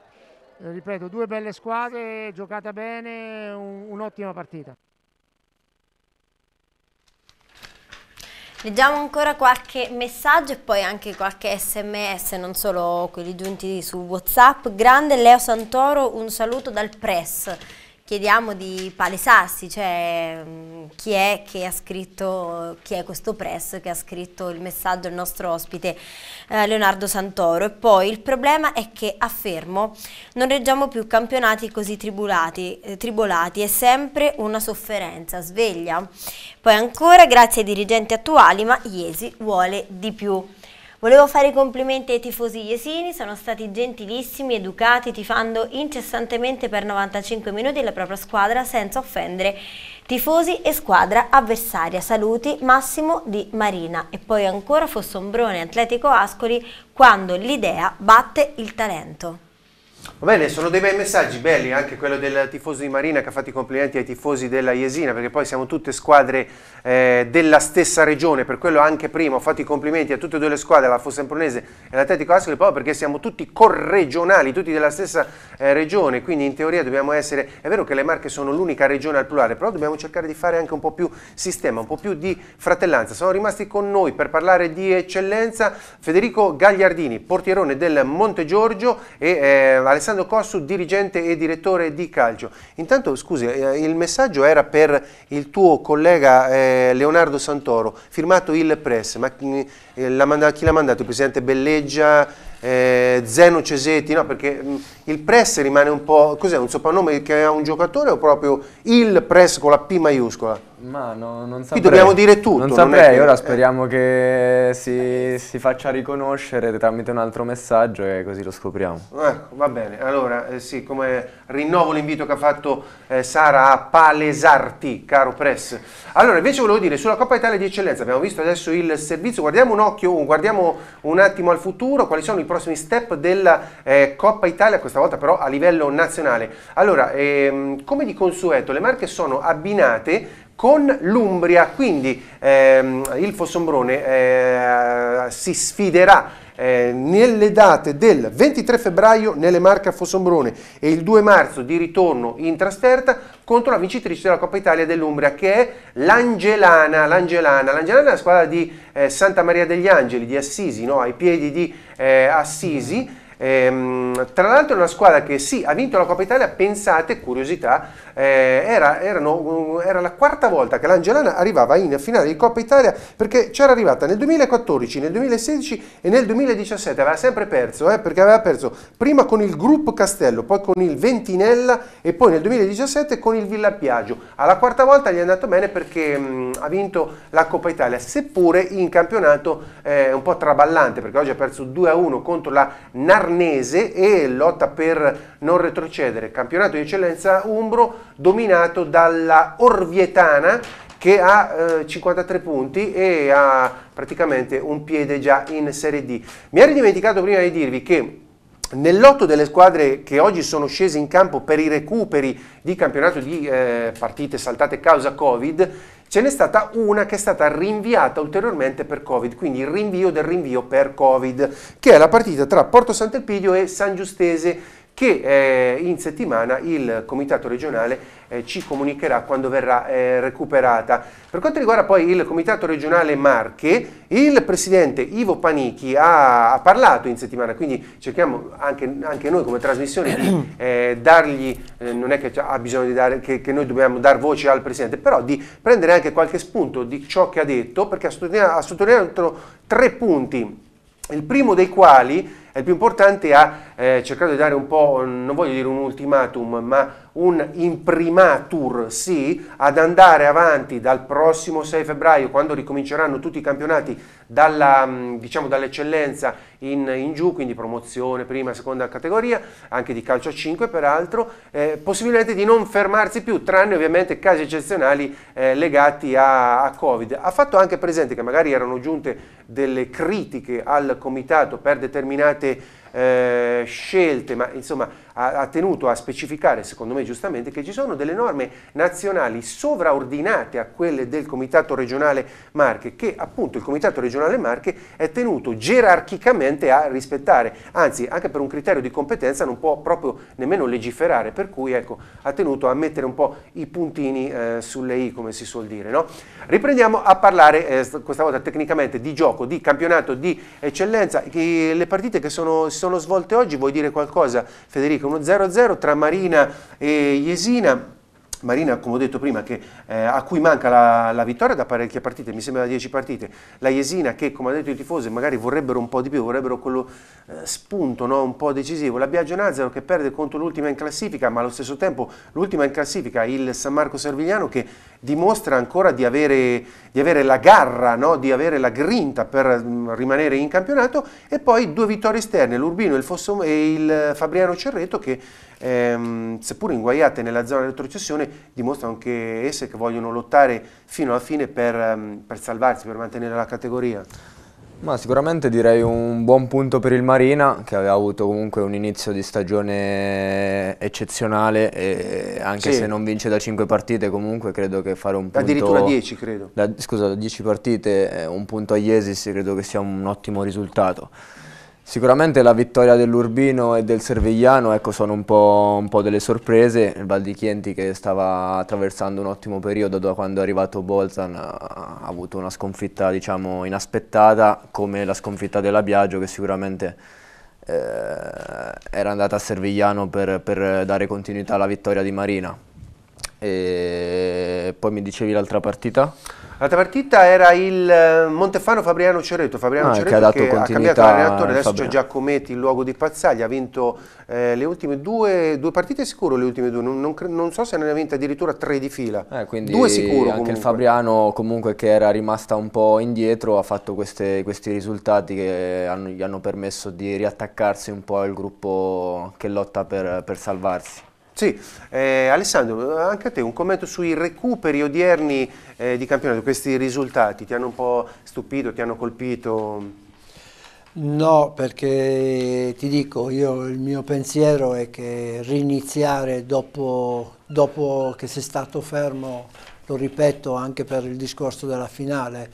Eh, ripeto, due belle squadre, giocata bene, un'ottima partita. Leggiamo ancora qualche messaggio e poi anche qualche sms, non solo quelli giunti su Whatsapp. Grande Leo Santoro, un saluto dal press chiediamo di palesarsi, cioè mm, chi è che ha scritto, chi è questo press che ha scritto il messaggio il nostro ospite eh, Leonardo Santoro e poi il problema è che affermo non reggiamo più campionati così tribulati, eh, tribolati, è sempre una sofferenza, sveglia. Poi ancora grazie ai dirigenti attuali ma Iesi vuole di più. Volevo fare i complimenti ai tifosi iesini, sono stati gentilissimi, educati, tifando incessantemente per 95 minuti la propria squadra senza offendere tifosi e squadra avversaria. Saluti Massimo Di Marina e poi ancora Fossombrone Atletico Ascoli quando l'idea batte il talento. Va bene, sono dei bei messaggi, belli, anche quello del tifoso di Marina che ha fatto i complimenti ai tifosi della Iesina, perché poi siamo tutte squadre eh, della stessa regione, per quello anche prima ho fatto i complimenti a tutte e due le squadre, la Fossempronese e l'Atletico Ascoli, proprio perché siamo tutti corregionali, tutti della stessa eh, regione, quindi in teoria dobbiamo essere, è vero che le Marche sono l'unica regione al plurale, però dobbiamo cercare di fare anche un po' più sistema, un po' più di fratellanza. Sono rimasti con noi per parlare di eccellenza Federico Gagliardini, portierone del Monte Giorgio e... Eh, Alessandro Cossu, dirigente e direttore di Calcio. Intanto, scusi, eh, il messaggio era per il tuo collega eh, Leonardo Santoro, firmato il Press, ma chi eh, l'ha mandato, Il presidente Belleggia, Zeno Cesetti? No, perché mm, il Press rimane un po'... cos'è, un soprannome che ha un giocatore o proprio il Press con la P maiuscola? Ma no, non saprei. Qui dobbiamo dire tutto. Non saprei, non ora speriamo che si, eh. si, faccia riconoscere tramite un altro messaggio e così lo scopriamo. Ecco, va bene. Allora, eh, sì, come rinnovo l'invito che ha fatto eh, Sara a palesarti, caro Press. Allora, invece volevo dire, sulla Coppa Italia di Eccellenza, abbiamo visto adesso il servizio, guardiamo un occhio, guardiamo un attimo al futuro, quali sono i prossimi step della eh, Coppa Italia, questa volta però a livello nazionale. Allora, ehm, come di consueto, le marche sono abbinate con l'Umbria, quindi ehm, il Fossombrone eh, si sfiderà eh, nelle date del 23 febbraio nelle Marche a Fossombrone e il 2 marzo di ritorno in trasferta contro la vincitrice della Coppa Italia dell'Umbria che è l'Angelana. L'Angelana, L'Angelana è la squadra di eh, Santa Maria degli Angeli, di Assisi, no? ai piedi di eh, Assisi. Ehm, tra l'altro è una squadra che sì, ha vinto la Coppa Italia, pensate, curiosità, eh, era, erano, era, la quarta volta che l'Angelana arrivava in finale di Coppa Italia perché c'era arrivata nel 2014, nel 2016 e nel 2017, aveva sempre perso eh, perché aveva perso prima con il gruppo Castello, poi con il Ventinella e poi nel 2017 con il Villa Piaggio. Alla quarta volta gli è andato bene perché mh, ha vinto la Coppa Italia, seppure in campionato eh, un po' traballante perché oggi ha perso 2-1 contro la Narnese e lotta per non retrocedere. Campionato di eccellenza Umbro dominato dalla Orvietana che ha eh, 53 punti e ha praticamente un piede già in Serie D. Mi ero dimenticato prima di dirvi che Nell'otto delle squadre che oggi sono scese in campo per i recuperi di campionato di eh, partite saltate causa Covid, ce n'è stata una che è stata rinviata ulteriormente per Covid, quindi il rinvio del rinvio per Covid, che è la partita tra Porto Sant'Elpidio e San Giustese che eh, in settimana il Comitato regionale eh, ci comunicherà quando verrà eh, recuperata. Per quanto riguarda poi il Comitato regionale Marche, il Presidente Ivo Panichi ha, parlato in settimana, quindi cerchiamo anche, anche noi come trasmissione di eh, dargli, eh, non è che ha bisogno di dare, che, che, noi dobbiamo dar voce al Presidente, però di prendere anche qualche spunto di ciò che ha detto, perché ha sottolineato, ha sottolineato tre punti, il primo dei quali è il più importante, ha eh, cercando di dare un po', non voglio dire un ultimatum, ma un imprimatur, sì, ad andare avanti dal prossimo 6 febbraio, quando ricominceranno tutti i campionati dalla, mm, diciamo, dall'eccellenza in, in, giù, quindi promozione, prima, seconda categoria, anche di calcio a 5 peraltro, eh, possibilmente di non fermarsi più, tranne ovviamente casi eccezionali eh, legati a, a Covid. Ha fatto anche presente che magari erano giunte delle critiche al comitato per determinate eh, scelte, ma insomma ha, ha tenuto a specificare, secondo me giustamente, che ci sono delle norme nazionali sovraordinate a quelle del Comitato regionale Marche, che appunto il Comitato regionale Marche è tenuto gerarchicamente a rispettare, anzi anche per un criterio di competenza non può proprio nemmeno legiferare, per cui ecco, ha tenuto a mettere un po' i puntini eh, sulle i, come si suol dire. No? Riprendiamo a parlare, eh, questa volta tecnicamente, di gioco, di campionato di eccellenza, che le partite che sono, si sono svolte oggi, vuoi dire qualcosa Federico? Benfica 1-0-0 tra Marina e Jesina. Marina, come ho detto prima, che, eh, a cui manca la, la, vittoria da parecchie partite, mi sembra da 10 partite, la Jesina che, come ha detto i tifosi, magari vorrebbero un po' di più, vorrebbero quello eh, spunto no? un po' decisivo, la Biagio Nazaro che perde contro l'ultima in classifica, ma allo stesso tempo l'ultima in classifica, il San Marco Servigliano che dimostra ancora di avere, di avere la garra, no? di avere la grinta per mm, rimanere in campionato e poi due vittorie esterne, l'Urbino il Fosso, e il Fabriano Cerreto che ehm, seppur inguaiate nella zona di retrocessione dimostrano anche esse che vogliono lottare fino alla fine per, mm, per salvarsi, per mantenere la categoria. Ma sicuramente direi un buon punto per il Marina che aveva avuto comunque un inizio di stagione eccezionale e anche sì. se non vince da 5 partite comunque credo che fare un punto... Addirittura 10 credo. Da, scusa, da 10 partite eh, un punto a Iesis credo che sia un ottimo risultato. Sicuramente la vittoria dell'Urbino e del Servigliano ecco, sono un po', un po', delle sorprese, il Val di Chienti che stava attraversando un ottimo periodo da quando è arrivato Bolzan ha avuto una sconfitta diciamo, inaspettata come la sconfitta della Biagio che sicuramente eh, era andata a Servigliano per, per dare continuità alla vittoria di Marina. E poi mi dicevi l'altra partita? L'altra partita era il eh, Montefano Fabriano Cereto, Fabriano ah, Cereto che, che ha, cambiato allenatore, adesso Fabriano. c'è Giacometti in luogo di Pazzaglia, ha vinto eh, le ultime due, due, partite sicuro le ultime due, non, non, non, so se ne ha vinte addirittura tre di fila, eh, quindi due sicuro anche comunque. il Fabriano comunque che era rimasta un po' indietro ha fatto queste, questi risultati che hanno, gli hanno permesso di riattaccarsi un po' al gruppo che lotta per, per salvarsi. Sì, eh, Alessandro, anche a te un commento sui recuperi odierni eh, di campionato, questi risultati ti hanno un po' stupito, ti hanno colpito? No, perché ti dico, io il mio pensiero è che riniziare dopo, dopo che sei stato fermo, lo ripeto anche per il discorso della finale,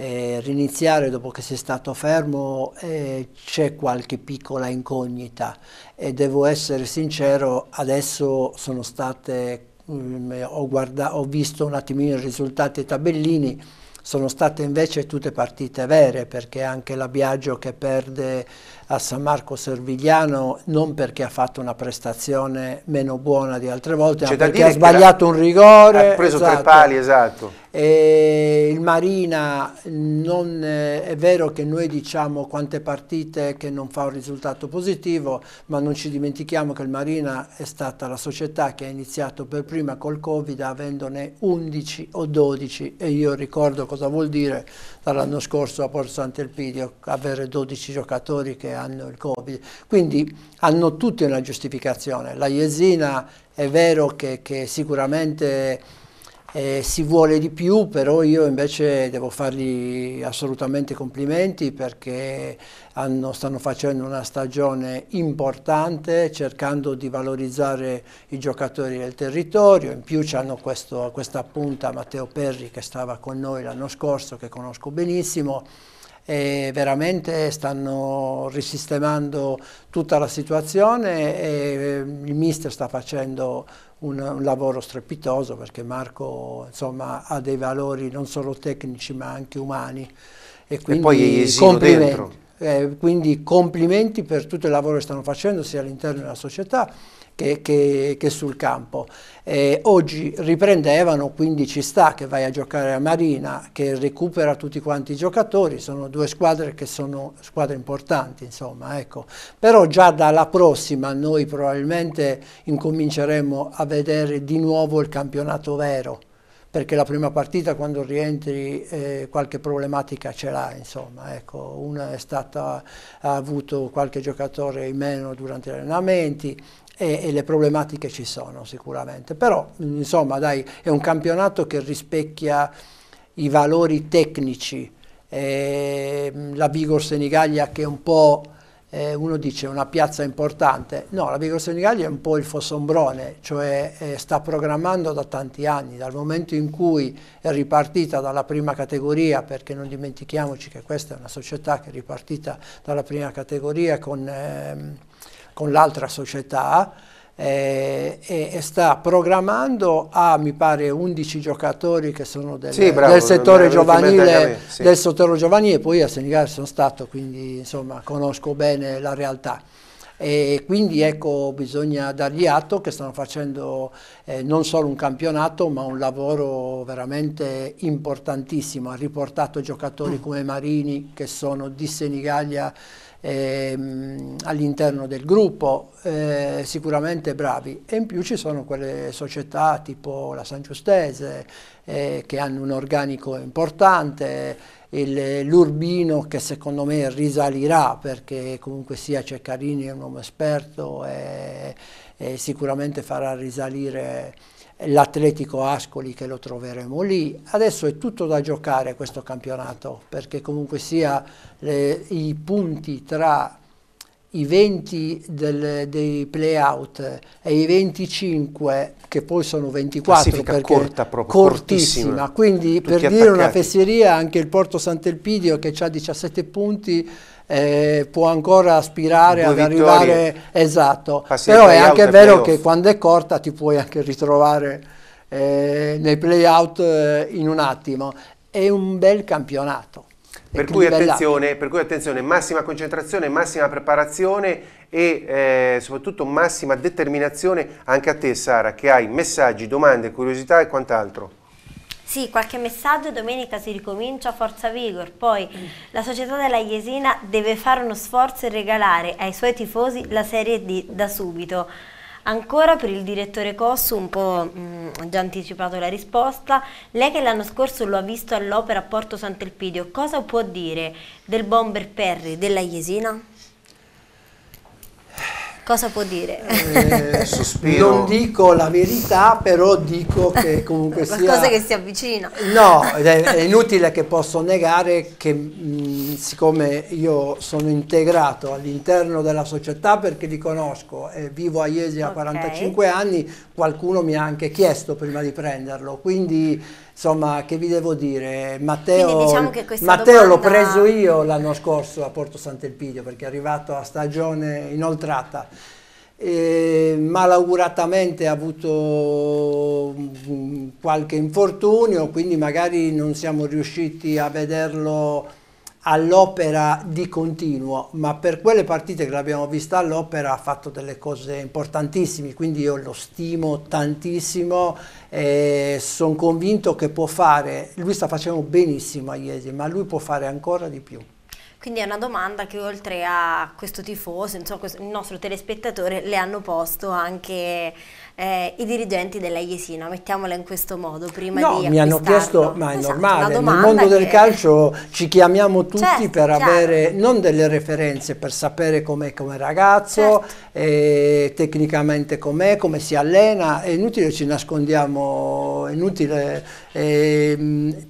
eh, riniziare dopo che sei stato fermo eh, c'è qualche piccola incognita e devo essere sincero, adesso sono state, mh, mm, eh, ho, guarda, ho visto un attimino i risultati tabellini, sono state invece tutte partite vere perché anche la Biagio che perde a San Marco Servigliano non perché ha fatto una prestazione meno buona di altre volte, ma perché ha sbagliato un rigore. Ha preso esatto. tre pali, esatto. E il Marina non, eh, è vero che noi diciamo quante partite che non fa un risultato positivo, ma non ci dimentichiamo che il Marina è stata la società che ha iniziato per prima col Covid avendone 11 o 12 e io ricordo cosa vuol dire dall'anno scorso a Porto Sant'Elpidio avere 12 giocatori che hanno il Covid. Quindi hanno tutti una giustificazione. La Yesina è vero che, che sicuramente eh, si vuole di più, però io invece devo fargli assolutamente complimenti perché hanno, stanno facendo una stagione importante cercando di valorizzare i giocatori del territorio, in più hanno questo, questa punta Matteo Perri che stava con noi l'anno scorso, che conosco benissimo e veramente stanno risistemando tutta la situazione e ehm, il mister sta facendo un, un, lavoro strepitoso perché Marco insomma, ha dei valori non solo tecnici ma anche umani e, quindi, e poi complimenti, Eh, quindi complimenti per tutto il lavoro che stanno facendo sia all'interno della società che, che, che sul campo. Eh, oggi riprendevano, quindi ci sta che vai a giocare a Marina, che recupera tutti quanti i giocatori, sono due squadre che sono squadre importanti, insomma, ecco. Però già dalla prossima noi probabilmente incominceremo a vedere di nuovo il campionato vero perché la prima partita quando rientri eh, qualche problematica ce l'ha, insomma, ecco, una è stata, ha avuto qualche giocatore in meno durante gli allenamenti, e, e le problematiche ci sono sicuramente, però insomma dai, è un campionato che rispecchia i valori tecnici, eh, la Vigor Senigallia che è un po', eh, uno dice, una piazza importante, no, la Vigor Senigallia è un po' il fossombrone, cioè eh, sta programmando da tanti anni, dal momento in cui è ripartita dalla prima categoria, perché non dimentichiamoci che questa è una società che è ripartita dalla prima categoria con... Ehm, con l'altra società eh, e, e, sta programmando a mi pare 11 giocatori che sono delle, sì, bravo, del settore giovanile sì. del settore giovanile poi a Senegal sono stato quindi insomma conosco bene la realtà e quindi ecco bisogna dargli atto che stanno facendo eh, non solo un campionato ma un lavoro veramente importantissimo ha riportato giocatori mm. come Marini che sono di Senigallia ehm, all'interno del gruppo, eh, sicuramente bravi. E in più ci sono quelle società tipo la San Giustese eh, che hanno un organico importante, l'Urbino che secondo me risalirà perché comunque sia Ceccarini è un uomo esperto e, e sicuramente farà risalire l'Atletico Ascoli che lo troveremo lì. Adesso è tutto da giocare questo campionato perché comunque sia le, i punti tra i 20 del, dei playout e i 25 che poi sono 24 perché corta proprio, cortissima, cortissima. quindi per attaccati. dire una fesseria anche il Porto Sant'Elpidio che ha 17 punti eh, può ancora aspirare Due ad arrivare esatto però è anche vero che quando è corta ti puoi anche ritrovare eh, nei playout eh, in un attimo è un bel campionato per cui, per cui, attenzione, massima concentrazione, massima preparazione e eh, soprattutto massima determinazione anche a te Sara che hai messaggi, domande, curiosità e quant'altro. Sì, qualche messaggio, domenica si ricomincia, forza Vigor, poi la società della Iesina deve fare uno sforzo e regalare ai suoi tifosi la Serie D da subito. Ancora per il direttore Cossu, un po' mh, mm, ho già anticipato la risposta, lei che l'anno scorso lo ha visto all'opera a Porto Sant'Elpidio, cosa può dire del bomber Perry, della Iesina? cosa può dire? Eh, sospiro. Non dico la verità, però dico che <laughs> comunque sia... Qualcosa che si avvicina. No, è, è inutile che posso negare che mh, siccome io sono integrato all'interno della società perché li conosco e vivo a Iesi a okay. 45 anni, qualcuno mi ha anche chiesto prima di prenderlo, quindi Insomma, che vi devo dire? Matteo, diciamo Matteo domanda... l'ho preso io l'anno scorso a Porto Sant'Elpidio perché è arrivato a stagione inoltrata. E malauguratamente ha avuto qualche infortunio, quindi magari non siamo riusciti a vederlo all'opera di continuo, ma per quelle partite che l'abbiamo vista all'opera ha fatto delle cose importantissime, quindi io lo stimo tantissimo e sono convinto che può fare, lui sta facendo benissimo a Iesi, ma lui può fare ancora di più. Quindi è una domanda che oltre a questo tifoso, insomma, questo, il nostro telespettatore, le hanno posto anche eh, i dirigenti della Iesina, mettiamola in questo modo, prima no, di mi hanno chiesto, ma è esatto, normale, nel mondo che... del calcio ci chiamiamo tutti certo, per chiaro. avere, non delle referenze, per sapere com'è come ragazzo, certo. eh, tecnicamente com'è, come si allena, è inutile ci nascondiamo, è inutile eh,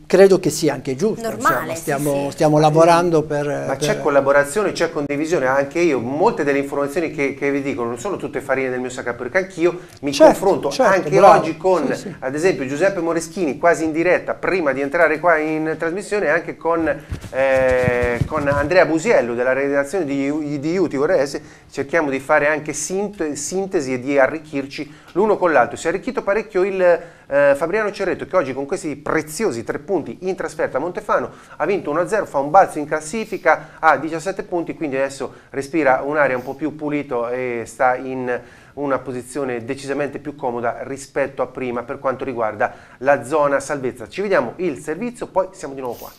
credo che sia anche giusto, Normale, insomma, stiamo, sì. stiamo, lavorando per... Ma c'è collaborazione, c'è condivisione, anche io, molte delle informazioni che, che, vi dicono non sono tutte farine del mio sacco, perché anch'io mi certo, confronto certo, anche bravo. oggi con, sì, sì. ad esempio, Giuseppe Moreschini, quasi in diretta, prima di entrare qua in trasmissione, anche con, eh, con Andrea Busiello della redazione di, di UTVRS, cerchiamo di fare anche sintesi e di arricchirci l'uno con l'altro. Si è arricchito parecchio il eh, Fabriano Cerretto che oggi con questi preziosi tre punti in trasferta a Montefano ha vinto 1-0, fa un balzo in classifica, a 17 punti, quindi adesso respira un'area un po' più pulito e sta in una posizione decisamente più comoda rispetto a prima per quanto riguarda la zona salvezza. Ci vediamo il servizio, poi siamo di nuovo qua.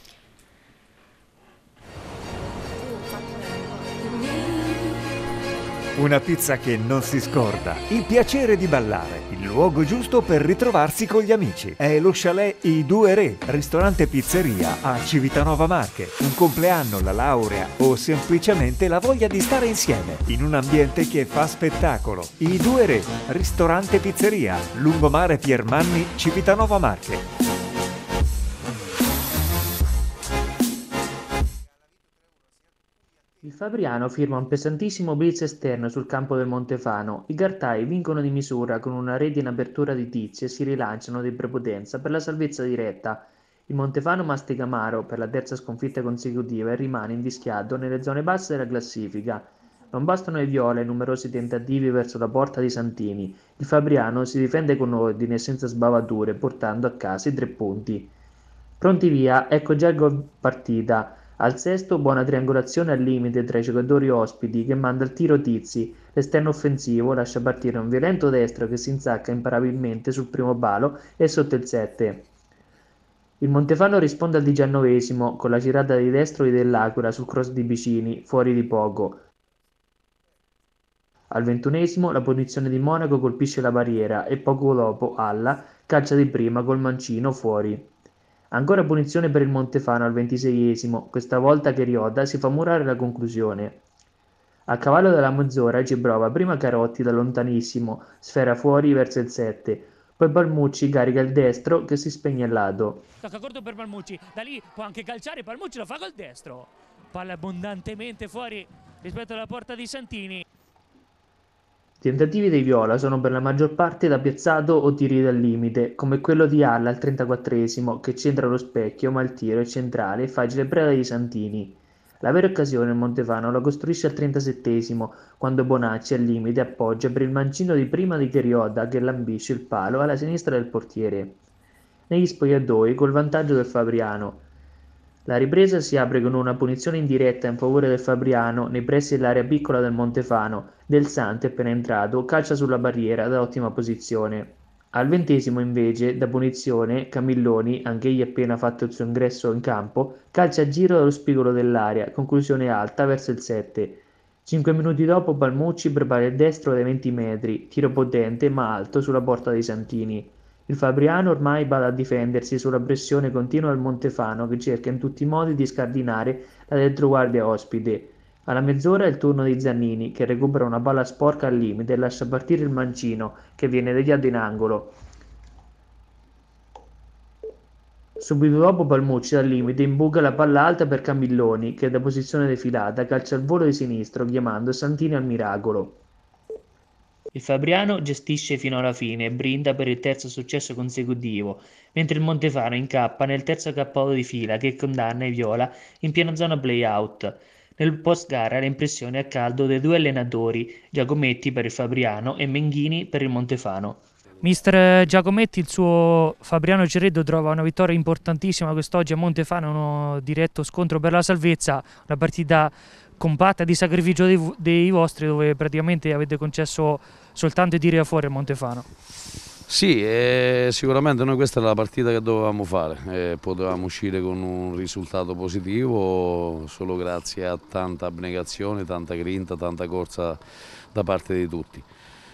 Una pizza che non si scorda, il piacere di ballare, il luogo giusto per ritrovarsi con gli amici. È lo chalet I Due Re, ristorante pizzeria a Civitanova Marche. Un compleanno, la laurea o semplicemente la voglia di stare insieme in un ambiente che fa spettacolo. I Due Re, ristorante pizzeria, lungomare Piermanni, Civitanova Marche. Il Fabriano firma un pesantissimo blitz esterno sul campo del Montefano, i Gartai vincono di misura con una rete in apertura di Tizio e si rilanciano di prepotenza per la salvezza diretta. Il Montefano mastica amaro per la terza sconfitta consecutiva e rimane invischiato nelle zone basse della classifica. Non bastano ai viola i numerosi tentativi verso la porta di Santini. Il Fabriano si difende con ordine e senza sbavature, portando a casa i tre punti. Pronti via, ecco già il gol partita. Al sesto buona triangolazione al limite tra i giocatori ospiti che manda il tiro Tizi, l'esterno offensivo lascia partire un violento destro che si insacca imparabilmente sul primo palo e sotto il 7. Il Montefallo risponde al diciannovesimo con la girata di destro dell'Aquila sul cross di Bicini, fuori di poco. Al ventunesimo la punizione di Monaco colpisce la barriera e poco dopo Alla calcia di prima col mancino fuori. Ancora punizione per il Montefano al ventiseiesimo, questa volta che Rioda si fa murare la conclusione. A cavallo della mezz'ora ci prova prima Carotti da lontanissimo, sfera fuori verso il 7, poi Balmucci carica il destro che si spegne al lato. Tocca corto per Balmucci, da lì può anche calciare, Balmucci lo fa col destro. Palla abbondantemente fuori rispetto alla porta di Santini. Tentativi dei viola sono per la maggior parte da piazzato o tiri dal limite, come quello di Alla al 34esimo che centra lo specchio ma il tiro è centrale e facile preda di Santini. La vera occasione il Montefano la costruisce al 37esimo, quando Bonacci al limite appoggia per il mancino di prima di Chiriota che lambisce il palo alla sinistra del portiere. Negli spogliatoi col vantaggio del Fabriano, la ripresa si apre con una punizione indiretta in favore del Fabriano nei pressi dell'area piccola del Montefano, Del Sante appena entrato calcia sulla barriera da ottima posizione. Al ventesimo invece, da punizione, Camilloni, anch'egli appena fatto il suo ingresso in campo, calcia a giro dallo spigolo dell'area, conclusione alta verso il 7. Cinque minuti dopo Balmucci prepara il destro dai 20 metri, tiro potente ma alto sulla porta dei Santini. Il Fabriano ormai bada a difendersi sulla pressione continua del Montefano che cerca in tutti i modi di scardinare la retroguardia ospite. Alla mezz'ora è il turno di Zannini che recupera una palla sporca al limite e lascia partire il mancino che viene deviato in angolo. Subito dopo Palmucci dal limite imbuca la palla alta per Camilloni che da posizione defilata calcia al volo di sinistro chiamando Santini al miracolo. Il Fabriano gestisce fino alla fine e brinda per il terzo successo consecutivo, mentre il Montefano incappa nel terzo KO di fila che condanna i Viola in piena zona play-out. Nel post gara le impressioni a caldo dei due allenatori, Giacometti per il Fabriano e Menghini per il Montefano. Mister Giacometti, il suo Fabriano Cereddo trova una vittoria importantissima quest'oggi a Montefano, un diretto scontro per la salvezza, una partita compatta di sacrificio dei, dei vostri dove praticamente avete concesso soltanto tiri da fuori a Montefano. Sì, eh, sicuramente noi questa era la partita che dovevamo fare, eh, potevamo uscire con un risultato positivo solo grazie a tanta abnegazione, tanta grinta, tanta corsa da parte di tutti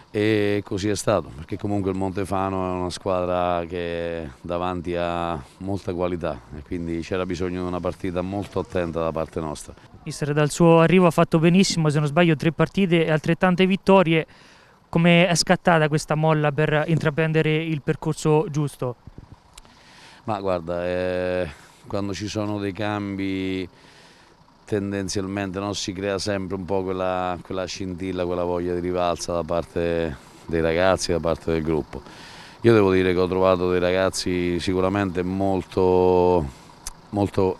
e così è stato perché comunque il Montefano è una squadra che davanti ha molta qualità e quindi c'era bisogno di una partita molto attenta da parte nostra. Mister dal suo arrivo ha fatto benissimo, se non sbaglio tre partite e altrettante vittorie come è scattata questa molla per intraprendere il percorso giusto? Ma guarda, eh, quando ci sono dei cambi tendenzialmente no, si crea sempre un po' quella, quella, scintilla, quella voglia di rivalsa da parte dei ragazzi, da parte del gruppo. Io devo dire che ho trovato dei ragazzi sicuramente molto, molto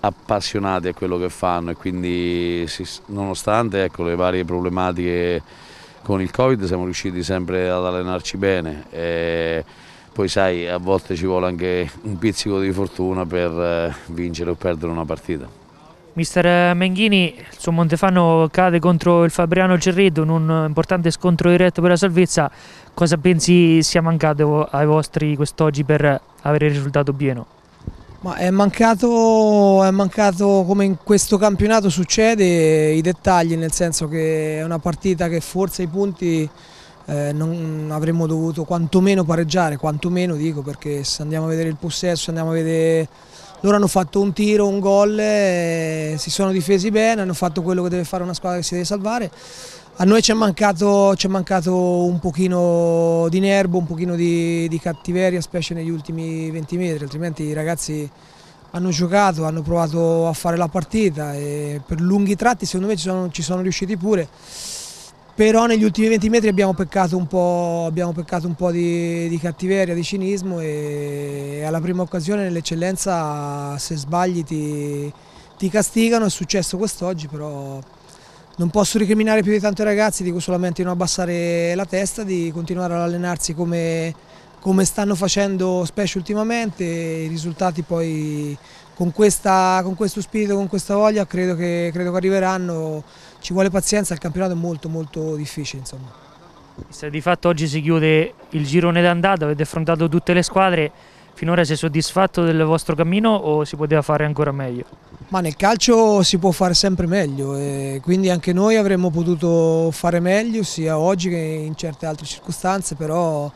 appassionati a quello che fanno e quindi si, nonostante ecco, le varie problematiche con il Covid siamo riusciti sempre ad allenarci bene. E poi sai, a volte ci vuole anche un pizzico di fortuna per eh, vincere o perdere una partita. Mister Menghini, il suo Montefano cade contro il Fabriano Cerredo in un importante scontro diretto per la salvezza. Cosa pensi sia mancato ai vostri quest'oggi per avere il risultato pieno? Ma è mancato, è mancato, come in questo campionato succede, i dettagli, nel senso che è una partita che forse i punti eh, non avremmo dovuto quantomeno pareggiare, quantomeno dico, perché se andiamo a vedere il possesso, andiamo a vedere... Loro hanno fatto un tiro, un gol, eh, si sono difesi bene, hanno fatto quello che deve fare una squadra che si deve salvare a noi ci è mancato, mancato, un pochino di nervo, un pochino di, di cattiveria, specie negli ultimi 20 metri, altrimenti i ragazzi hanno giocato, hanno provato a fare la partita e per lunghi tratti secondo me ci sono, ci sono riusciti pure però negli ultimi 20 metri abbiamo peccato un po', peccato un po di, di, cattiveria, di cinismo e alla prima occasione nell'eccellenza se sbagli ti, ti castigano, è successo quest'oggi però non posso ricriminare più di tanto i ragazzi, dico solamente di non abbassare la testa, di continuare ad allenarsi come, come stanno facendo specie ultimamente, i risultati poi con, questa, con, questo spirito, con questa voglia credo che, credo che, arriveranno, ci vuole pazienza, il campionato è molto molto difficile insomma. Se di fatto oggi si chiude il girone d'andata, avete affrontato tutte le squadre, finora siete soddisfatto del vostro cammino o si poteva fare ancora meglio? Ma nel calcio si può fare sempre meglio e quindi anche noi avremmo potuto fare meglio sia oggi che in certe altre circostanze, però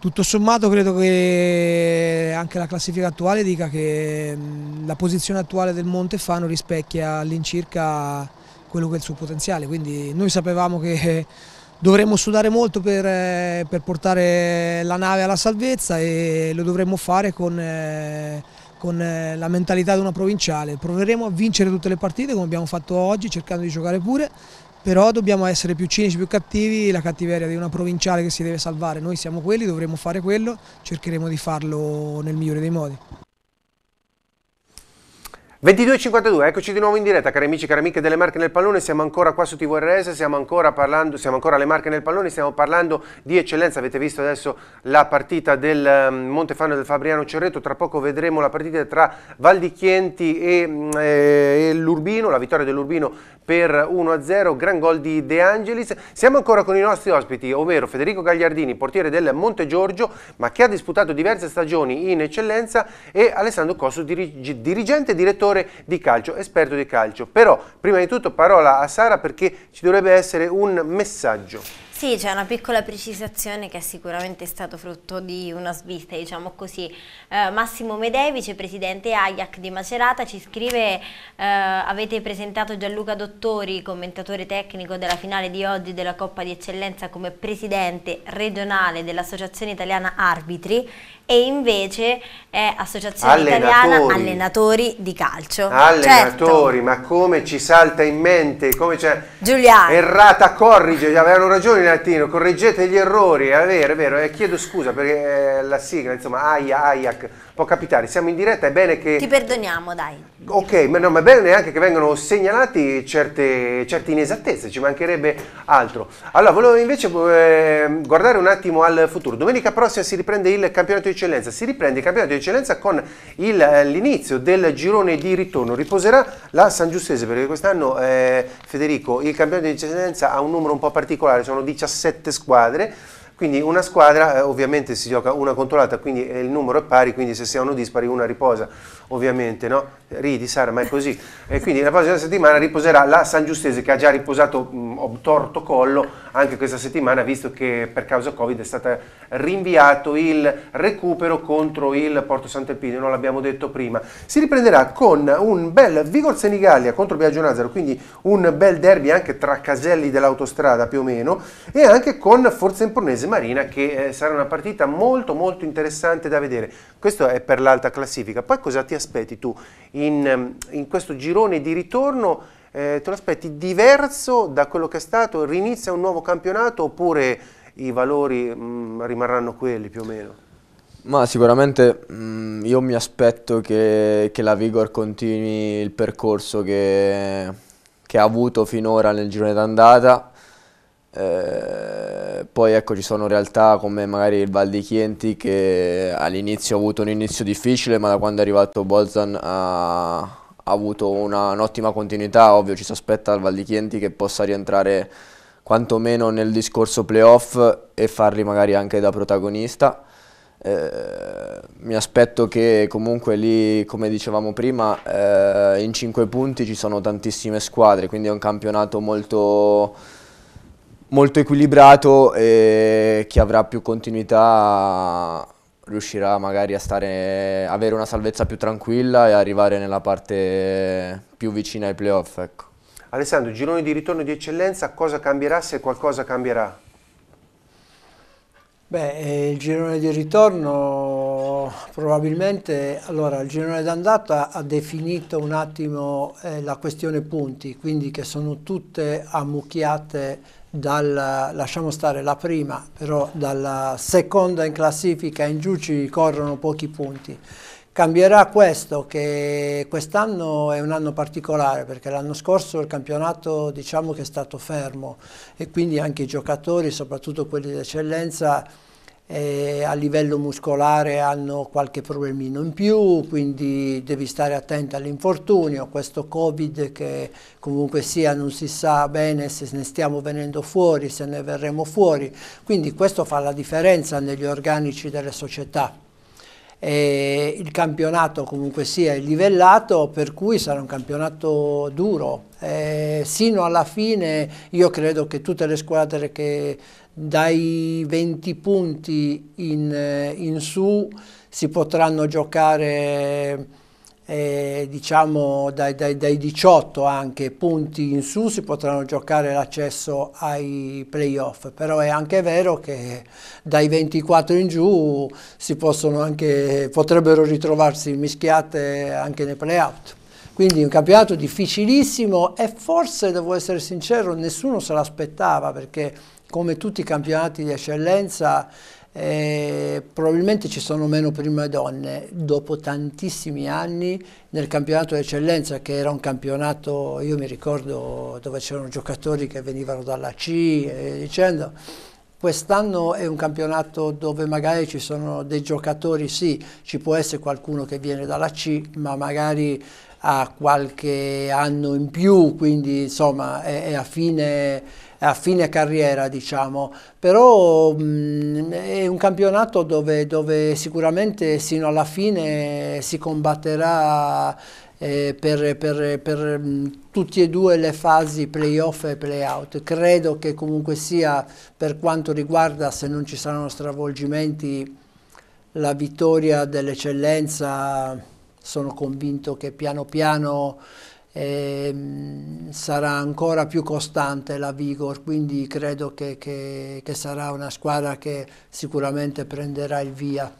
tutto sommato credo che anche la classifica attuale dica che mm, la posizione attuale del Montefano rispecchia all'incirca quello che è il suo potenziale, quindi noi sapevamo che <laughs> dovremmo sudare molto per, eh, per portare la nave alla salvezza e lo dovremmo fare con eh, con eh, la mentalità di una provinciale. Proveremo a vincere tutte le partite come abbiamo fatto oggi, cercando di giocare pure, però dobbiamo essere più cinici, più cattivi, la cattiveria di una provinciale che si deve salvare. Noi siamo quelli, dovremo fare quello, cercheremo di farlo nel migliore dei modi. 22.52, eccoci di nuovo in diretta cari amici e cari amiche delle Marche nel Pallone, siamo ancora qua su TVRS, siamo ancora, parlando, siamo ancora alle Marche nel Pallone, stiamo parlando di eccellenza, avete visto adesso la partita del mm, Montefano e del Fabriano Cerreto, tra poco vedremo la partita tra Valdichienti e, mm, e, eh, e l'Urbino, la vittoria dell'Urbino per 1-0, gran gol di De Angelis. Siamo ancora con i nostri ospiti, ovvero Federico Gagliardini, portiere del Monte Giorgio, ma che ha disputato diverse stagioni in eccellenza, e Alessandro Cosso, dirigente e direttore di calcio, esperto di calcio. Però, prima di tutto, parola a Sara perché ci dovrebbe essere un messaggio. Sì, c'è una piccola precisazione che è sicuramente stato frutto di una svista, diciamo così. Eh, Massimo Medei, vicepresidente Ajac di Macerata, ci scrive eh, avete presentato Gianluca Dottori, commentatore tecnico della finale di oggi della Coppa di Eccellenza come presidente regionale dell'Associazione Italiana Arbitri e invece è Associazione allenatori. Italiana Allenatori di Calcio. Allenatori, certo. ma come ci salta in mente, come c'è... Giuliano. Errata corrige, avevano ragione in latino, correggete gli errori, è vero, è vero, eh, chiedo scusa perché eh, la sigla, insomma, aia, aiac, può capitare, siamo in diretta, è bene che... Ti perdoniamo, dai. Ok, ma, no, ma è bene anche che vengano segnalati certe, certe inesattezze, ci mancherebbe altro. Allora, volevo invece eh, guardare un attimo al futuro. Domenica prossima si riprende il campionato di eccellenza, si riprende il campionato di eccellenza con eh, l'inizio del girone di ritorno. Riposerà la San Giustese, perché quest'anno, eh, Federico, il campionato di eccellenza ha un numero un po' particolare, sono 17 squadre quindi una squadra eh, ovviamente si gioca una contro l'altra, quindi eh, il numero è pari, quindi se siamo dispari una riposa ovviamente, no? Ridi Sara, ma è così. E quindi la prossima settimana riposerà la San Giustese che ha già riposato mh, torto collo anche questa settimana visto che per causa Covid è stato rinviato il recupero contro il Porto Sant'Elpino, non l'abbiamo detto prima. Si riprenderà con un bel Vigor Senigallia contro Biagio Nazaro, quindi un bel derby anche tra caselli dell'autostrada più o meno e anche con Forza Imponese Marina che eh, sarà una partita molto molto interessante da vedere. Questo è per l'alta classifica. Poi cosa ti aspetti tu in, ehm, in questo girone di ritorno? Eh, te lo aspetti diverso da quello che è stato? Rinizia un nuovo campionato oppure i valori mh, mm, rimarranno quelli più o meno? Ma sicuramente mh, mm, io mi aspetto che, che, la Vigor continui il percorso che, che ha avuto finora nel girone d'andata eh, poi ecco ci sono realtà come magari il Val di Chienti che all'inizio ha avuto un inizio difficile ma da quando è arrivato Bolzan ha, ha avuto un'ottima un continuità, ovvio ci si aspetta al Val di Chienti che possa rientrare quantomeno nel discorso playoff e farli magari anche da protagonista. Eh, mi aspetto che comunque lì, come dicevamo prima, eh, in 5 punti ci sono tantissime squadre, quindi è un campionato molto molto equilibrato e chi avrà più continuità riuscirà magari a stare, avere una salvezza più tranquilla e arrivare nella parte più vicina ai playoff. Ecco. Alessandro, girone di ritorno di eccellenza, cosa cambierà se qualcosa cambierà? Beh, eh, il girone di ritorno probabilmente, allora il girone d'andata ha definito un attimo eh, la questione punti, quindi che sono tutte ammucchiate dalla, lasciamo stare la prima, però dalla seconda in classifica in giù ci corrono pochi punti. Cambierà questo, che quest'anno è un anno particolare perché l'anno scorso il campionato diciamo che è stato fermo e quindi anche i giocatori, soprattutto quelli d'eccellenza, eh, a livello muscolare hanno qualche problemino in più, quindi devi stare attento all'infortunio, questo Covid che comunque sia non si sa bene se ne stiamo venendo fuori, se ne verremo fuori, quindi questo fa la differenza negli organici delle società. E il campionato comunque sia è livellato per cui sarà un campionato duro eh, sino alla fine io credo che tutte le squadre che dai 20 punti in, in su si potranno giocare eh, diciamo dai, dai, dai 18 anche punti in su si potranno giocare l'accesso ai playoff però è anche vero che dai 24 in giù si possono anche potrebbero ritrovarsi mischiate anche nei playout quindi un campionato difficilissimo e forse devo essere sincero nessuno se l'aspettava perché come tutti i campionati di eccellenza eh, probabilmente ci sono meno prime donne dopo tantissimi anni nel campionato d'eccellenza che era un campionato io mi ricordo dove c'erano giocatori che venivano dalla C e eh, dicendo Quest'anno è un campionato dove magari ci sono dei giocatori, sì, ci può essere qualcuno che viene dalla C, ma magari ha qualche anno in più, quindi insomma è, è a fine a fine carriera diciamo, però mh, mm, è un campionato dove, dove sicuramente sino alla fine si combatterà eh, per, per, per mm, tutte e due le fasi playoff e playout. Credo che comunque sia, per quanto riguarda, se non ci saranno stravolgimenti, la vittoria dell'eccellenza, sono convinto che piano piano Ehm, sarà ancora più costante la Vigor, quindi credo che, che, che sarà una squadra che sicuramente prenderà il via.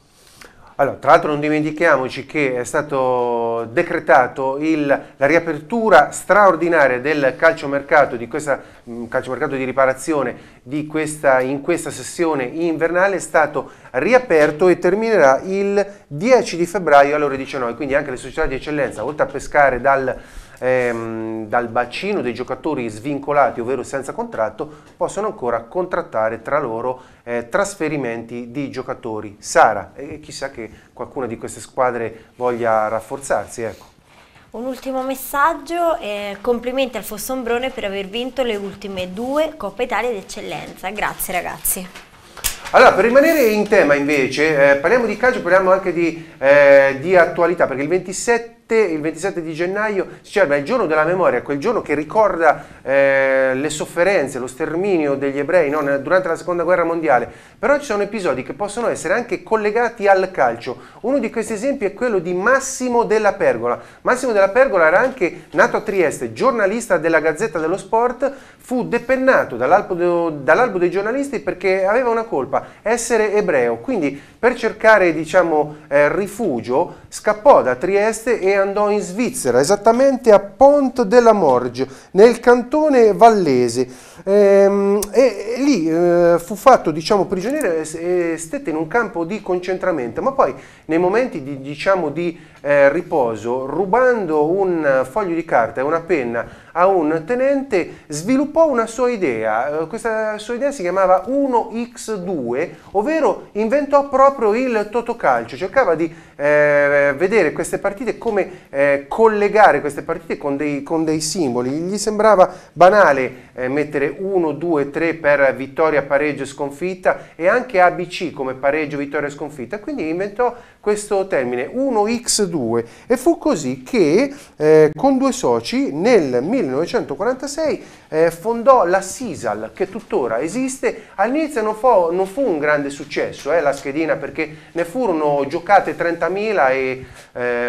Allora, tra l'altro non dimentichiamoci che è stato decretato il, la riapertura straordinaria del calciomercato, di questa, mm, calciomercato di riparazione di questa, in questa sessione invernale, è stato riaperto e terminerà il 10 di febbraio alle ore 19, quindi anche le società di eccellenza, oltre a pescare dal ehm, dal bacino dei giocatori svincolati, ovvero senza contratto, possono ancora contrattare tra loro eh, trasferimenti di giocatori. Sara, e chissà che qualcuna di queste squadre voglia rafforzarsi. Ecco. Un ultimo messaggio, eh, complimenti al Fossombrone per aver vinto le ultime due Coppa Italia d'eccellenza. Grazie ragazzi. Allora, per rimanere in tema invece, eh, parliamo di calcio, parliamo anche di, eh, di attualità, perché il 27 il 27 di gennaio si celebra il giorno della memoria, quel giorno che ricorda eh, le sofferenze, lo sterminio degli ebrei no? durante la seconda guerra mondiale, però ci sono episodi che possono essere anche collegati al calcio. Uno di questi esempi è quello di Massimo della Pergola. Massimo della Pergola era anche nato a Trieste, giornalista della Gazzetta dello Sport, fu depennato dall'albo, dall dei giornalisti perché aveva una colpa, essere ebreo. Quindi per cercare diciamo, eh, rifugio Scappò da Trieste e andò in Svizzera, esattamente a Pont della Morge, nel cantone vallese. E, ehm, e, e lì eh, fu fatto diciamo, prigioniero e, e, stette in un campo di concentramento, ma poi nei momenti di, diciamo, di eh, riposo, rubando un foglio di carta e una penna, a un tenente, sviluppò una sua idea, eh, questa sua idea si chiamava 1x2, ovvero inventò proprio il totocalcio, cercava di eh, vedere queste partite come eh, collegare queste partite con dei, con dei, simboli, gli sembrava banale eh, mettere 1, 2, 3 per vittoria, pareggio, sconfitta e anche ABC come pareggio, vittoria, sconfitta, quindi inventò questo termine 1x2 e fu così che eh, con due soci nel 1946 eh, fondò la Sisal che tuttora esiste, all'inizio non, non fu, un grande successo eh, la schedina perché ne furono giocate 30.000 e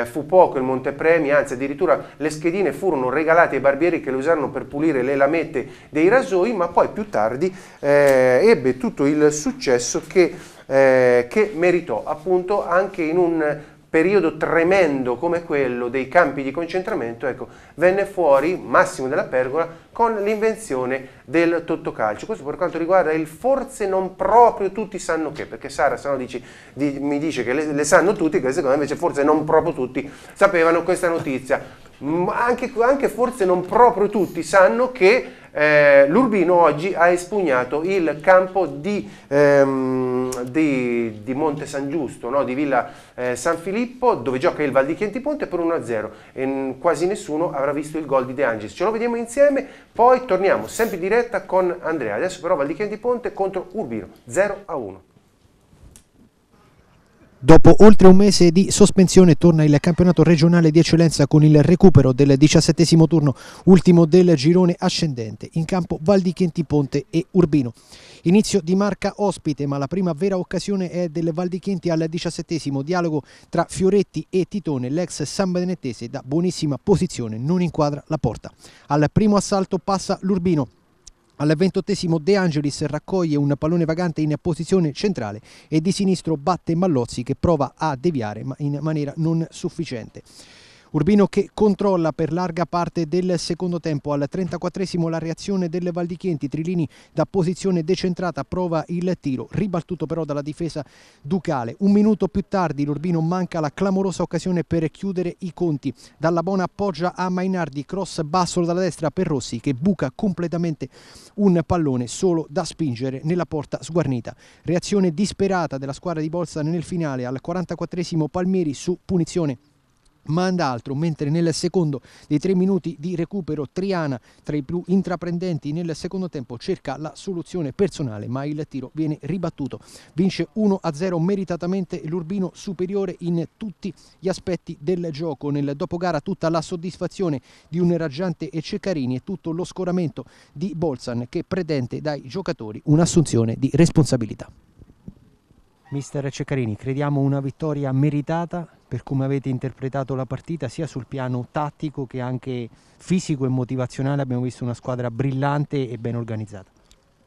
eh, fu poco il montepremi, anzi addirittura le schedine furono regalate ai barbieri che le usarono per pulire le lamette dei rasoi ma poi più tardi eh, ebbe tutto il successo che eh, che meritò appunto anche in un periodo tremendo come quello dei campi di concentramento, ecco, venne fuori Massimo della Pergola con l'invenzione del tottocalcio. Questo per quanto riguarda il forse non proprio tutti sanno che, perché Sara se no di, mi dice che le, le sanno tutti, che secondo me invece forse non proprio tutti sapevano questa notizia. Anche, anche forse non proprio tutti sanno che eh, l'Urbino oggi ha espugnato il campo di, ehm, di, di Monte San Giusto, no? di Villa eh, San Filippo, dove gioca il Val di Chianti Ponte per 1-0 e quasi nessuno avrà visto il gol di De Angelis. Ce lo vediamo insieme, poi torniamo sempre in diretta con Andrea. Adesso però Val di Chianti Ponte contro Urbino, 0-1. Dopo oltre un mese di sospensione torna il campionato regionale di eccellenza con il recupero del diciassettesimo turno, ultimo del girone ascendente, in campo Valdichenti Ponte e Urbino. Inizio di marca ospite, ma la prima vera occasione è del Valdichenti al diciassettesimo, dialogo tra Fioretti e Titone, l'ex San Benettese da buonissima posizione, non inquadra la porta. Al primo assalto passa l'Urbino, al ventottesimo De Angelis raccoglie un pallone vagante in posizione centrale e di sinistro batte Mallozzi che prova a deviare ma in maniera non sufficiente. Urbino che controlla per larga parte del secondo tempo al 34esimo la reazione del Valdichienti, Trilini da posizione decentrata prova il tiro, ribattuto però dalla difesa ducale. Un minuto più tardi l'Urbino manca la clamorosa occasione per chiudere i conti, dalla buona appoggia a Mainardi, cross basso dalla destra per Rossi che buca completamente un pallone solo da spingere nella porta sguarnita. Reazione disperata della squadra di Bolzan nel finale al 44esimo Palmieri su punizione manda altro, mentre nel secondo dei tre minuti di recupero Triana tra i più intraprendenti nel secondo tempo cerca la soluzione personale ma il tiro viene ribattuto, vince 1-0 meritatamente l'Urbino superiore in tutti gli aspetti del gioco, nel dopogara tutta la soddisfazione di un raggiante e Ceccarini e tutto lo scoramento di Bolzan che pretende dai giocatori un'assunzione di responsabilità. Mister Ceccarini, crediamo una vittoria meritata per come avete interpretato la partita sia sul piano tattico che anche fisico e motivazionale abbiamo visto una squadra brillante e ben organizzata.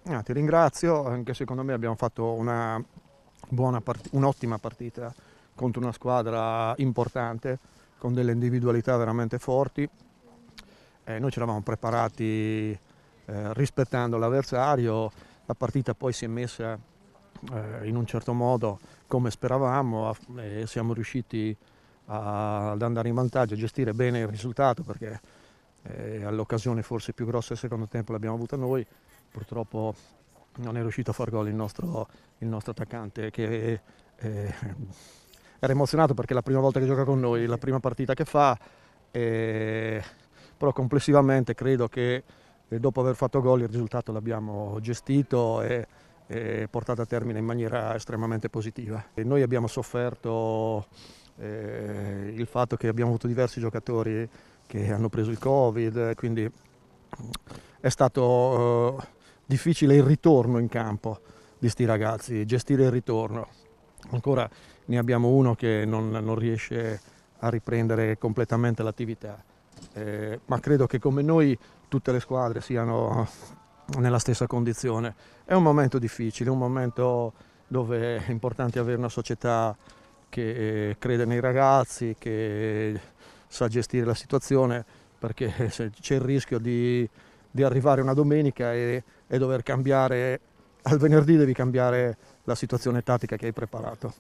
Ah, ti ringrazio, anche secondo me abbiamo fatto un'ottima part un partita contro una squadra importante con delle individualità veramente forti. Eh, noi ci eravamo preparati eh, rispettando l'avversario, la partita poi si è messa eh, in un certo modo come speravamo e eh, siamo riusciti a, ad andare in vantaggio, a gestire bene il risultato perché eh, all'occasione forse più grossa del secondo tempo l'abbiamo avuta noi, purtroppo non è riuscito a far gol il nostro, il nostro attaccante che eh, era emozionato perché è la prima volta che gioca con noi, la prima partita che fa, eh, però complessivamente credo che eh, dopo aver fatto gol il risultato l'abbiamo gestito. E, portata a termine in maniera estremamente positiva. E noi abbiamo sofferto eh, il fatto che abbiamo avuto diversi giocatori che hanno preso il Covid, quindi è stato eh, difficile il ritorno in campo di sti ragazzi, gestire il ritorno. Ancora ne abbiamo uno che non, non riesce a riprendere completamente l'attività, eh, ma credo che come noi tutte le squadre siano nella stessa condizione. È un momento difficile, un momento dove è importante avere una società che eh, crede nei ragazzi, che sa gestire la situazione, perché eh, c'è il rischio di, di arrivare una domenica e, e dover cambiare, al venerdì devi cambiare la situazione tattica che hai preparato.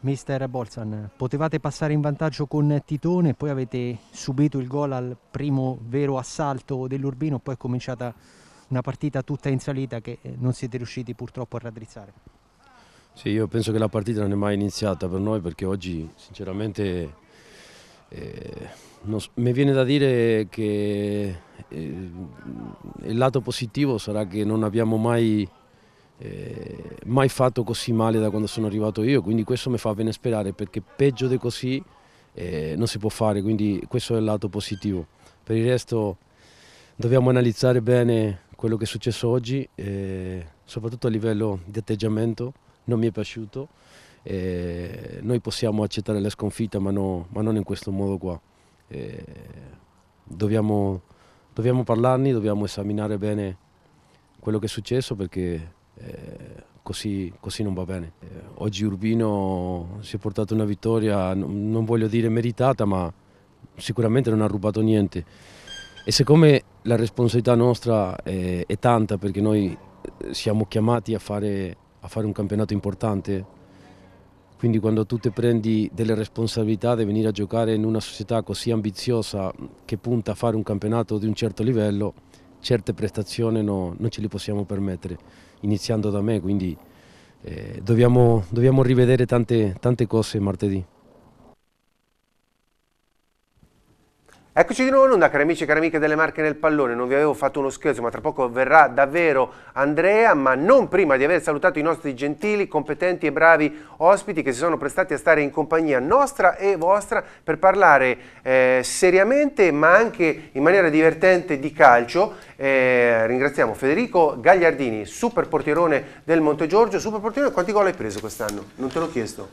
Mister Bolzan, potevate passare in vantaggio con Titone, poi avete subito il gol al primo vero assalto dell'Urbino, poi è cominciata una partita tutta in salita che eh, non siete riusciti purtroppo a raddrizzare. Sì, io penso che la partita non è mai iniziata per noi perché oggi sinceramente eh, non, mi viene da dire che eh, il lato positivo sarà che non abbiamo mai, eh, mai fatto così male da quando sono arrivato io, quindi questo mi fa bene sperare perché peggio di così eh, non si può fare, quindi questo è il lato positivo. Per il resto dobbiamo analizzare bene quello che è successo oggi, eh, soprattutto a livello di atteggiamento, non mi è piaciuto. Eh, noi possiamo accettare la sconfitta, ma, no, ma non in questo modo qua. Eh, dobbiamo, dobbiamo, parlarne, dobbiamo esaminare bene quello che è successo perché eh, così, così, non va bene. Eh, oggi Urbino si è portato una vittoria, non voglio dire meritata, ma sicuramente non ha rubato niente. E siccome la responsabilità nostra è, è tanta perché noi eh, siamo chiamati a fare, a fare un campionato importante, quindi quando tu ti prendi delle responsabilità di venire a giocare in una società così ambiziosa che punta a fare un campionato di un certo livello, certe prestazioni no, non ce le possiamo permettere, iniziando da me, quindi eh, dobbiamo, dobbiamo, rivedere tante, tante cose martedì. Eccoci di nuovo in onda cari amici e cari amiche delle Marche nel Pallone, non vi avevo fatto uno scherzo ma tra poco verrà davvero Andrea, ma non prima di aver salutato i nostri gentili, competenti e bravi ospiti che si sono prestati a stare in compagnia nostra e vostra per parlare eh, seriamente ma anche in maniera divertente di calcio. Eh, ringraziamo Federico Gagliardini, super portierone del Monte Giorgio, super portierone, quanti gol hai preso quest'anno? Non te l'ho chiesto.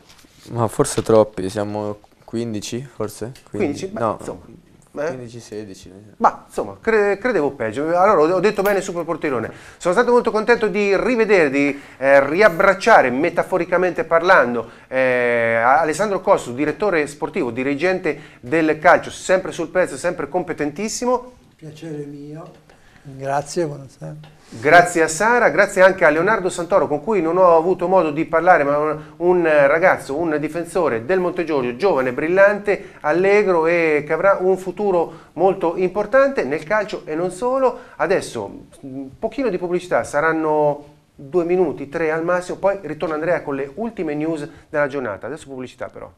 Ma forse troppi, siamo 15 forse? 15? 15? no. insomma 15-16. Eh? Ma insomma, cre credevo peggio. Allora ho detto bene super portirone. Sono stato molto contento di rivedere, di eh, riabbracciare metaforicamente parlando eh, Alessandro Costu, direttore sportivo, dirigente del calcio, sempre sul pezzo, sempre competentissimo. Piacere mio. Grazie, buonasera. Grazie a Sara, grazie anche a Leonardo Santoro con cui non ho avuto modo di parlare, ma un eh, ragazzo, un difensore del Montegiorio, giovane, brillante, allegro e che avrà un futuro molto importante nel calcio e non solo. Adesso un pochino di pubblicità, saranno due minuti, tre al massimo, poi ritorna Andrea con le ultime news della giornata. Adesso pubblicità però.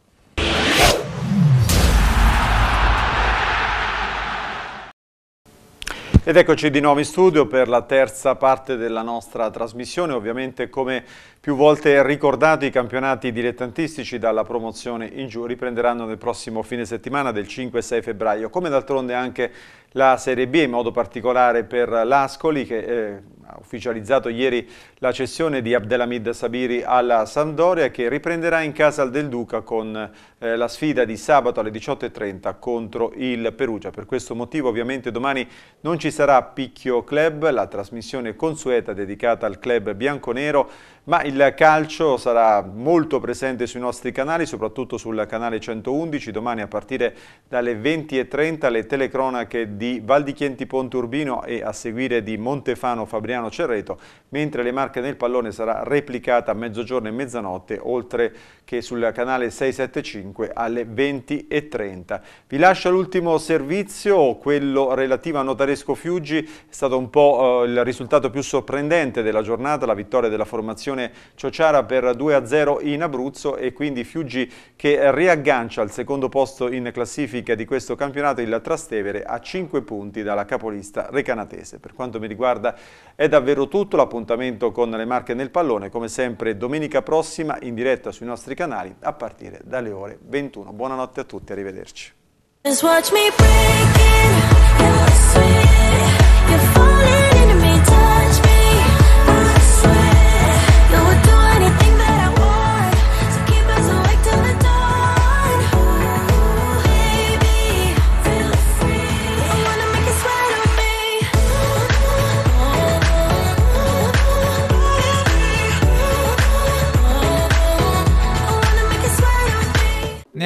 Ed eccoci di nuovo in studio per la terza parte della nostra trasmissione, ovviamente come più volte ricordato i campionati dilettantistici dalla promozione in giù riprenderanno nel prossimo fine settimana del 5 e 6 febbraio, come d'altronde anche la Serie B, in modo particolare per l'Ascoli che eh, ha ufficializzato ieri la cessione di Abdelhamid Sabiri alla Sandoria che riprenderà in casa al Del Duca con eh, la sfida di sabato alle 18.30 contro il Perugia. Per questo motivo ovviamente domani non ci sarà Picchio Club, la trasmissione consueta dedicata al club bianconero ma il calcio sarà molto presente sui nostri canali, soprattutto sul canale 111. Domani a partire dalle 20.30 le telecronache di Val di Chienti Ponte Urbino e a seguire di Montefano Fabriano Cerreto, mentre le marche nel pallone sarà replicata a mezzogiorno e mezzanotte, oltre che sul canale 675 alle 20.30. Vi lascio l'ultimo servizio, quello relativo a Notaresco Fiuggi, è stato un po' eh, il risultato più sorprendente della giornata, la vittoria della formazione Unione Ciociara per 2-0 in Abruzzo e quindi Fiuggi che riaggancia al secondo posto in classifica di questo campionato il Trastevere a 5 punti dalla capolista Recanatese. Per quanto mi riguarda è davvero tutto, l'appuntamento con le marche nel pallone come sempre domenica prossima in diretta sui nostri canali a partire dalle ore 21. Buonanotte a tutti, arrivederci.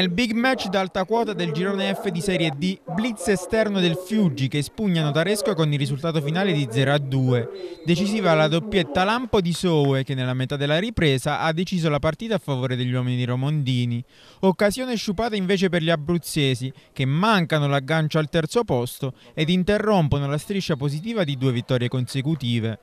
Nel big match d'alta quota del girone F di Serie D, blitz esterno del Fiuggi che spugna Notaresco con il risultato finale di 0-2. Decisiva la doppietta Lampo di Sowe che nella metà della ripresa ha deciso la partita a favore degli uomini di Romondini. Occasione sciupata invece per gli abruzzesi che mancano l'aggancio al terzo posto ed interrompono la striscia positiva di due vittorie consecutive.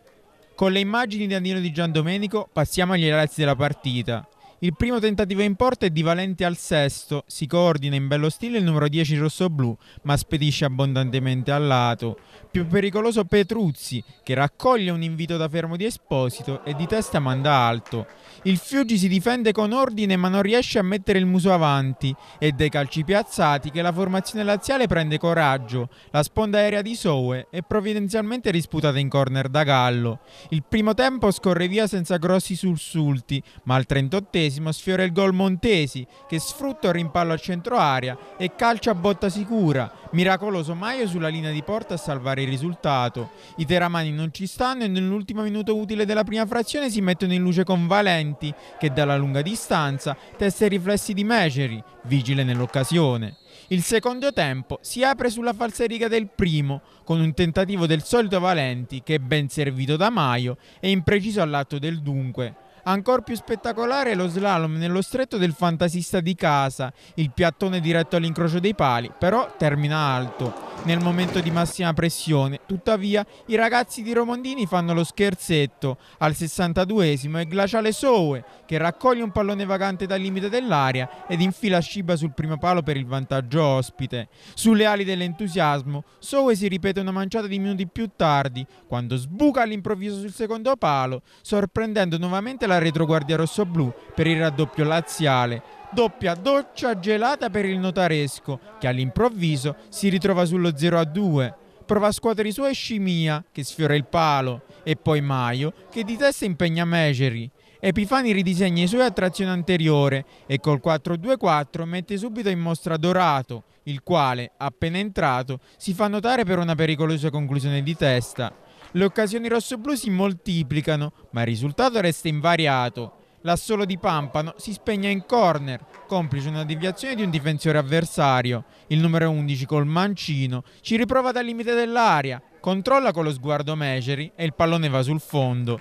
Con le immagini di Andino di Giandomenico passiamo agli ragazzi della partita. Il primo tentativo in porta è di divalente al sesto, si coordina in bello stile il numero 10 rosso-blu, ma spedisce abbondantemente al lato. Più pericoloso Petruzzi, che raccoglie un invito da fermo di Esposito e di testa manda alto. Il Fiuggi si difende con ordine ma non riesce a mettere il muso avanti È dai calci piazzati che la formazione laziale prende coraggio. La sponda aerea di Sowe è provvidenzialmente risputata in corner da Gallo. Il primo tempo scorre via senza grossi sussulti, ma al 38 sfiora il gol Montesi che sfrutta il rimpallo a centro aria e calcia a botta sicura. Miracoloso Maio sulla linea di porta a salvare il risultato. I teramani non ci stanno e nell'ultimo minuto utile della prima frazione si mettono in luce con Valenti potenti che dalla lunga distanza testa i riflessi di Meceri, vigile nell'occasione. Il secondo tempo si apre sulla falsariga del primo, con un tentativo del solito Valenti che è ben servito da Maio e impreciso all'atto del dunque, Ancora più spettacolare è lo slalom nello stretto del fantasista di casa, il piattone diretto all'incrocio dei pali, però termina alto. Nel momento di massima pressione, tuttavia, i ragazzi di Romondini fanno lo scherzetto. Al 62esimo è Glaciale Sowe, che raccoglie un pallone vagante dal limite dell'aria ed infila Shiba sul primo palo per il vantaggio ospite. Sulle ali dell'entusiasmo, Sowe si ripete una manciata di minuti più tardi, quando sbuca all'improvviso sul secondo palo, sorprendendo nuovamente la retroguardia rossoblù per il raddoppio laziale, doppia doccia gelata per il notaresco che all'improvviso si ritrova sullo 0 a 2. Prova a scuotere i suoi Scimia che sfiora il palo e poi Maio che di testa impegna Megeri. Epifani ridisegna i suoi a trazione anteriore e col 4-2-4 mette subito in mostra Dorato, il quale, appena entrato, si fa notare per una pericolosa conclusione di testa. Le occasioni rossoblù si moltiplicano, ma il risultato resta invariato. L'assolo di Pampano si spegne in corner, complice una deviazione di un difensore avversario. Il numero 11 col mancino ci riprova dal limite dell'aria, controlla con lo sguardo Meceri e il pallone va sul fondo.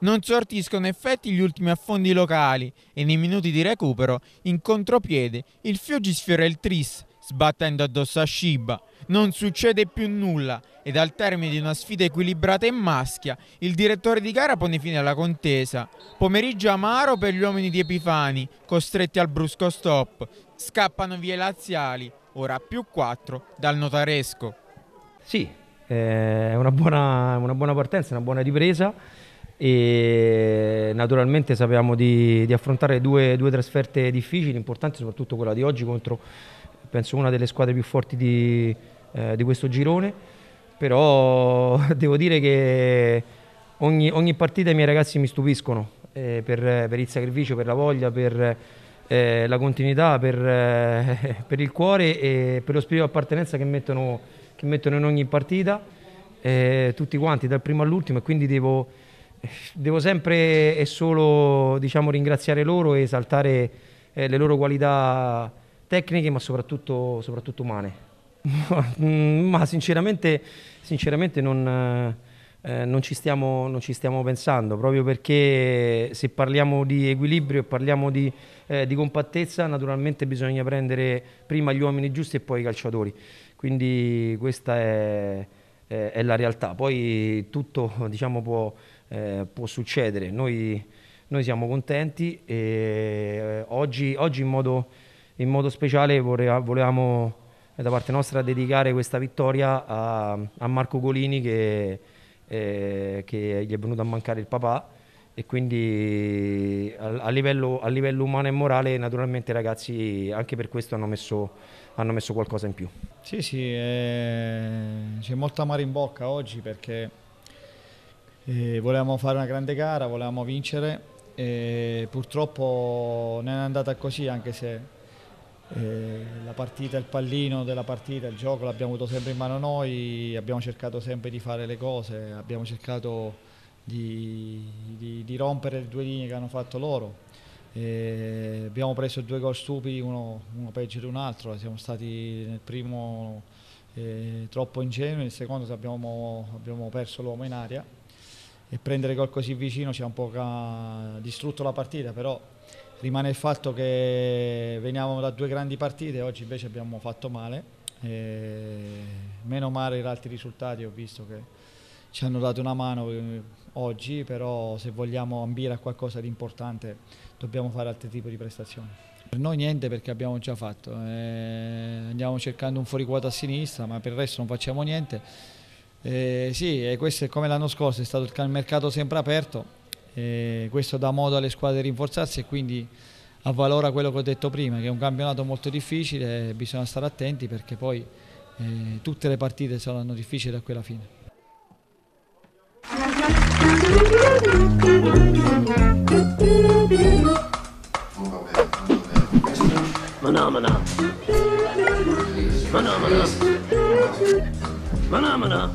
Non sortiscono effetti gli ultimi affondi locali e nei minuti di recupero, in contropiede, il Fioggi sfiora il Tris, sbattendo addosso a Shiba non succede più nulla ed al termine di una sfida equilibrata e maschia il direttore di gara pone fine alla contesa. Pomeriggio amaro per gli uomini di Epifani, costretti al brusco stop. Scappano via i laziali, ora più 4 dal notaresco. Sì, eh, è una, buona, una buona, partenza, una buona ripresa e naturalmente sappiamo di, di affrontare due, due trasferte difficili, importanti, soprattutto quella di oggi contro penso una delle squadre più forti di, eh, di questo girone, però <laughs> devo dire che ogni, ogni partita i miei ragazzi mi stupiscono eh, per, per, il sacrificio, per la voglia, per eh, la continuità, per, eh, <laughs> per, il cuore e per lo spirito di appartenenza che mettono, che mettono in ogni partita, eh, tutti quanti, dal primo all'ultimo, e quindi devo, devo sempre e solo diciamo, ringraziare loro e esaltare eh, le loro qualità tecniche ma soprattutto, soprattutto umane. <laughs> Ma sinceramente, sinceramente non, eh, non, ci stiamo, non, ci stiamo, pensando, proprio perché se parliamo di equilibrio e parliamo di, eh, di, compattezza, naturalmente bisogna prendere prima gli uomini giusti e poi i calciatori. Quindi questa è, è, è la realtà. Poi tutto <laughs> diciamo, può, eh, può, succedere. Noi, noi, siamo contenti e eh, oggi, oggi in, modo, in modo speciale volevamo da parte nostra dedicare questa vittoria a, a Marco Colini che, eh, che, gli è venuto a mancare il papà e quindi a, a, livello, a, livello, umano e morale naturalmente i ragazzi anche per questo hanno messo, hanno messo qualcosa in più. Sì, sì, eh, c'è molta mare in bocca oggi perché eh, volevamo fare una grande gara, volevamo vincere e purtroppo non è andata così anche se eh, la partita, il pallino della partita, il gioco l'abbiamo avuto sempre in mano noi, abbiamo cercato sempre di fare le cose, abbiamo cercato di, di, di rompere le due linee che hanno fatto loro. Eh, abbiamo preso due gol stupidi, uno, uno, peggio di un altro, siamo stati nel primo eh, troppo ingenui, nel secondo abbiamo, abbiamo perso l'uomo in aria e prendere gol così vicino ci ha un po' distrutto la partita, però rimane il fatto che veniamo da due grandi partite, oggi invece abbiamo fatto male. meno male i altri risultati, ho visto che ci hanno dato una mano eh, oggi, però se vogliamo ambire a qualcosa di importante dobbiamo fare altri tipi di prestazioni. Per noi niente perché abbiamo già fatto, eh, andiamo cercando un fuori a sinistra ma per il resto non facciamo niente. Eh, sì, e questo è come l'anno scorso, è stato il mercato sempre aperto, eh, questo dà modo alle squadre di rinforzarsi e quindi avvalora quello che ho detto prima, che è un campionato molto difficile, bisogna stare attenti perché poi eh, tutte le partite saranno difficili da quella fine. Ma no, ma no. Ma no, ma no. Manamana.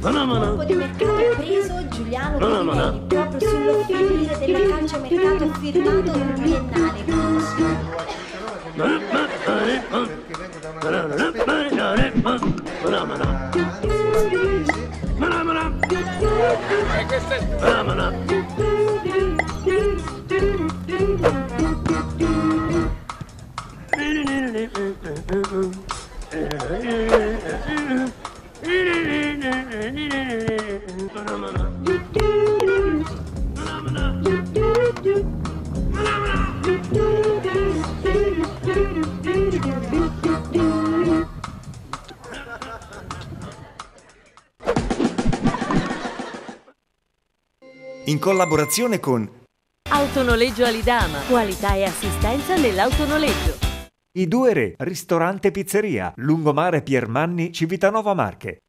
Manamana. Dopo di mercato preso Giuliano Manamana. proprio sull'offrire del calciomercato firmato biennale. Perché vengo da una Merry Christmas. Thank you. in collaborazione con Autonoleggio Alidama, qualità e assistenza nell'autonoleggio. I due re, ristorante e pizzeria, lungomare Piermanni, Civitanova Marche.